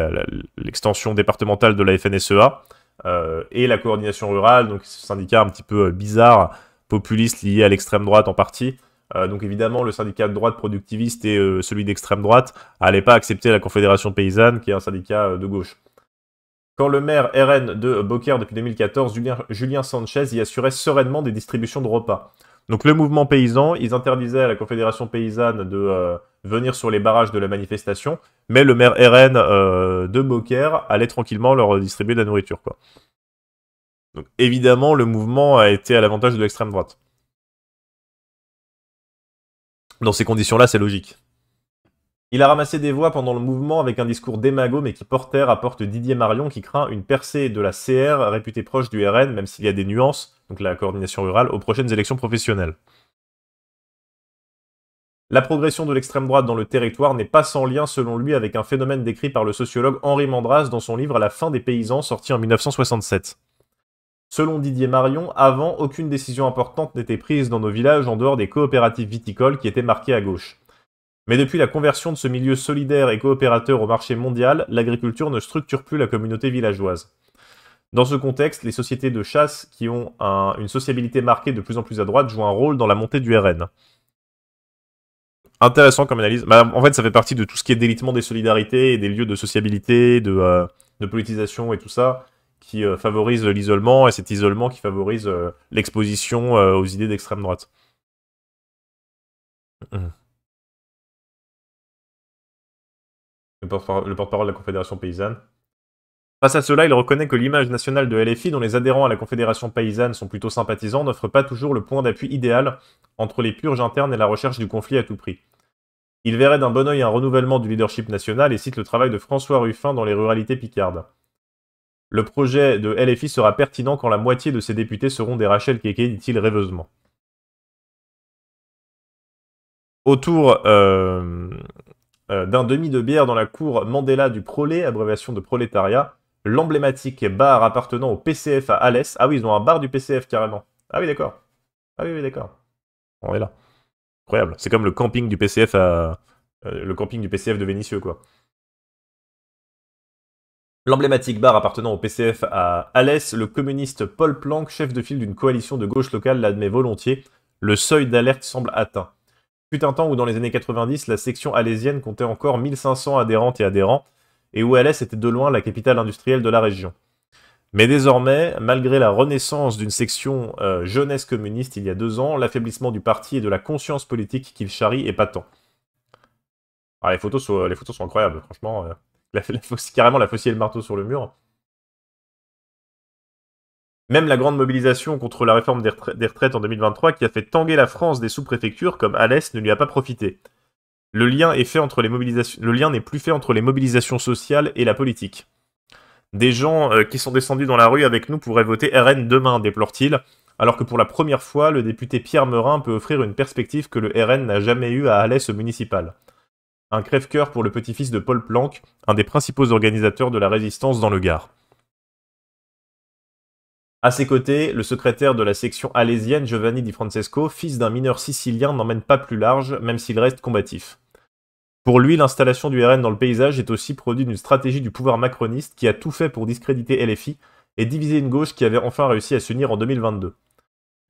l'extension départementale de la FNSEA, euh, et la coordination rurale, donc ce syndicat un petit peu euh, bizarre, populiste, lié à l'extrême droite en partie. donc évidemment, le syndicat de droite productiviste et celui d'extrême droite n'allaient pas accepter la Confédération paysanne, qui est un syndicat de gauche. Quand le maire RN de Beaucaire depuis 2014, Julien, Sanchez y assurait sereinement des distributions de repas. Donc le mouvement paysan, ils interdisaient à la Confédération paysanne de euh, venir sur les barrages de la manifestation, mais le maire RN euh, de Beaucaire allait tranquillement leur distribuer de la nourriture. Donc évidemment, le mouvement a été à l'avantage de l'extrême droite. Dans ces conditions-là, c'est logique. Il a ramassé des voix pendant le mouvement avec un discours démago, mais qui portèrent porte Didier Marion, qui craint une percée de la CR réputée proche du RN, même s'il y a des nuances, donc la coordination rurale, aux prochaines élections professionnelles. La progression de l'extrême droite dans le territoire n'est pas sans lien, selon lui, avec un phénomène décrit par le sociologue Henri Mandras dans son livre La fin des paysans, sorti en 1967. Selon Didier Marion, avant, aucune décision importante n'était prise dans nos villages en dehors des coopératives viticoles qui étaient marquées à gauche. Mais depuis la conversion de ce milieu solidaire et coopérateur au marché mondial, l'agriculture ne structure plus la communauté villageoise. Dans ce contexte, les sociétés de chasse qui ont une sociabilité marquée de plus en plus à droite jouent un rôle dans la montée du RN. Intéressant comme analyse. Bah, en fait, ça fait partie de tout ce qui est délitement des solidarités et des lieux de sociabilité, de, euh, politisation et tout ça, qui favorisent euh, favorise l'isolement, et cet isolement qui favorise euh, l'exposition aux idées d'extrême droite. Mmh. le porte-parole de la Confédération paysanne. Face à cela, il reconnaît que l'image nationale de LFI, dont les adhérents à la Confédération paysanne sont plutôt sympathisants, n'offre pas toujours le point d'appui idéal entre les purges internes et la recherche du conflit à tout prix. Il verrait d'un bon oeil un renouvellement du leadership national et cite le travail de François Ruffin dans les ruralités picardes. Le projet de LFI sera pertinent quand la moitié de ses députés seront des Rachel Keke, dit-il rêveusement. Autour euh, euh, d'un demi de bière dans la cour Mandela du Prolé, abréviation de prolétariat, l'emblématique bar appartenant au PCF à Alès. Ah oui, ils ont un bar du PCF carrément. Ah oui, d'accord. Ah oui, oui d'accord. On est là. Incroyable. C'est comme le camping du PCF à... Euh, le camping du PCF de Vénitieux, quoi. L'emblématique bar appartenant au PCF à Alès, le communiste Paul Planck, chef de file d'une coalition de gauche locale, l'admet volontiers. Le seuil d'alerte semble atteint un temps où dans les années 90, la section alésienne comptait encore 1500 adhérentes et adhérents, et où Alès était de loin la capitale industrielle de la région. Mais désormais, malgré la renaissance d'une section euh, jeunesse communiste il y a deux ans, l'affaiblissement du parti et de la conscience politique qu'il charrie est patent. Ah, les, photos sont, les photos sont incroyables, franchement. Euh, carrément, la faucille et le marteau sur le mur. Même la grande mobilisation contre la réforme des, retraites en 2023 qui a fait tanguer la France des sous-préfectures comme Alès ne lui a pas profité. Le lien le n'est plus fait entre les mobilisations sociales et la politique. Des gens euh, qui sont descendus dans la rue avec nous pourraient voter RN demain, déplore-t-il, alors que pour la première fois, le député Pierre Meurin peut offrir une perspective que le RN n'a jamais eue à Alès municipal. Un crève-cœur pour le petit-fils de Paul Planck, un des principaux organisateurs de la résistance dans le Gard. À ses côtés, le secrétaire de la section alésienne Giovanni Di Francesco, fils d'un mineur sicilien, n'emmène pas plus large, même s'il reste combatif. Pour lui, l'installation du RN dans le paysage est aussi produit d'une stratégie du pouvoir macroniste qui a tout fait pour discréditer LFI et diviser une gauche qui avait enfin réussi à s'unir en 2022.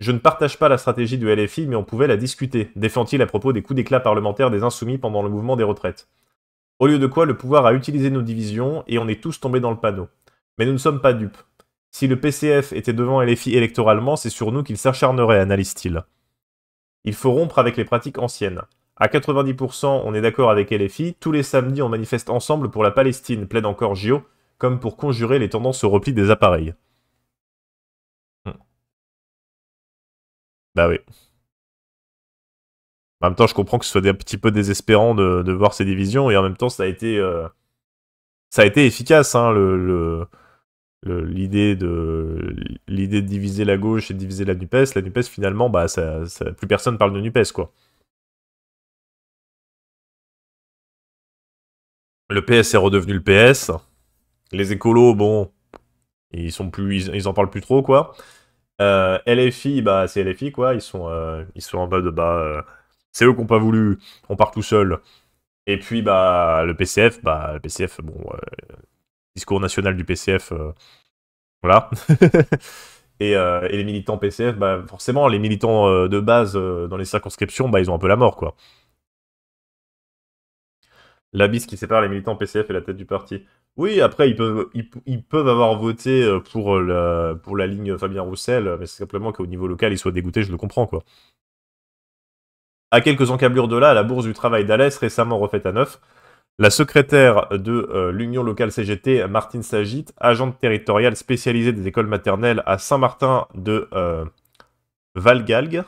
Je ne partage pas la stratégie du LFI, mais on pouvait la discuter, défend-il à propos des coups d'éclat parlementaires des insoumis pendant le mouvement des retraites. Au lieu de quoi, le pouvoir a utilisé nos divisions et on est tous tombés dans le panneau. Mais nous ne sommes pas dupes. Si le PCF était devant LFI électoralement, c'est sur nous qu'il s'acharnerait, analyse-t-il. Il faut rompre avec les pratiques anciennes. À 90%, on est d'accord avec LFI, tous les samedis on manifeste ensemble pour la Palestine, plaide encore Gio, comme pour conjurer les tendances au repli des appareils. Hmm. Bah oui. En même temps, je comprends que ce soit un petit peu désespérant de, voir ces divisions, et en même temps, ça a été, euh, ça a été efficace. Hein, le, l'idée de l'idée de diviser la gauche et de diviser la Nupes, la Nupes finalement, bah, plus personne parle de Nupes quoi. Le PS est redevenu le PS. Les écolos, bon, ils sont plus, ils, en parlent plus trop quoi. Euh, LFI, bah c'est LFI quoi, ils sont, euh, ils sont en bas de bah, euh, c'est eux qui n'ont pas voulu, on part tout seul. Et puis bah le PCF, bah le PCF, bon discours national du PCF, euh, voilà. Euh, et, les militants PCF, bah, forcément, les militants euh, de base dans les circonscriptions, bah, ils ont un peu la mort, quoi. L'abysse qui sépare les militants PCF et la tête du parti. Oui, après, ils peuvent, avoir voté pour la, ligne Fabien Roussel, mais c'est simplement qu'au niveau local, ils soient dégoûtés, je le comprends, quoi. À quelques encablures de là, la bourse du travail d'Alès, récemment refaite à neuf, la secrétaire de euh, l'Union locale CGT, Martine Sagit, agente territoriale spécialisée des écoles maternelles à Saint-Martin de euh, Valgalgue.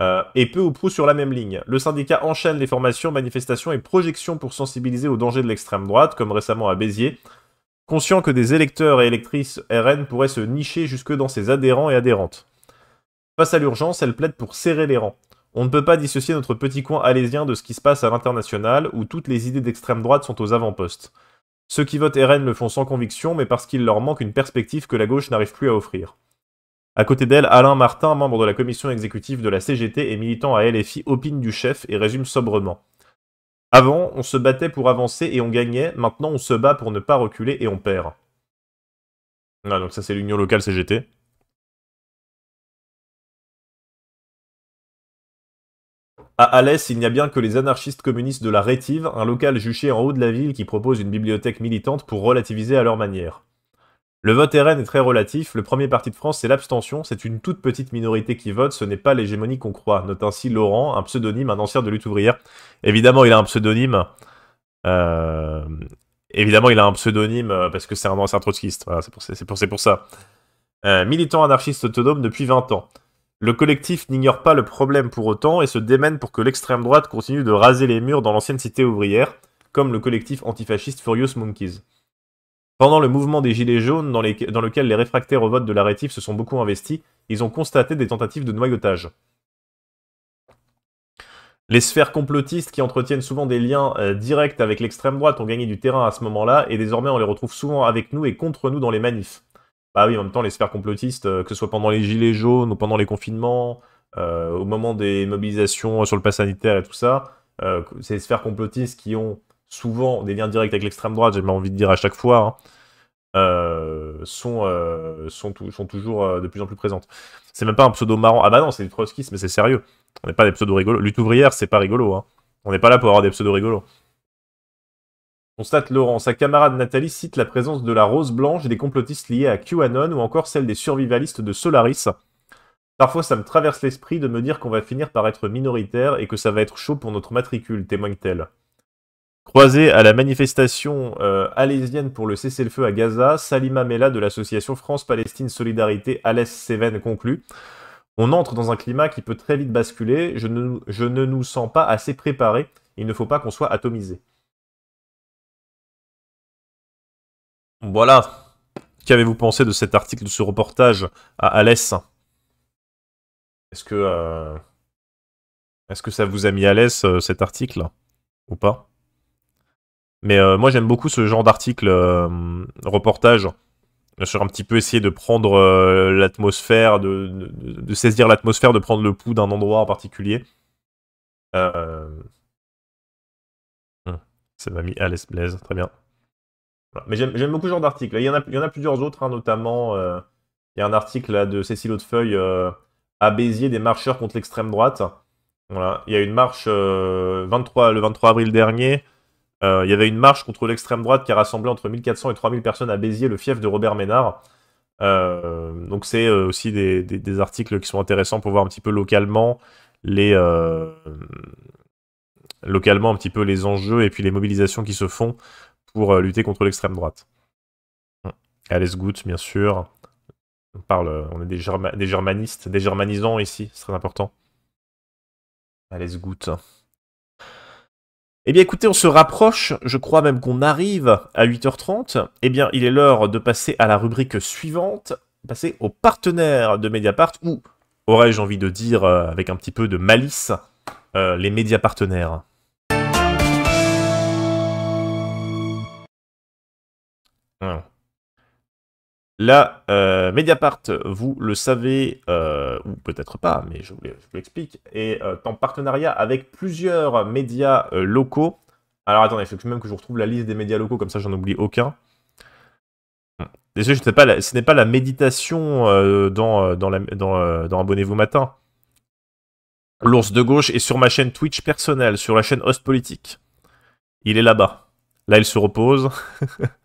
Est euh, et peu ou prou sur la même ligne. Le syndicat enchaîne les formations, manifestations et projections pour sensibiliser aux dangers de l'extrême droite, comme récemment à Béziers, conscient que des électeurs et électrices RN pourraient se nicher jusque dans ses adhérents et adhérentes. Face à l'urgence, elle plaide pour serrer les rangs. On ne peut pas dissocier notre petit coin alésien de ce qui se passe à l'international, où toutes les idées d'extrême droite sont aux avant-postes. Ceux qui votent RN le font sans conviction, mais parce qu'il leur manque une perspective que la gauche n'arrive plus à offrir. À côté d'elle, Alain Martin, membre de la commission exécutive de la CGT et militant à LFI, opine du chef et résume sobrement. Avant, on se battait pour avancer et on gagnait, maintenant on se bat pour ne pas reculer et on perd. Ah, donc ça c'est l'union locale CGT. À Alès, il n'y a bien que les anarchistes communistes de la Rétive, un local juché en haut de la ville qui propose une bibliothèque militante pour relativiser à leur manière. Le vote RN est très relatif, le premier parti de France c'est l'abstention, c'est une toute petite minorité qui vote, ce n'est pas l'hégémonie qu'on croit, note ainsi Laurent, un pseudonyme, un ancien de lutte ouvrière. Évidemment il a un pseudonyme, euh, évidemment il a un pseudonyme euh, parce que c'est un ancien trotskiste, c'est pour, ça. Euh, militant anarchiste autonome depuis 20 ans. Le collectif n'ignore pas le problème pour autant et se démène pour que l'extrême droite continue de raser les murs dans l'ancienne cité ouvrière, comme le collectif antifasciste Furious Monkeys. Pendant le mouvement des Gilets jaunes, dans, lequel les réfractaires au vote de la rétif se sont beaucoup investis, ils ont constaté des tentatives de noyautage. Les sphères complotistes qui entretiennent souvent des liens euh, directs avec l'extrême droite ont gagné du terrain à ce moment-là et désormais on les retrouve souvent avec nous et contre nous dans les manifs. Bah oui, en même temps, les sphères complotistes, euh, que ce soit pendant les gilets jaunes ou pendant les confinements, euh, au moment des mobilisations euh, sur le pass sanitaire et tout ça, ces sphères complotistes qui ont souvent des liens directs avec l'extrême droite, j'ai envie de dire à chaque fois, hein, sont, sont, toujours de plus en plus présentes. C'est même pas un pseudo marrant. Ah bah non, c'est des trotskisme, mais c'est sérieux. On n'est pas des pseudo rigolos. Lutte ouvrière, c'est pas rigolo. Hein. On n'est pas là pour avoir des pseudo rigolos. Constate Laurent, sa camarade Nathalie cite la présence de la rose blanche et des complotistes liés à QAnon ou encore celle des survivalistes de Solaris. Parfois, ça me traverse l'esprit de me dire qu'on va finir par être minoritaire et que ça va être chaud pour notre matricule, témoigne-t-elle. Croisée à la manifestation euh, alésienne pour le cessez-le-feu à Gaza, Salima Mela de l'association France-Palestine Solidarité Alès sévenne conclut On entre dans un climat qui peut très vite basculer, je ne, je ne nous sens pas assez préparés, il ne faut pas qu'on soit atomisé. Voilà. Qu'avez-vous pensé de cet article, de ce reportage à Alès Est-ce que, euh, est-ce que ça vous a mis à l'aise euh, cet article ou pas Mais euh, moi j'aime beaucoup ce genre d'article reportage sur un petit peu essayer de prendre l'atmosphère, de, saisir l'atmosphère, de prendre le pouls d'un endroit en particulier. Hmm. ça m'a mis l'aise Blaise, très bien. Mais j'aime beaucoup ce genre d'article. Il, y en a plusieurs autres, hein, notamment, euh, il y a un article de Cécile Hautefeuille euh, à Béziers, des marcheurs contre l'extrême droite. Voilà. Il y a une marche 23, euh, le 23 avril dernier. il y avait une marche contre l'extrême droite qui a rassemblé entre 1400 et 3000 personnes à Béziers, le fief de Robert Ménard. donc c'est aussi des, articles qui sont intéressants pour voir un petit peu localement les, localement un petit peu les enjeux et puis les mobilisations qui se font pour euh, lutter contre l'extrême droite. Allez, Goutte, bien sûr. On parle, euh, on est des, germanistes, des germanisants ici, c'est très important. Allez, Goutte. Eh bien écoutez, on se rapproche, je crois même qu'on arrive à 8h30. Eh bien, il est l'heure de passer à la rubrique suivante, passer aux partenaires de Mediapart, ou aurais-je envie de dire euh, avec un petit peu de malice, les médias partenaires. La Là, euh, Mediapart, vous le savez, euh, ou peut-être pas, mais je vous, l'explique, est euh, en partenariat avec plusieurs médias locaux. Alors attendez, il faut même que je retrouve la liste des médias locaux, comme ça j'en oublie aucun. Désolé, je pas ce n'est pas la méditation dans, dans, dans Abonnez-vous matin. L'ours de gauche est sur ma chaîne Twitch personnelle, sur la chaîne Host Politique. Il est là-bas. Là, il se repose.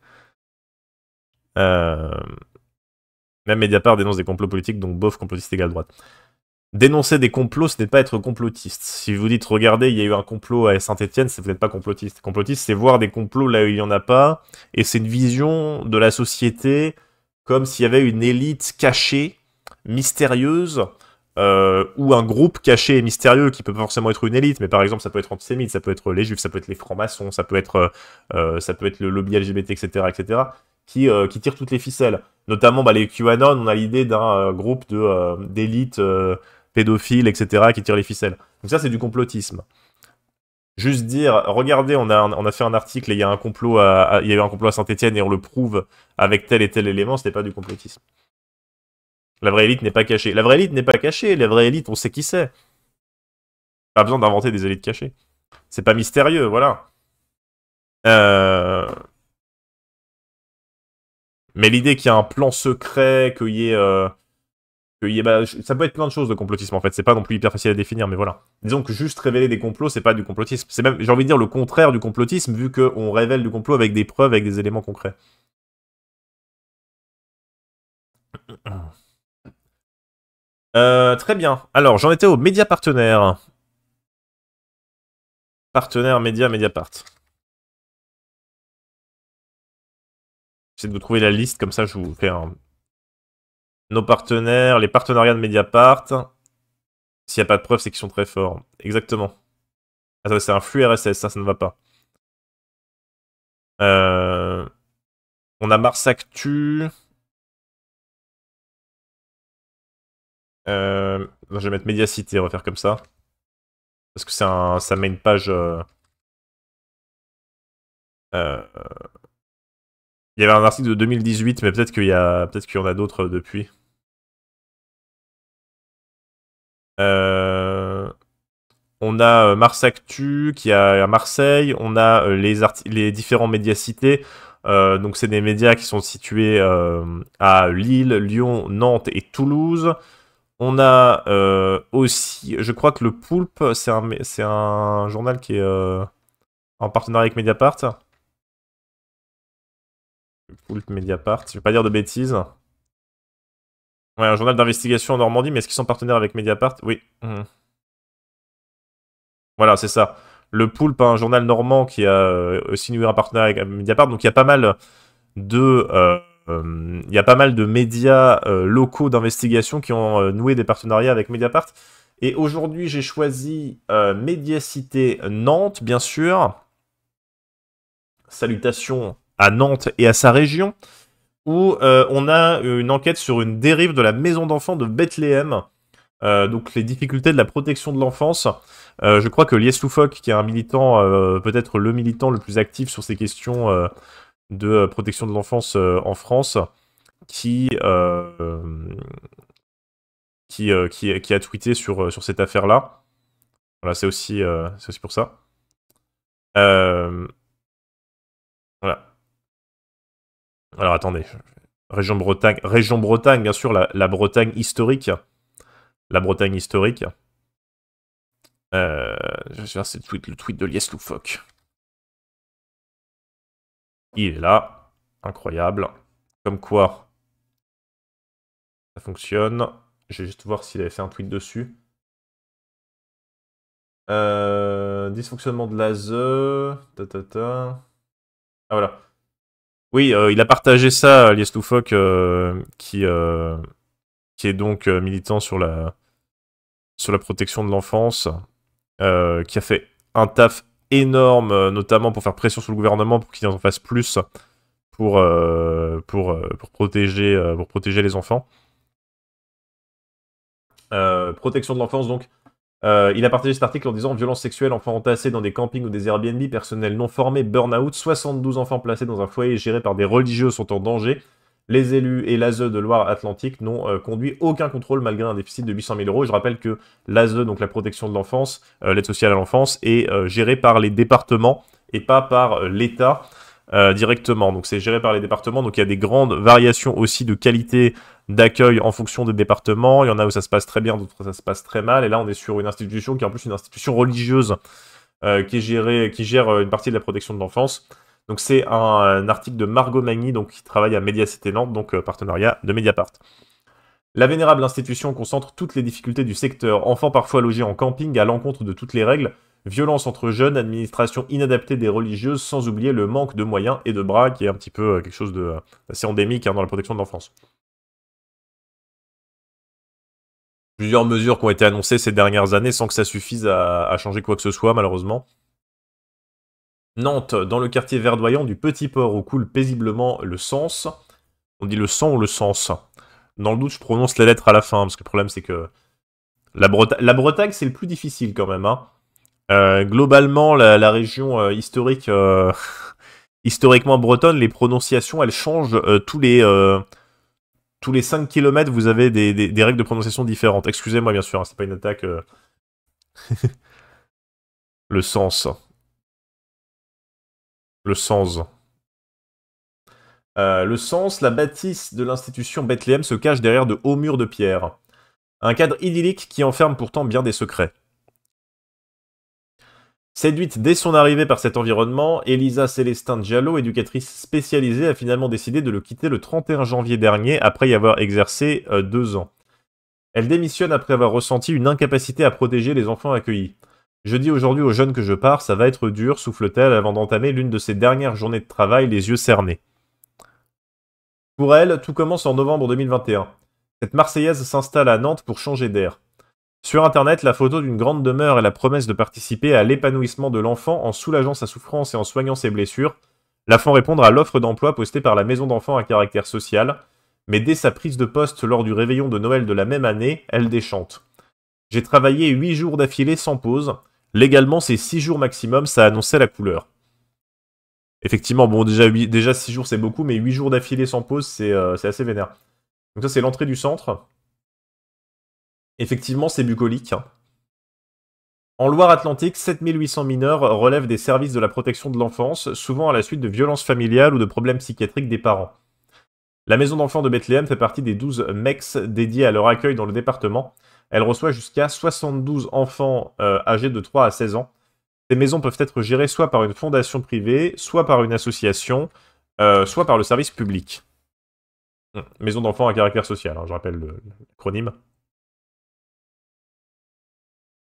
Euh, même Mediapart dénonce des complots politiques, donc bof, complotiste égale droite. Dénoncer des complots, ce n'est pas être complotiste. Si vous dites, regardez, il y a eu un complot à Saint-Etienne, vous n'êtes pas complotiste. Complotiste, c'est voir des complots là où il n'y en a pas, et c'est une vision de la société comme s'il y avait une élite cachée, mystérieuse, euh, ou un groupe caché et mystérieux qui peut forcément être une élite, mais par exemple ça peut être antisémite, ça peut être les juifs, ça peut être les francs-maçons, ça peut être, euh, ça peut être le lobby LGBT, etc., etc qui, euh, tirent toutes les ficelles. Notamment bah, les QAnon, on a l'idée d'un euh, groupe de euh, d'élite pédophile, etc., qui tire les ficelles. Donc ça, c'est du complotisme. Juste dire, regardez, on a, on a fait un article et il y a un complot à, il y a eu un complot à Saint-Etienne et on le prouve avec tel et tel élément, ce n'est pas du complotisme. La vraie élite n'est pas cachée. La vraie élite n'est pas cachée. La vraie élite, on sait qui c'est. Pas besoin d'inventer des élites cachées. C'est pas mystérieux, voilà. Euh, mais l'idée qu'il y a un plan secret, qu'il y ait... Euh, que y ait bah, ça peut être plein de choses de complotisme en fait, c'est pas non plus hyper facile à définir, mais voilà. Disons que juste révéler des complots, c'est pas du complotisme. C'est même, j'ai envie de dire, le contraire du complotisme, vu qu'on révèle du complot avec des preuves, avec des éléments concrets. Euh, très bien. Alors, j'en étais aux médias partenaires. Partenaires, média, part. J'essaie de vous trouver la liste, comme ça je vous fais un... Nos partenaires, les partenariats de Mediapart. S'il n'y a pas de preuve, c'est qu'ils sont très forts. Exactement. Ah, c'est un flux RSS, ça, hein, ça ne va pas. Euh, on a Mars Actu. Euh, je vais mettre Mediacity, on va comme ça. Parce que c'est un... ça met une page... Euh... euh il y avait un article de 2018, mais peut-être qu'il y, a... peut qu'il y en a d'autres euh, depuis. Euh, on a euh, Mars qui est à Marseille, on a les, différents médias cités. donc c'est des médias qui sont situés à Lille, Lyon, Nantes et Toulouse. On a aussi, je crois que le Poulpe, c'est un, journal qui est en partenariat avec Mediapart. Poulpe, Mediapart. Je vais pas dire de bêtises. Ouais, un journal d'investigation en Normandie, mais est-ce qu'ils sont partenaires avec Mediapart Oui. Mhm. Voilà, c'est ça. Le Poulpe, un journal normand qui a euh, aussi noué un partenariat avec Mediapart. Donc il y a pas mal de, euh, euh, il y a pas mal de médias locaux d'investigation qui ont noué des partenariats avec Mediapart. Et aujourd'hui, j'ai choisi Mediacité Nantes, bien sûr. Salutations à Nantes et à sa région, où euh, on a une enquête sur une dérive de la maison d'enfants de Bethléem. Euh, donc les difficultés de la protection de l'enfance. Euh, je crois que Liesloufoc, qui est un militant, peut-être le militant le plus actif sur ces questions de protection de l'enfance en France, qui, qui, a tweeté sur, sur cette affaire-là. Voilà, c'est aussi, aussi pour ça. voilà. Alors attendez. Région Bretagne. Région Bretagne, bien sûr, la, Bretagne historique. La Bretagne historique. Euh, je vais faire le tweet, le tweet de Lies Il est là. Incroyable. Comme quoi, ça fonctionne. Je vais juste voir s'il avait fait un tweet dessus. Euh, dysfonctionnement de la ZE. Ah voilà. Oui, euh, il a partagé ça, Liestoufok, euh, euh, qui, est donc militant sur la, sur la protection de l'enfance, qui a fait un taf énorme, notamment pour faire pression sur le gouvernement pour qu'il en fasse plus pour, pour, pour, protéger, pour protéger les enfants. protection de l'enfance, donc, euh, il a partagé cet article en disant violence sexuelle, enfants entassés dans des campings ou des Airbnb, personnel non formé, burn-out, 72 enfants placés dans un foyer géré par des religieux sont en danger. Les élus et l'ASE de Loire-Atlantique n'ont euh, conduit aucun contrôle malgré un déficit de 800 000 euros. Je rappelle que l'ASE, donc la protection de l'enfance, euh, l'aide sociale à l'enfance, est gérée par les départements et pas par l'État. Euh, directement. Donc c'est géré par les départements. Donc il y a des grandes variations aussi de qualité d'accueil en fonction des départements. Il y en a où ça se passe très bien, d'autres où ça se passe très mal. Et là on est sur une institution qui est en plus une institution religieuse euh, qui, qui gère euh, une partie de la protection de l'enfance. Donc c'est un, article de Margot Magny donc, qui travaille à Mediacité Nantes, donc partenariat de Mediapart. La vénérable institution concentre toutes les difficultés du secteur, enfants parfois logés en camping à l'encontre de toutes les règles, violence entre jeunes, administration inadaptée des religieuses, sans oublier le manque de moyens et de bras, qui est un petit peu euh, quelque chose de... d'assez euh, endémique hein, dans la protection de l'enfance. Plusieurs mesures qui ont été annoncées ces dernières années sans que ça suffise à, changer quoi que ce soit, malheureusement. Nantes, dans le quartier verdoyant du Petit Port où coule paisiblement le sens. On dit le sang ou le sens Dans le doute, je prononce la lettre à la fin, parce que le problème c'est que... La, la Bretagne, c'est le plus difficile quand même. Hein. Euh, globalement, la, région euh, historique, euh, historiquement bretonne, les prononciations, elles changent tous les tous les 5 km, vous avez des, règles de prononciation différentes. Excusez-moi, bien sûr, hein, c'est pas une attaque. Le sens. Le sens. le sens, la bâtisse de l'institution Bethléem se cache derrière de hauts murs de pierre. Un cadre idyllique qui enferme pourtant bien des secrets. Séduite dès son arrivée par cet environnement, Elisa Célestin Giallo, éducatrice spécialisée, a finalement décidé de le quitter le 31 janvier dernier après y avoir exercé euh, deux ans. Elle démissionne après avoir ressenti une incapacité à protéger les enfants accueillis. Je dis aujourd'hui aux jeunes que je pars, ça va être dur, souffle-t-elle avant d'entamer l'une de ses dernières journées de travail, les yeux cernés. Pour elle, tout commence en novembre 2021. Cette Marseillaise s'installe à Nantes pour changer d'air. Sur Internet, la photo d'une grande demeure et la promesse de participer à l'épanouissement de l'enfant en soulageant sa souffrance et en soignant ses blessures la font répondre à l'offre d'emploi postée par la maison d'enfants à caractère social, mais dès sa prise de poste lors du réveillon de Noël de la même année, elle déchante. J'ai travaillé 8 jours d'affilée sans pause, légalement c'est 6 jours maximum, ça annonçait la couleur. Effectivement, bon déjà, 6 jours c'est beaucoup, mais 8 jours d'affilée sans pause euh, c'est assez vénère. Donc ça c'est l'entrée du centre. Effectivement, c'est bucolique. Hein. En Loire-Atlantique, 7800 mineurs relèvent des services de la protection de l'enfance, souvent à la suite de violences familiales ou de problèmes psychiatriques des parents. La maison d'enfants de Bethléem fait partie des 12 MEX dédiés à leur accueil dans le département. Elle reçoit jusqu'à 72 enfants euh, âgés de 3 à 16 ans. Ces maisons peuvent être gérées soit par une fondation privée, soit par une association, euh, soit par le service public. Hum, maison d'enfants à caractère social, hein, je rappelle l'acronyme. Le,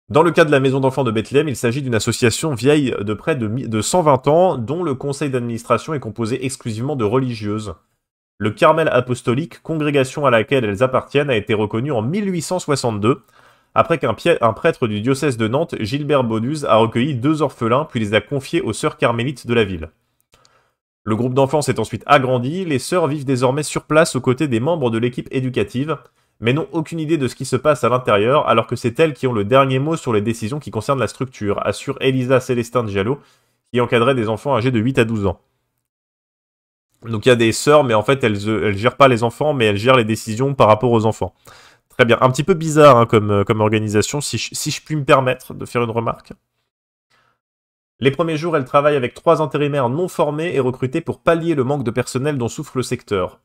dans le cas de la maison d'enfants de Bethléem, il s'agit d'une association vieille de près de, 120 ans dont le conseil d'administration est composé exclusivement de religieuses. Le Carmel apostolique, congrégation à laquelle elles appartiennent, a été reconnu en 1862 après qu'un prêtre du diocèse de Nantes, Gilbert Bonus, a recueilli deux orphelins puis les a confiés aux sœurs carmélites de la ville. Le groupe d'enfants s'est ensuite agrandi, les sœurs vivent désormais sur place aux côtés des membres de l'équipe éducative, mais n'ont aucune idée de ce qui se passe à l'intérieur, alors que c'est elles qui ont le dernier mot sur les décisions qui concernent la structure, assure Elisa Célestin Giallo, qui encadrait des enfants âgés de 8 à 12 ans. Donc il y a des sœurs, mais en fait elles, ne euh, gèrent pas les enfants, mais elles gèrent les décisions par rapport aux enfants. Très bien, un petit peu bizarre hein, euh, comme, organisation, si je, si je puis me permettre de faire une remarque. Les premiers jours, elle travaille avec trois intérimaires non formés et recrutés pour pallier le manque de personnel dont souffre le secteur.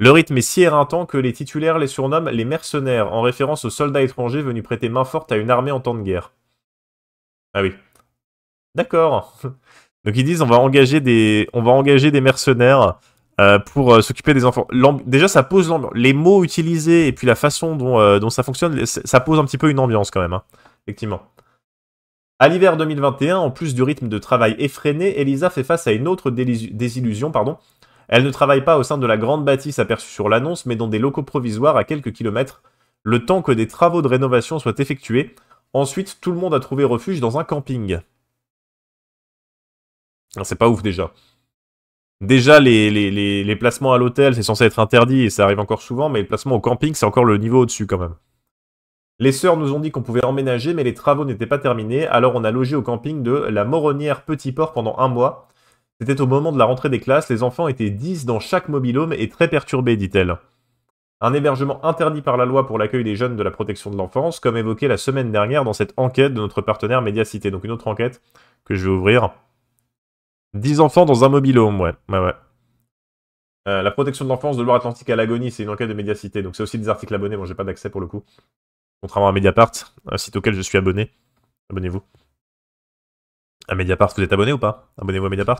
Le rythme est si éreintant que les titulaires les surnomment les mercenaires, en référence aux soldats étrangers venus prêter main forte à une armée en temps de guerre. Ah oui. D'accord. Donc ils disent on va engager des, on va engager des mercenaires euh, pour euh, s'occuper des enfants. Déjà ça pose l'ambiance. Les mots utilisés et puis la façon dont, euh, ça fonctionne, ça pose un petit peu une ambiance quand même. Hein. Effectivement. À l'hiver 2021, en plus du rythme de travail effréné, Elisa fait face à une autre désillusion, pardon, elle ne travaille pas au sein de la grande bâtisse aperçue sur l'annonce, mais dans des locaux provisoires à quelques kilomètres, le temps que des travaux de rénovation soient effectués. Ensuite, tout le monde a trouvé refuge dans un camping. Ah, c'est pas ouf déjà. Déjà, les, placements à l'hôtel, c'est censé être interdit et ça arrive encore souvent, mais les placements au camping, c'est encore le niveau au-dessus quand même. Les sœurs nous ont dit qu'on pouvait emménager, mais les travaux n'étaient pas terminés, alors on a logé au camping de la Moronnière Petit Port pendant un mois. C'était au moment de la rentrée des classes, les enfants étaient 10 dans chaque mobilhome et très perturbés, dit-elle. Un hébergement interdit par la loi pour l'accueil des jeunes de la protection de l'enfance, comme évoqué la semaine dernière dans cette enquête de notre partenaire Mediacité. Donc une autre enquête que je vais ouvrir. 10 enfants dans un mobilhome, ouais. ouais, ouais. Euh, la protection de l'enfance de Loire-Atlantique à l'agonie, c'est une enquête de Mediacité. Donc c'est aussi des articles abonnés, bon j'ai pas d'accès pour le coup. Contrairement à Mediapart, un site auquel je suis abonné. Abonnez-vous. À Mediapart, vous êtes abonné ou pas Abonnez-vous à Mediapart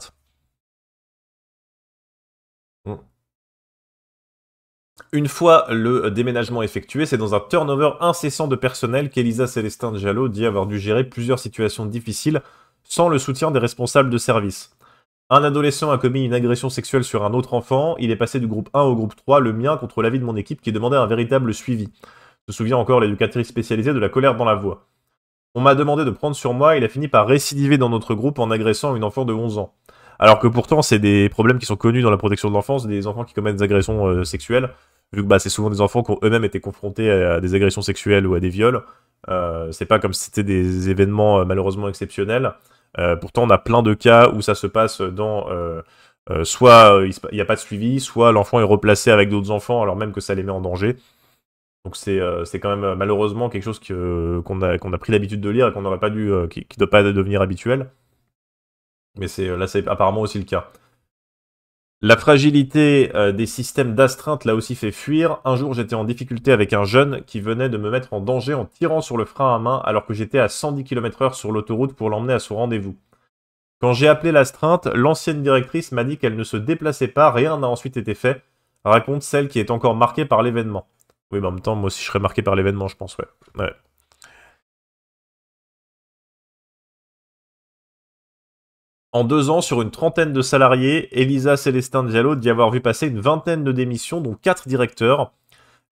Mm. Une fois le déménagement effectué, c'est dans un turnover incessant de personnel qu'Elisa Célestin de dit avoir dû gérer plusieurs situations difficiles sans le soutien des responsables de service. Un adolescent a commis une agression sexuelle sur un autre enfant, il est passé du groupe 1 au groupe 3, le mien contre l'avis de mon équipe qui demandait un véritable suivi. Je me souviens encore l'éducatrice spécialisée de la colère dans la voix. On m'a demandé de prendre sur moi, il a fini par récidiver dans notre groupe en agressant une enfant de 11 ans. Alors que pourtant, c'est des problèmes qui sont connus dans la protection de l'enfance, des enfants qui commettent des agressions euh, sexuelles, vu que bah, c'est souvent des enfants qui ont eux-mêmes été confrontés à des agressions sexuelles ou à des viols. Euh, c'est pas comme si c'était des événements euh, malheureusement exceptionnels. pourtant, on a plein de cas où ça se passe dans soit il n'y a pas de suivi, soit l'enfant est replacé avec d'autres enfants alors même que ça les met en danger. Donc c'est quand même malheureusement quelque chose qu'on a, pris l'habitude de lire et qu'on n'aurait pas dû, qui ne doit pas devenir habituel. Mais c'est euh, là, c'est apparemment aussi le cas. La fragilité euh, des systèmes d'astreinte l'a aussi fait fuir. Un jour, j'étais en difficulté avec un jeune qui venait de me mettre en danger en tirant sur le frein à main alors que j'étais à 110 km/h sur l'autoroute pour l'emmener à son rendez-vous. Quand j'ai appelé l'astreinte, l'ancienne directrice m'a dit qu'elle ne se déplaçait pas, rien n'a ensuite été fait, raconte celle qui est encore marquée par l'événement. Oui, mais en même temps, moi aussi je serais marqué par l'événement, je pense, ouais. ouais. En deux ans, sur une trentaine de salariés, Elisa Célestin Diallo dit avoir vu passer une vingtaine de démissions, dont quatre directeurs.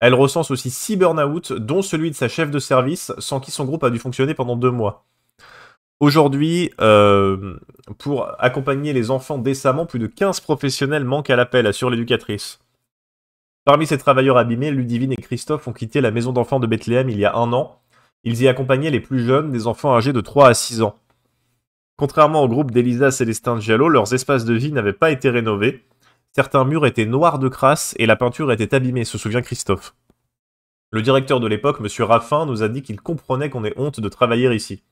Elle recense aussi six burn-out, dont celui de sa chef de service, sans qui son groupe a dû fonctionner pendant deux mois. Aujourd'hui, euh, pour accompagner les enfants décemment, plus de 15 professionnels manquent à l'appel, assure l'éducatrice. Parmi ces travailleurs abîmés, Ludivine et Christophe ont quitté la maison d'enfants de Bethléem il y a un an. Ils y accompagnaient les plus jeunes, des enfants âgés de 3 à 6 ans. Contrairement au groupe d'Elisa Célestin Giallo, leurs espaces de vie n'avaient pas été rénovés. Certains murs étaient noirs de crasse et la peinture était abîmée, se souvient Christophe. Le directeur de l'époque, M. Raffin, nous a dit qu'il comprenait qu'on ait honte de travailler ici.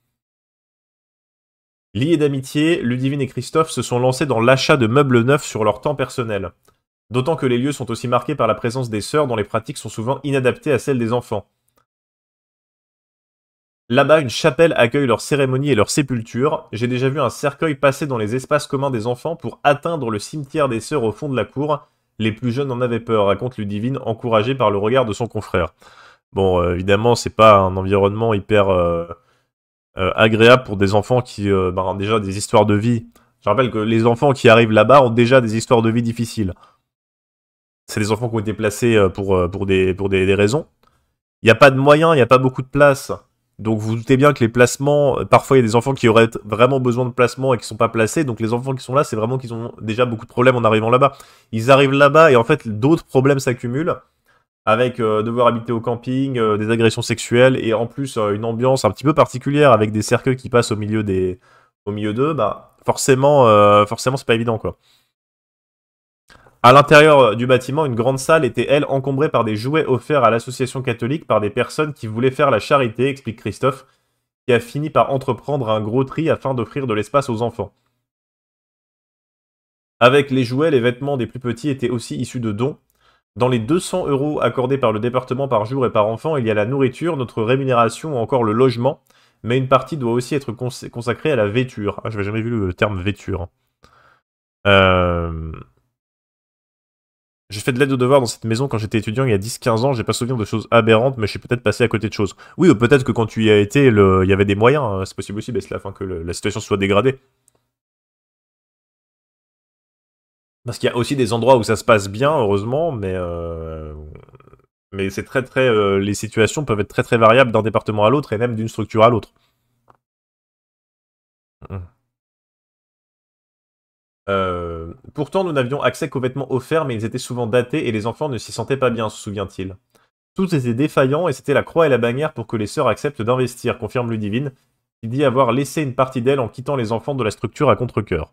Liés d'amitié, Ludivine et Christophe se sont lancés dans l'achat de meubles neufs sur leur temps personnel. D'autant que les lieux sont aussi marqués par la présence des sœurs dont les pratiques sont souvent inadaptées à celles des enfants. Là-bas, une chapelle accueille leurs cérémonies et leurs sépultures. J'ai déjà vu un cercueil passer dans les espaces communs des enfants pour atteindre le cimetière des sœurs au fond de la cour. Les plus jeunes en avaient peur, raconte Ludivine, encouragé par le regard de son confrère. Bon, euh, évidemment, c'est pas un environnement hyper euh, euh, agréable pour des enfants qui ben, ont déjà des histoires de vie. Je rappelle que les enfants qui arrivent là-bas ont déjà des histoires de vie difficiles. C'est des enfants qui ont été placés pour, pour, des, des raisons. Il n'y a pas de moyens, il n'y a pas beaucoup de place. Donc vous, doutez bien que les placements, euh, parfois il y a des enfants qui auraient vraiment besoin de placements et qui sont pas placés. Donc les enfants qui sont là, c'est vraiment qu'ils ont déjà beaucoup de problèmes en arrivant là-bas. Ils arrivent là-bas et en fait d'autres problèmes s'accumulent avec euh, devoir habiter au camping, euh, des agressions sexuelles et en plus une ambiance un petit peu particulière avec des cercueils qui passent au milieu des au milieu d'eux, bah forcément forcément c'est pas évident quoi. À l'intérieur euh, du bâtiment, une grande salle était, elle, encombrée par des jouets offerts à l'association catholique par des personnes qui voulaient faire la charité, explique Christophe, qui a fini par entreprendre un gros tri afin d'offrir de l'espace aux enfants. Avec les jouets, les vêtements des plus petits étaient aussi issus de dons. Dans les 200 euros accordés par le département par jour et par enfant, il y a la nourriture, notre rémunération ou encore le logement, mais une partie doit aussi être consacrée à la vêture. Ah, je n'avais jamais vu le terme vêture. Hein. Euh... J'ai fait de l'aide aux devoirs dans cette maison quand j'étais étudiant il y a 10-15 ans, j'ai pas souvenir de choses aberrantes, mais je suis peut-être passé à côté de choses. Oui, euh, peut-être que quand tu y as été, il y avait des moyens, hein, c'est possible aussi, c'est mais la fin que la situation soit dégradée. Parce qu'il y a aussi des endroits où ça se passe bien, heureusement, mais, euh, mais c'est très très. Euh, les situations peuvent être très très variables d'un département à l'autre et même d'une structure à l'autre. Hum. Euh, pourtant, nous n'avions accès qu'aux vêtements offerts, mais ils étaient souvent datés et les enfants ne s'y sentaient pas bien, se souvient-il. Tout était défaillant et c'était la croix et la bannière pour que les sœurs acceptent d'investir, confirme Ludivine, qui dit avoir laissé une partie d'elle en quittant les enfants de la structure à contre-coeur.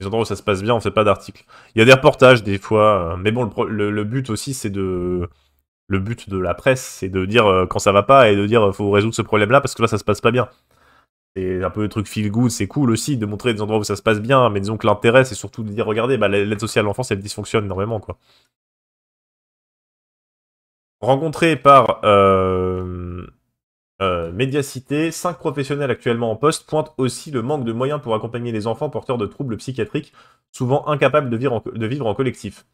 Les endroits où ça se passe bien, on fait pas d'articles. Il y a des reportages des fois, euh, mais bon, le, but aussi c'est de. Le but de la presse, c'est de dire euh, quand ça va pas et de dire faut résoudre ce problème là parce que là ça se passe pas bien c'est un peu le truc feel good, c'est cool aussi de montrer des endroits où ça se passe bien, mais disons que l'intérêt c'est surtout de dire regardez, bah, l'aide sociale à l'enfance elle dysfonctionne énormément quoi. Rencontré par euh, euh Médiacité, 5 professionnels actuellement en poste pointent aussi le manque de moyens pour accompagner les enfants porteurs de troubles psychiatriques, souvent incapables de vivre en, de vivre en collectif.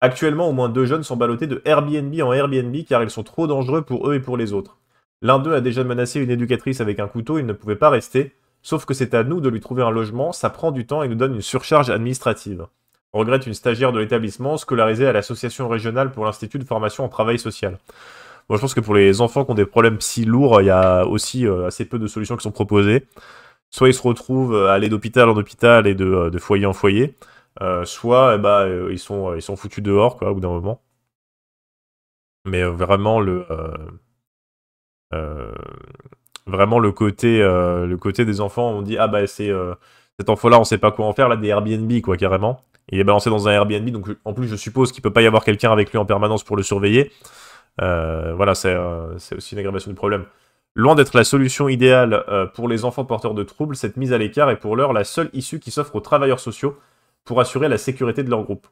Actuellement, au moins deux jeunes sont ballottés de Airbnb en Airbnb car ils sont trop dangereux pour eux et pour les autres. L'un d'eux a déjà menacé une éducatrice avec un couteau, il ne pouvait pas rester, sauf que c'est à nous de lui trouver un logement, ça prend du temps et nous donne une surcharge administrative. On regrette une stagiaire de l'établissement, scolarisée à l'association régionale pour l'Institut de formation en travail social. Moi, je pense que pour les enfants qui ont des problèmes si lourds, il y a aussi euh, assez peu de solutions qui sont proposées. Soit ils se retrouvent euh, à aller d'hôpital en hôpital et de, euh, foyer en foyer, soit eh ben, ils, sont, ils sont foutus dehors, quoi, au bout d'un moment. Mais vraiment, le euh, vraiment le côté, euh, le côté des enfants, on dit ah bah c'est euh, cet enfant-là, on sait pas quoi en faire, là des Airbnb quoi carrément. Il est balancé dans un Airbnb, donc en plus je suppose qu'il peut pas y avoir quelqu'un avec lui en permanence pour le surveiller. voilà, c'est aussi une aggravation du problème. Loin d'être la solution idéale pour les enfants porteurs de troubles, cette mise à l'écart est pour l'heure la seule issue qui s'offre aux travailleurs sociaux pour assurer la sécurité de leur groupe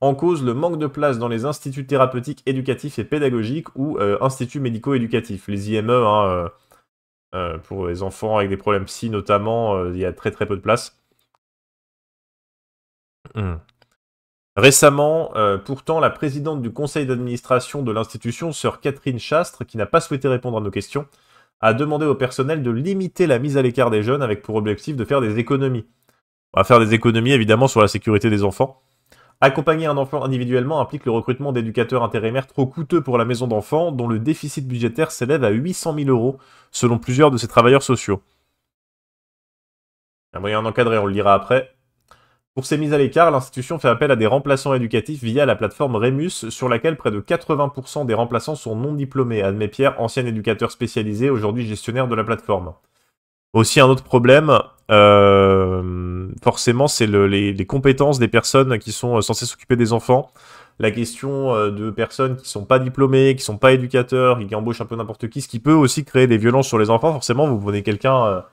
en cause le manque de place dans les instituts thérapeutiques, éducatifs et pédagogiques ou euh, instituts médico-éducatifs, les IME, hein, euh, euh, pour les enfants avec des problèmes psy notamment, il y a très très peu de place. Hmm. Récemment, pourtant, la présidente du conseil d'administration de l'institution, sœur Catherine Chastre, qui n'a pas souhaité répondre à nos questions, a demandé au personnel de limiter la mise à l'écart des jeunes avec pour objectif de faire des économies. On va faire des économies évidemment sur la sécurité des enfants, Accompagner un enfant individuellement implique le recrutement d'éducateurs intérimaires trop coûteux pour la maison d'enfants, dont le déficit budgétaire s'élève à 800 000 euros, selon plusieurs de ses travailleurs sociaux. Un moyen d'encadrer, on le lira après. Pour ces mises à l'écart, l'institution fait appel à des remplaçants éducatifs via la plateforme Remus, sur laquelle près de 80% des remplaçants sont non diplômés, admet Pierre, ancien éducateur spécialisé, aujourd'hui gestionnaire de la plateforme. Aussi un autre problème, euh, forcément, c'est les, compétences des personnes qui sont euh, censées s'occuper des enfants. La question euh, de personnes qui ne sont pas diplômées, qui sont pas éducateurs, qui embauchent un peu n'importe qui, ce qui peut aussi créer des violences sur les enfants. Forcément, vous prenez quelqu'un,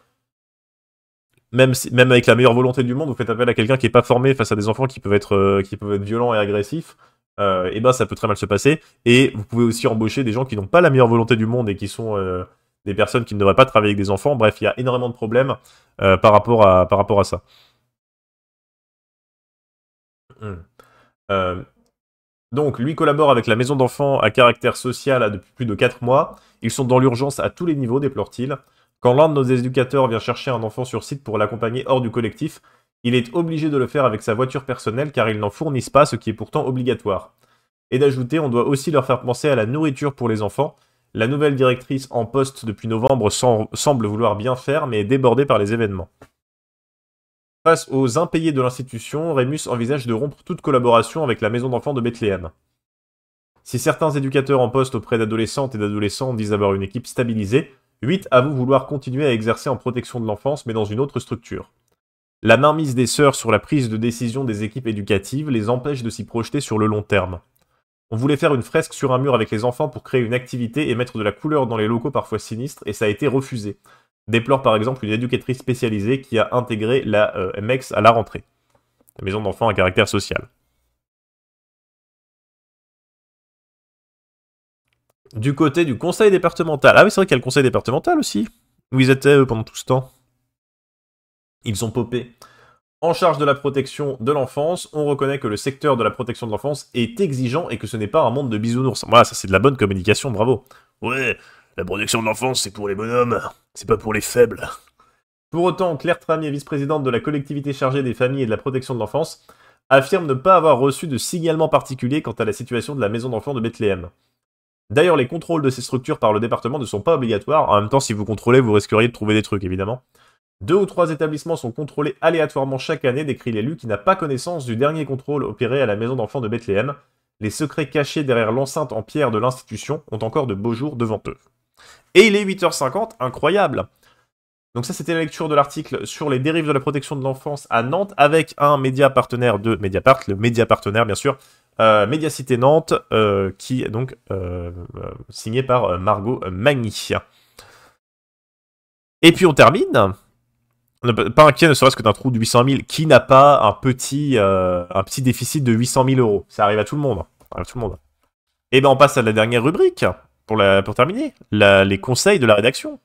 même, avec la meilleure volonté du monde, vous faites appel à quelqu'un qui est pas formé face à des enfants qui peuvent être, violents et agressifs. et eh ben, ça peut très mal se passer. Et vous pouvez aussi embaucher des gens qui n'ont pas la meilleure volonté du monde et qui sont des personnes qui ne devraient pas travailler avec des enfants. Bref, il y a énormément de problèmes euh, par, rapport à, par rapport à ça. Hum. Euh, donc, lui collabore avec la maison d'enfants à caractère social depuis plus de 4 mois. Ils sont dans l'urgence à tous les niveaux, déplore-t-il. Quand l'un de nos éducateurs vient chercher un enfant sur site pour l'accompagner hors du collectif, il est obligé de le faire avec sa voiture personnelle car ils n'en fournissent pas, ce qui est pourtant obligatoire. Et d'ajouter, on doit aussi leur faire penser à la nourriture pour les enfants, la nouvelle directrice en poste depuis novembre semble vouloir bien faire, mais est débordée par les événements. Face aux impayés de l'institution, Remus envisage de rompre toute collaboration avec la maison d'enfants de Bethléem. Si certains éducateurs en poste auprès d'adolescentes et d'adolescents disent avoir une équipe stabilisée, 8 avouent vouloir continuer à exercer en protection de l'enfance mais dans une autre structure. La mainmise des sœurs sur la prise de décision des équipes éducatives les empêche de s'y projeter sur le long terme. On voulait faire une fresque sur un mur avec les enfants pour créer une activité et mettre de la couleur dans les locaux parfois sinistres, et ça a été refusé. Déplore par exemple une éducatrice spécialisée qui a intégré la euh, MX à la rentrée. La maison d'enfants à caractère social. Du côté du conseil départemental. Ah oui, c'est vrai qu'il y a le conseil départemental aussi. Où ils étaient eux, pendant tout ce temps. Ils ont popé. En charge de la protection de l'enfance, on reconnaît que le secteur de la protection de l'enfance est exigeant et que ce n'est pas un monde de bisounours. Voilà, ça c'est de la bonne communication, bravo. Ouais, la protection de l'enfance c'est pour les bonhommes, c'est pas pour les faibles. Pour autant, Claire Tramier, vice-présidente de la collectivité chargée des familles et de la protection de l'enfance, affirme ne pas avoir reçu de signalement particulier quant à la situation de la maison d'enfants de Bethléem. D'ailleurs, les contrôles de ces structures par le département ne sont pas obligatoires. En même temps, si vous contrôlez, vous risqueriez de trouver des trucs, évidemment. Deux ou trois établissements sont contrôlés aléatoirement chaque année, décrit l'élu qui n'a pas connaissance du dernier contrôle opéré à la maison d'enfants de Bethléem. Les secrets cachés derrière l'enceinte en pierre de l'institution ont encore de beaux jours devant eux. Et il est 8h50, incroyable donc ça, c'était la lecture de l'article sur les dérives de la protection de l'enfance à Nantes avec un média partenaire de Mediapart, le média partenaire bien sûr, euh, Médiacité Nantes, euh, qui est donc euh, euh, signé par Margot Magny. Et puis on termine pas inquiet, ne serait-ce que d'un trou de 800 000. Qui n'a pas un petit, euh, un petit déficit de 800 000 euros Ça arrive à tout le monde. Hein. tout le monde. Et eh bien, on passe à la dernière rubrique pour, la, pour terminer les conseils de la rédaction.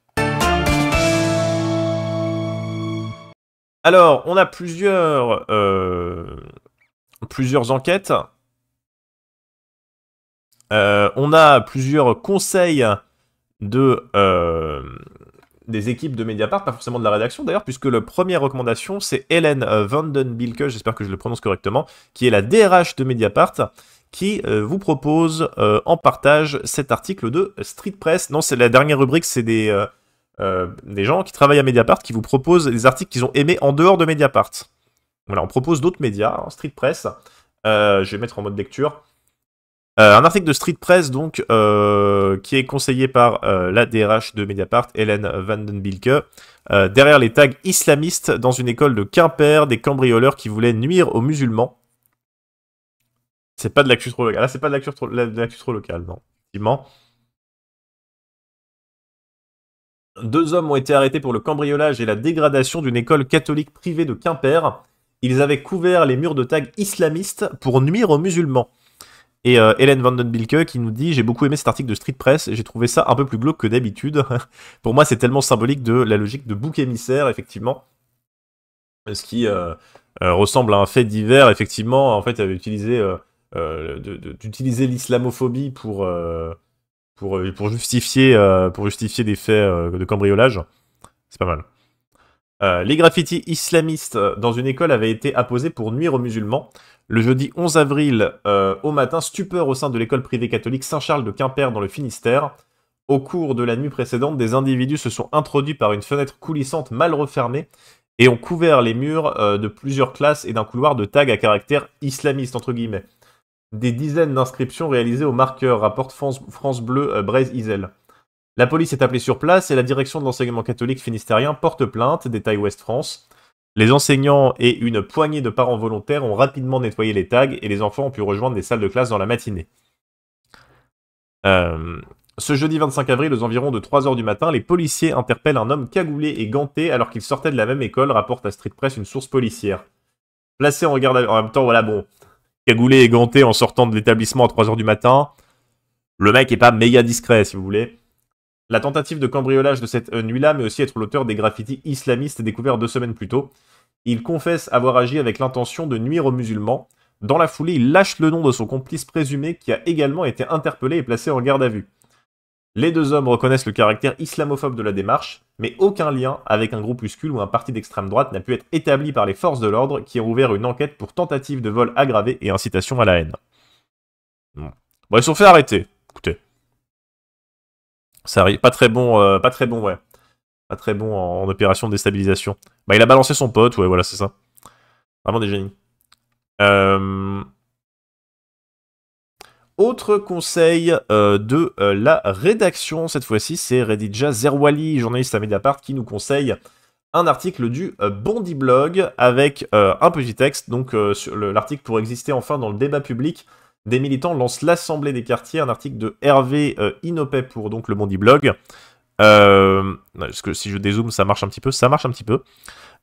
Alors, on a plusieurs, euh, plusieurs enquêtes. Euh, on a plusieurs conseils de, des équipes de Mediapart, pas forcément de la rédaction d'ailleurs, puisque la première recommandation, c'est Hélène Vandenbilke, j'espère que je le prononce correctement, qui est la DRH de Mediapart, qui euh, vous propose euh, en partage cet article de Street Press. Non, c'est la dernière rubrique, c'est des, euh, des gens qui travaillent à Mediapart, qui vous proposent des articles qu'ils ont aimés en dehors de Mediapart. Voilà, on propose d'autres médias, hein, Street Press. je vais mettre en mode lecture. Euh, un article de Street Press, donc, euh, qui est conseillé par euh, la DRH de Mediapart, Hélène Vandenbilke, derrière les tags islamistes dans une école de Quimper, des cambrioleurs qui voulaient nuire aux musulmans. C'est pas de l'actu trop locale. Là, ah, c'est pas de l'actu trop, locale, non. Effectivement. Deux hommes ont été arrêtés pour le cambriolage et la dégradation d'une école catholique privée de Quimper. Ils avaient couvert les murs de tags islamistes pour nuire aux musulmans. Et euh, Hélène Vandenbilke qui nous dit J'ai beaucoup aimé cet article de Street Press, et j'ai trouvé ça un peu plus glauque que d'habitude. Pour moi, c'est tellement symbolique de la logique de bouc émissaire, effectivement. Ce qui euh, euh, ressemble à un fait divers, effectivement. En fait, avait utilisé d'utiliser l'islamophobie pour, pour, pour, justifier, pour justifier des faits de cambriolage. C'est pas mal. les graffitis islamistes dans une école avaient été apposés pour nuire aux musulmans. Le jeudi 11 avril euh, au matin, stupeur au sein de l'école privée catholique Saint-Charles de Quimper dans le Finistère. Au cours de la nuit précédente, des individus se sont introduits par une fenêtre coulissante mal refermée et ont couvert les murs euh, de plusieurs classes et d'un couloir de tags à caractère islamiste, entre guillemets. Des dizaines d'inscriptions réalisées au marqueur, rapporte France, Bleu euh, Braise Isel. La police est appelée sur place et la direction de l'enseignement catholique finistérien porte plainte, détaille Ouest France. Les enseignants et une poignée de parents volontaires ont rapidement nettoyé les tags et les enfants ont pu rejoindre les salles de classe dans la matinée. Euh, ce jeudi 25 avril, aux environs de 3h du matin, les policiers interpellent un homme cagoulé et ganté alors qu'il sortait de la même école, rapporte à Street Press une source policière. Placé en garde En même temps, voilà, bon, cagoulé et ganté en sortant de l'établissement à 3h du matin, le mec est pas méga discret, si vous voulez la tentative de cambriolage de cette euh, nuit-là, mais aussi être l'auteur des graffitis islamistes découverts deux semaines plus tôt. Il confesse avoir agi avec l'intention de nuire aux musulmans. Dans la foulée, il lâche le nom de son complice présumé qui a également été interpellé et placé en garde à vue. Les deux hommes reconnaissent le caractère islamophobe de la démarche, mais aucun lien avec un groupuscule ou un parti d'extrême droite n'a pu être établi par les forces de l'ordre qui ont ouvert une enquête pour tentative de vol aggravé et incitation à la haine. Bon, ils sont fait arrêter. Écoutez, pas très bon, euh, pas très bon, ouais. Pas très bon en, opération de déstabilisation. Bah, il a balancé son pote, ouais, voilà, c'est ça. Vraiment des génies. Euh, autre conseil euh, de la rédaction, cette fois-ci, c'est Redija Zerwali, journaliste à Mediapart, qui nous conseille un article du Bondi Blog avec un petit texte. Donc l'article pour exister enfin dans le débat public des militants lancent l'Assemblée des quartiers, un article de Hervé euh, Inopé pour donc le Mondi Blog. Euh, que si je dézoome, ça marche un petit peu, ça marche un petit peu.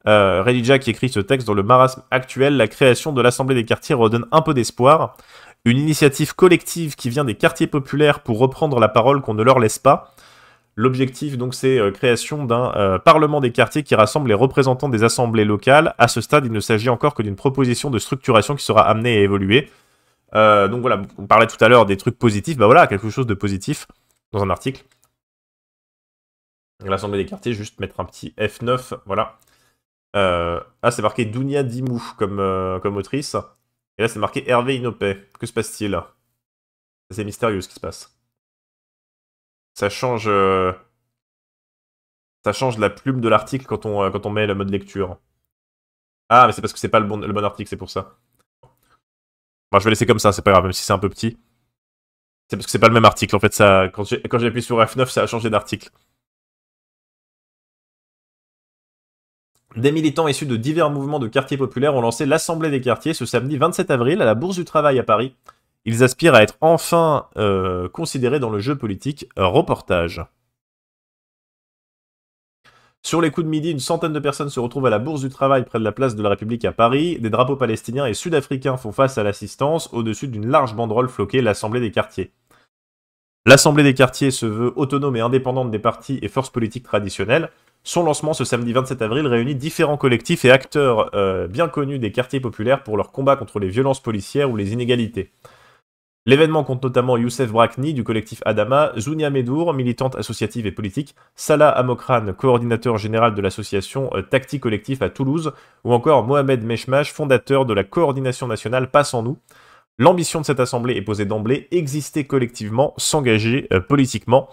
Euh, qui écrit ce texte dans le marasme actuel, la création de l'Assemblée des quartiers redonne un peu d'espoir. Une initiative collective qui vient des quartiers populaires pour reprendre la parole qu'on ne leur laisse pas. L'objectif, donc, c'est euh, création d'un parlement des quartiers qui rassemble les représentants des assemblées locales. À ce stade, il ne s'agit encore que d'une proposition de structuration qui sera amenée à évoluer. Euh, donc voilà, on parlait tout à l'heure des trucs positifs. Bah voilà, quelque chose de positif dans un article. L'Assemblée des quartiers, juste mettre un petit F9, voilà. Euh, ah, c'est marqué Dunia Dimou comme, euh, comme autrice. Et là, c'est marqué Hervé Inopé. Que se passe-t-il C'est mystérieux ce qui se passe. Ça change, ça change la plume de l'article quand on, met le mode lecture. Ah, mais c'est parce que c'est pas le bon article, c'est pour ça je vais laisser comme ça, c'est pas grave, même si c'est un peu petit. C'est parce que c'est pas le même article. En fait, quand j'ai appuyé sur F9, ça a changé d'article. Des militants issus de divers mouvements de quartiers populaires ont lancé l'Assemblée des quartiers ce samedi 27 avril à la Bourse du Travail à Paris. Ils aspirent à être enfin euh, considérés dans le jeu politique. Reportage. Sur les coups de midi, une centaine de personnes se retrouvent à la Bourse du Travail près de la place de la République à Paris. Des drapeaux palestiniens et sud-africains font face à l'assistance au-dessus d'une large banderole floquée l'Assemblée des quartiers. L'Assemblée des quartiers se veut autonome et indépendante des partis et forces politiques traditionnelles. Son lancement ce samedi 27 avril réunit différents collectifs et acteurs euh, bien connus des quartiers populaires pour leur combat contre les violences policières ou les inégalités. L'événement compte notamment Youssef Brakni du collectif Adama, Zounia Medour, militante associative et politique, Salah Amokran, coordinateur général de l'association euh, Tacti Collectif à Toulouse, ou encore Mohamed Meshmash, fondateur de la coordination nationale Passe en nous. L'ambition de cette assemblée est posée d'emblée, exister collectivement, s'engager euh, politiquement.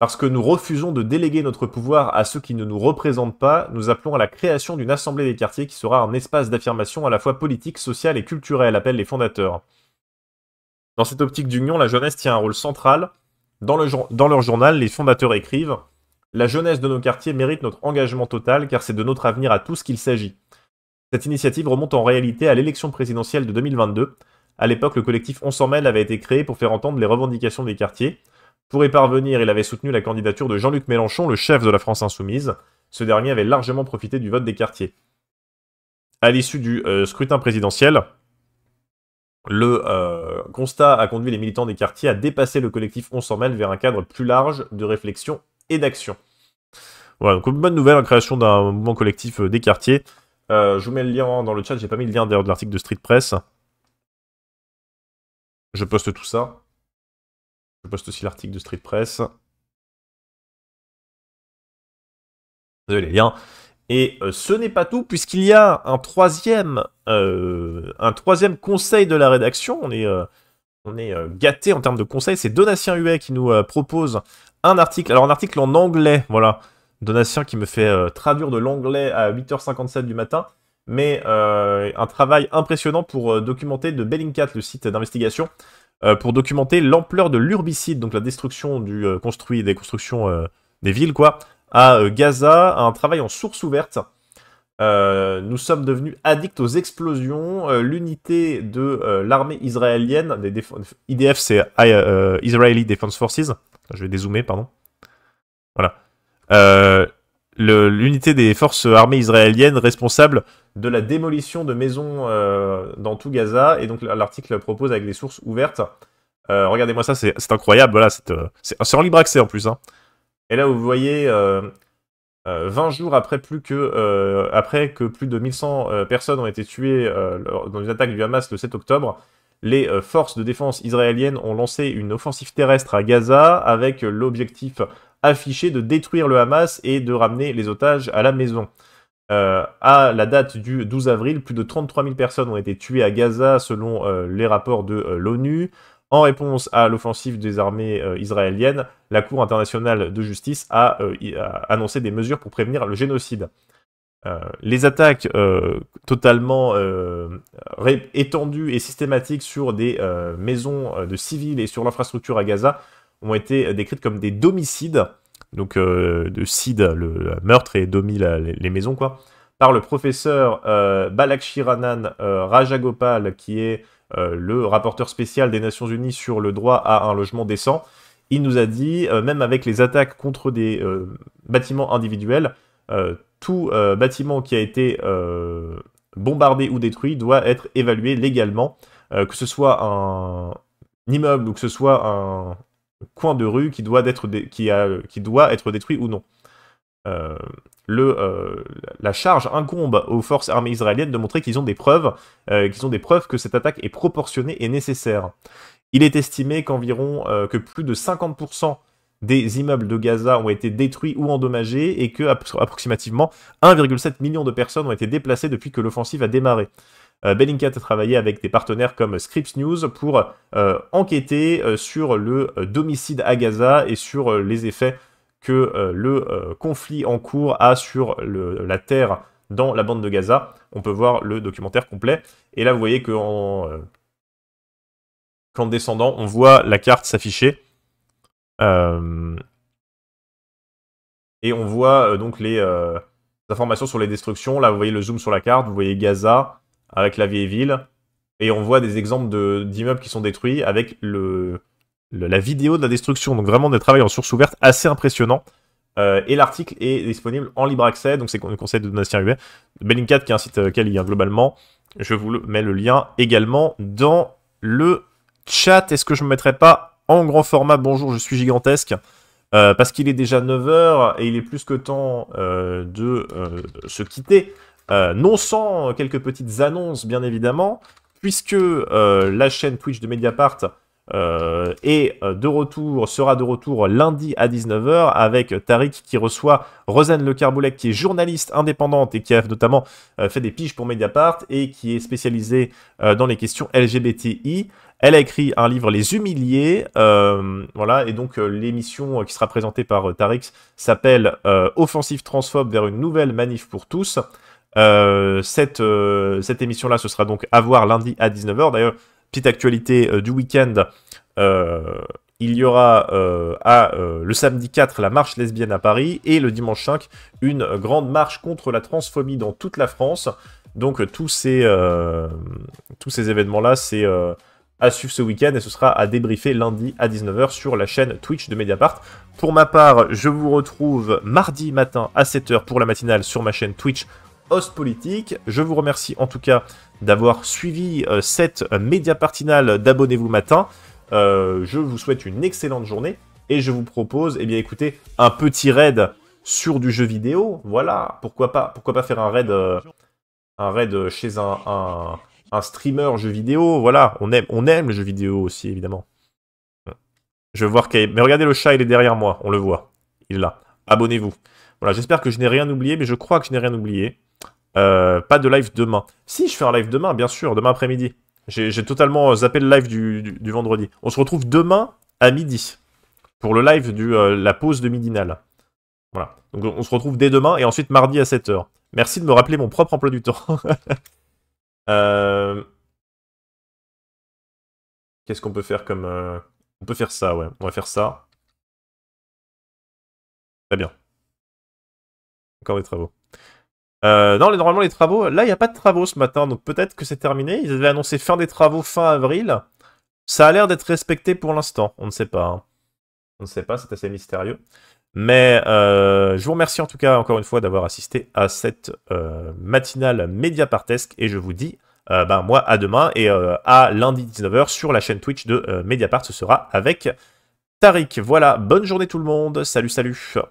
Parce que nous refusons de déléguer notre pouvoir à ceux qui ne nous représentent pas, nous appelons à la création d'une assemblée des quartiers qui sera un espace d'affirmation à la fois politique, sociale et culturelle, appellent les fondateurs. Dans cette optique d'union, la jeunesse tient un rôle central. Dans, leur journal, les fondateurs écrivent La jeunesse de nos quartiers mérite notre engagement total car c'est de notre avenir à tous qu'il s'agit. Cette initiative remonte en réalité à l'élection présidentielle de 2022. À l'époque, le collectif On s'en mêle avait été créé pour faire entendre les revendications des quartiers. Pour y parvenir, il avait soutenu la candidature de Jean-Luc Mélenchon, le chef de la France insoumise. Ce dernier avait largement profité du vote des quartiers. À l'issue du euh, scrutin présidentiel, le euh, constat a conduit les militants des quartiers à dépasser le collectif On s'en mêle vers un cadre plus large de réflexion et d'action. Voilà, donc une bonne nouvelle, la création d'un mouvement collectif euh, des quartiers. je vous mets le lien dans le chat, j'ai pas mis le lien d'ailleurs de l'article de Street Press. Je poste tout ça. Je poste aussi l'article de Street Press. Vous avez les liens. Et euh, ce n'est pas tout, puisqu'il y a un troisième, euh, un troisième conseil de la rédaction. On est, euh, on est gâté en termes de conseils. C'est Donatien Huet qui nous propose un article. Alors, un article en anglais, voilà. Donatien qui me fait traduire de l'anglais à 8h57 du matin. Mais un travail impressionnant pour documenter de Bellingcat, le site d'investigation, euh, pour documenter l'ampleur de l'urbicide, donc la destruction du euh, construit, des constructions euh, des villes, quoi, à Gaza, un travail en source ouverte. nous sommes devenus addicts aux explosions. L'unité de l'armée israélienne, des IDF, c'est Israeli Defense Forces. Je vais dézoomer, pardon. Voilà l'unité des forces armées israéliennes responsable de la démolition de maisons euh, dans tout Gaza. Et donc l'article propose avec des sources ouvertes. Euh, regardez-moi ça, c'est incroyable. Voilà, c'est euh, en libre accès en plus. Hein. Et là, vous voyez, 20 euh, jours après, plus que, après que plus de 1100 personnes ont été tuées dans une attaque du Hamas le 7 octobre, les forces de défense israéliennes ont lancé une offensive terrestre à Gaza avec l'objectif affiché de détruire le Hamas et de ramener les otages à la maison. Euh, à la date du 12 avril, plus de 33 000 personnes ont été tuées à Gaza selon euh, les rapports de euh, l'ONU. En réponse à l'offensive des armées israéliennes, la Cour internationale de justice a, annoncé des mesures pour prévenir le génocide. les attaques totalement étendues et systématiques sur des maisons de civils et sur l'infrastructure à Gaza ont été euh, décrites comme des domicides, donc euh, de cid, le meurtre, et domi, les, maisons, quoi, par le professeur euh, Balakshiranan Rajagopal, qui est le rapporteur spécial des Nations Unies sur le droit à un logement décent. Il nous a dit, même avec les attaques contre des bâtiments individuels, tout bâtiment qui a été bombardé ou détruit doit être évalué légalement, que ce soit un immeuble ou que ce soit un, coin de rue qui doit être, qui doit être détruit ou non. Euh, le, euh, la charge incombe aux forces armées israéliennes de montrer qu'ils ont des preuves, euh, des preuves que cette attaque est proportionnée et nécessaire. Il est estimé qu'environ que plus de 50% des immeubles de Gaza ont été détruits ou endommagés et que approximativement 1,7 million de personnes ont été déplacées depuis que l'offensive a démarré. Euh, Bellingcat a travaillé avec des partenaires comme Scripps News pour euh, enquêter euh, sur le domicile à Gaza et sur les effets que le conflit en cours a sur la terre dans la bande de Gaza. On peut voir le documentaire complet. Et là, vous voyez qu'en descendant, on voit la carte s'afficher. et on voit donc les informations sur les destructions. Là, vous voyez le zoom sur la carte, vous voyez Gaza, avec la vieille ville. Et on voit des exemples d'immeubles qui sont détruits avec le, la vidéo de la destruction. Donc vraiment des travaux en source ouverte assez impressionnant. Euh, et l'article est disponible en libre accès, donc c'est le conseil de Donatien Huet. Bellingcat qui est un site euh, il y a globalement. Je vous mets le lien également dans le chat. Est-ce que je ne mettrai pas en grand format Bonjour, je suis gigantesque. Euh, parce qu'il est déjà 9h et il est plus que temps de se quitter. Euh, non sans quelques petites annonces, bien évidemment, puisque euh, la chaîne Twitch de Mediapart euh, est de retour, sera de retour lundi à 19h avec Tariq qui reçoit Rosane Le Carboulec, qui est journaliste indépendante et qui a notamment fait des piges pour Mediapart et qui est spécialisée dans les questions LGBTI. Elle a écrit un livre, Les Humiliés. voilà, et donc l'émission qui sera présentée par Tariq s'appelle Offensive transphobe vers une nouvelle manif pour tous. Euh, euh, cette, émission-là, ce sera donc à voir lundi à 19h. D'ailleurs, petite actualité euh, du week-end, il y aura à, le samedi 4 la marche lesbienne à Paris et le dimanche 5 une grande marche contre la transphobie dans toute la France. Donc tous ces, tous ces événements-là, c'est à suivre ce week-end et ce sera à débriefer lundi à 19h sur la chaîne Twitch de Mediapart. Pour ma part, je vous retrouve mardi matin à 7h pour la matinale sur ma chaîne Twitch Host Politique. Je vous remercie en tout cas d'avoir suivi euh, cette euh, média partinale d'abonnez-vous matin. Euh, je vous souhaite une excellente journée et je vous propose, eh bien écoutez, un petit raid sur du jeu vidéo. Voilà, pourquoi pas, pourquoi pas faire un raid, un raid chez un, un, streamer jeu vidéo. Voilà, on aime, on aime le jeu vidéo aussi évidemment. Je vais voir Mais regardez le chat, il est derrière moi, on le voit. Il est là. Abonnez-vous. Voilà, j'espère que je n'ai rien oublié, mais je crois que je n'ai rien oublié. Euh, pas de live demain. Si, je fais un live demain, bien sûr, demain après-midi. J'ai totalement euh, zappé le live du, vendredi. On se retrouve demain à midi pour le live de euh, la pause de midinale. Voilà. Donc on se retrouve dès demain et ensuite mardi à 7h. Merci de me rappeler mon propre emploi du temps. Qu'est-ce qu'on peut faire comme... On peut faire ça, ouais. On va faire ça. Très bien. Encore des travaux. Euh, non, normalement, les travaux... Là, il n'y a pas de travaux ce matin, donc peut-être que c'est terminé. Ils avaient annoncé fin des travaux fin avril. Ça a l'air d'être respecté pour l'instant. On ne sait pas. Hein. On ne sait pas, c'est assez mystérieux. Mais euh, je vous remercie en tout cas encore une fois d'avoir assisté à cette euh, matinale médiapartesque et je vous dis ben, moi à demain et à lundi 19h sur la chaîne Twitch de Mediapart. Ce sera avec Tariq. Voilà, bonne journée tout le monde. Salut, salut.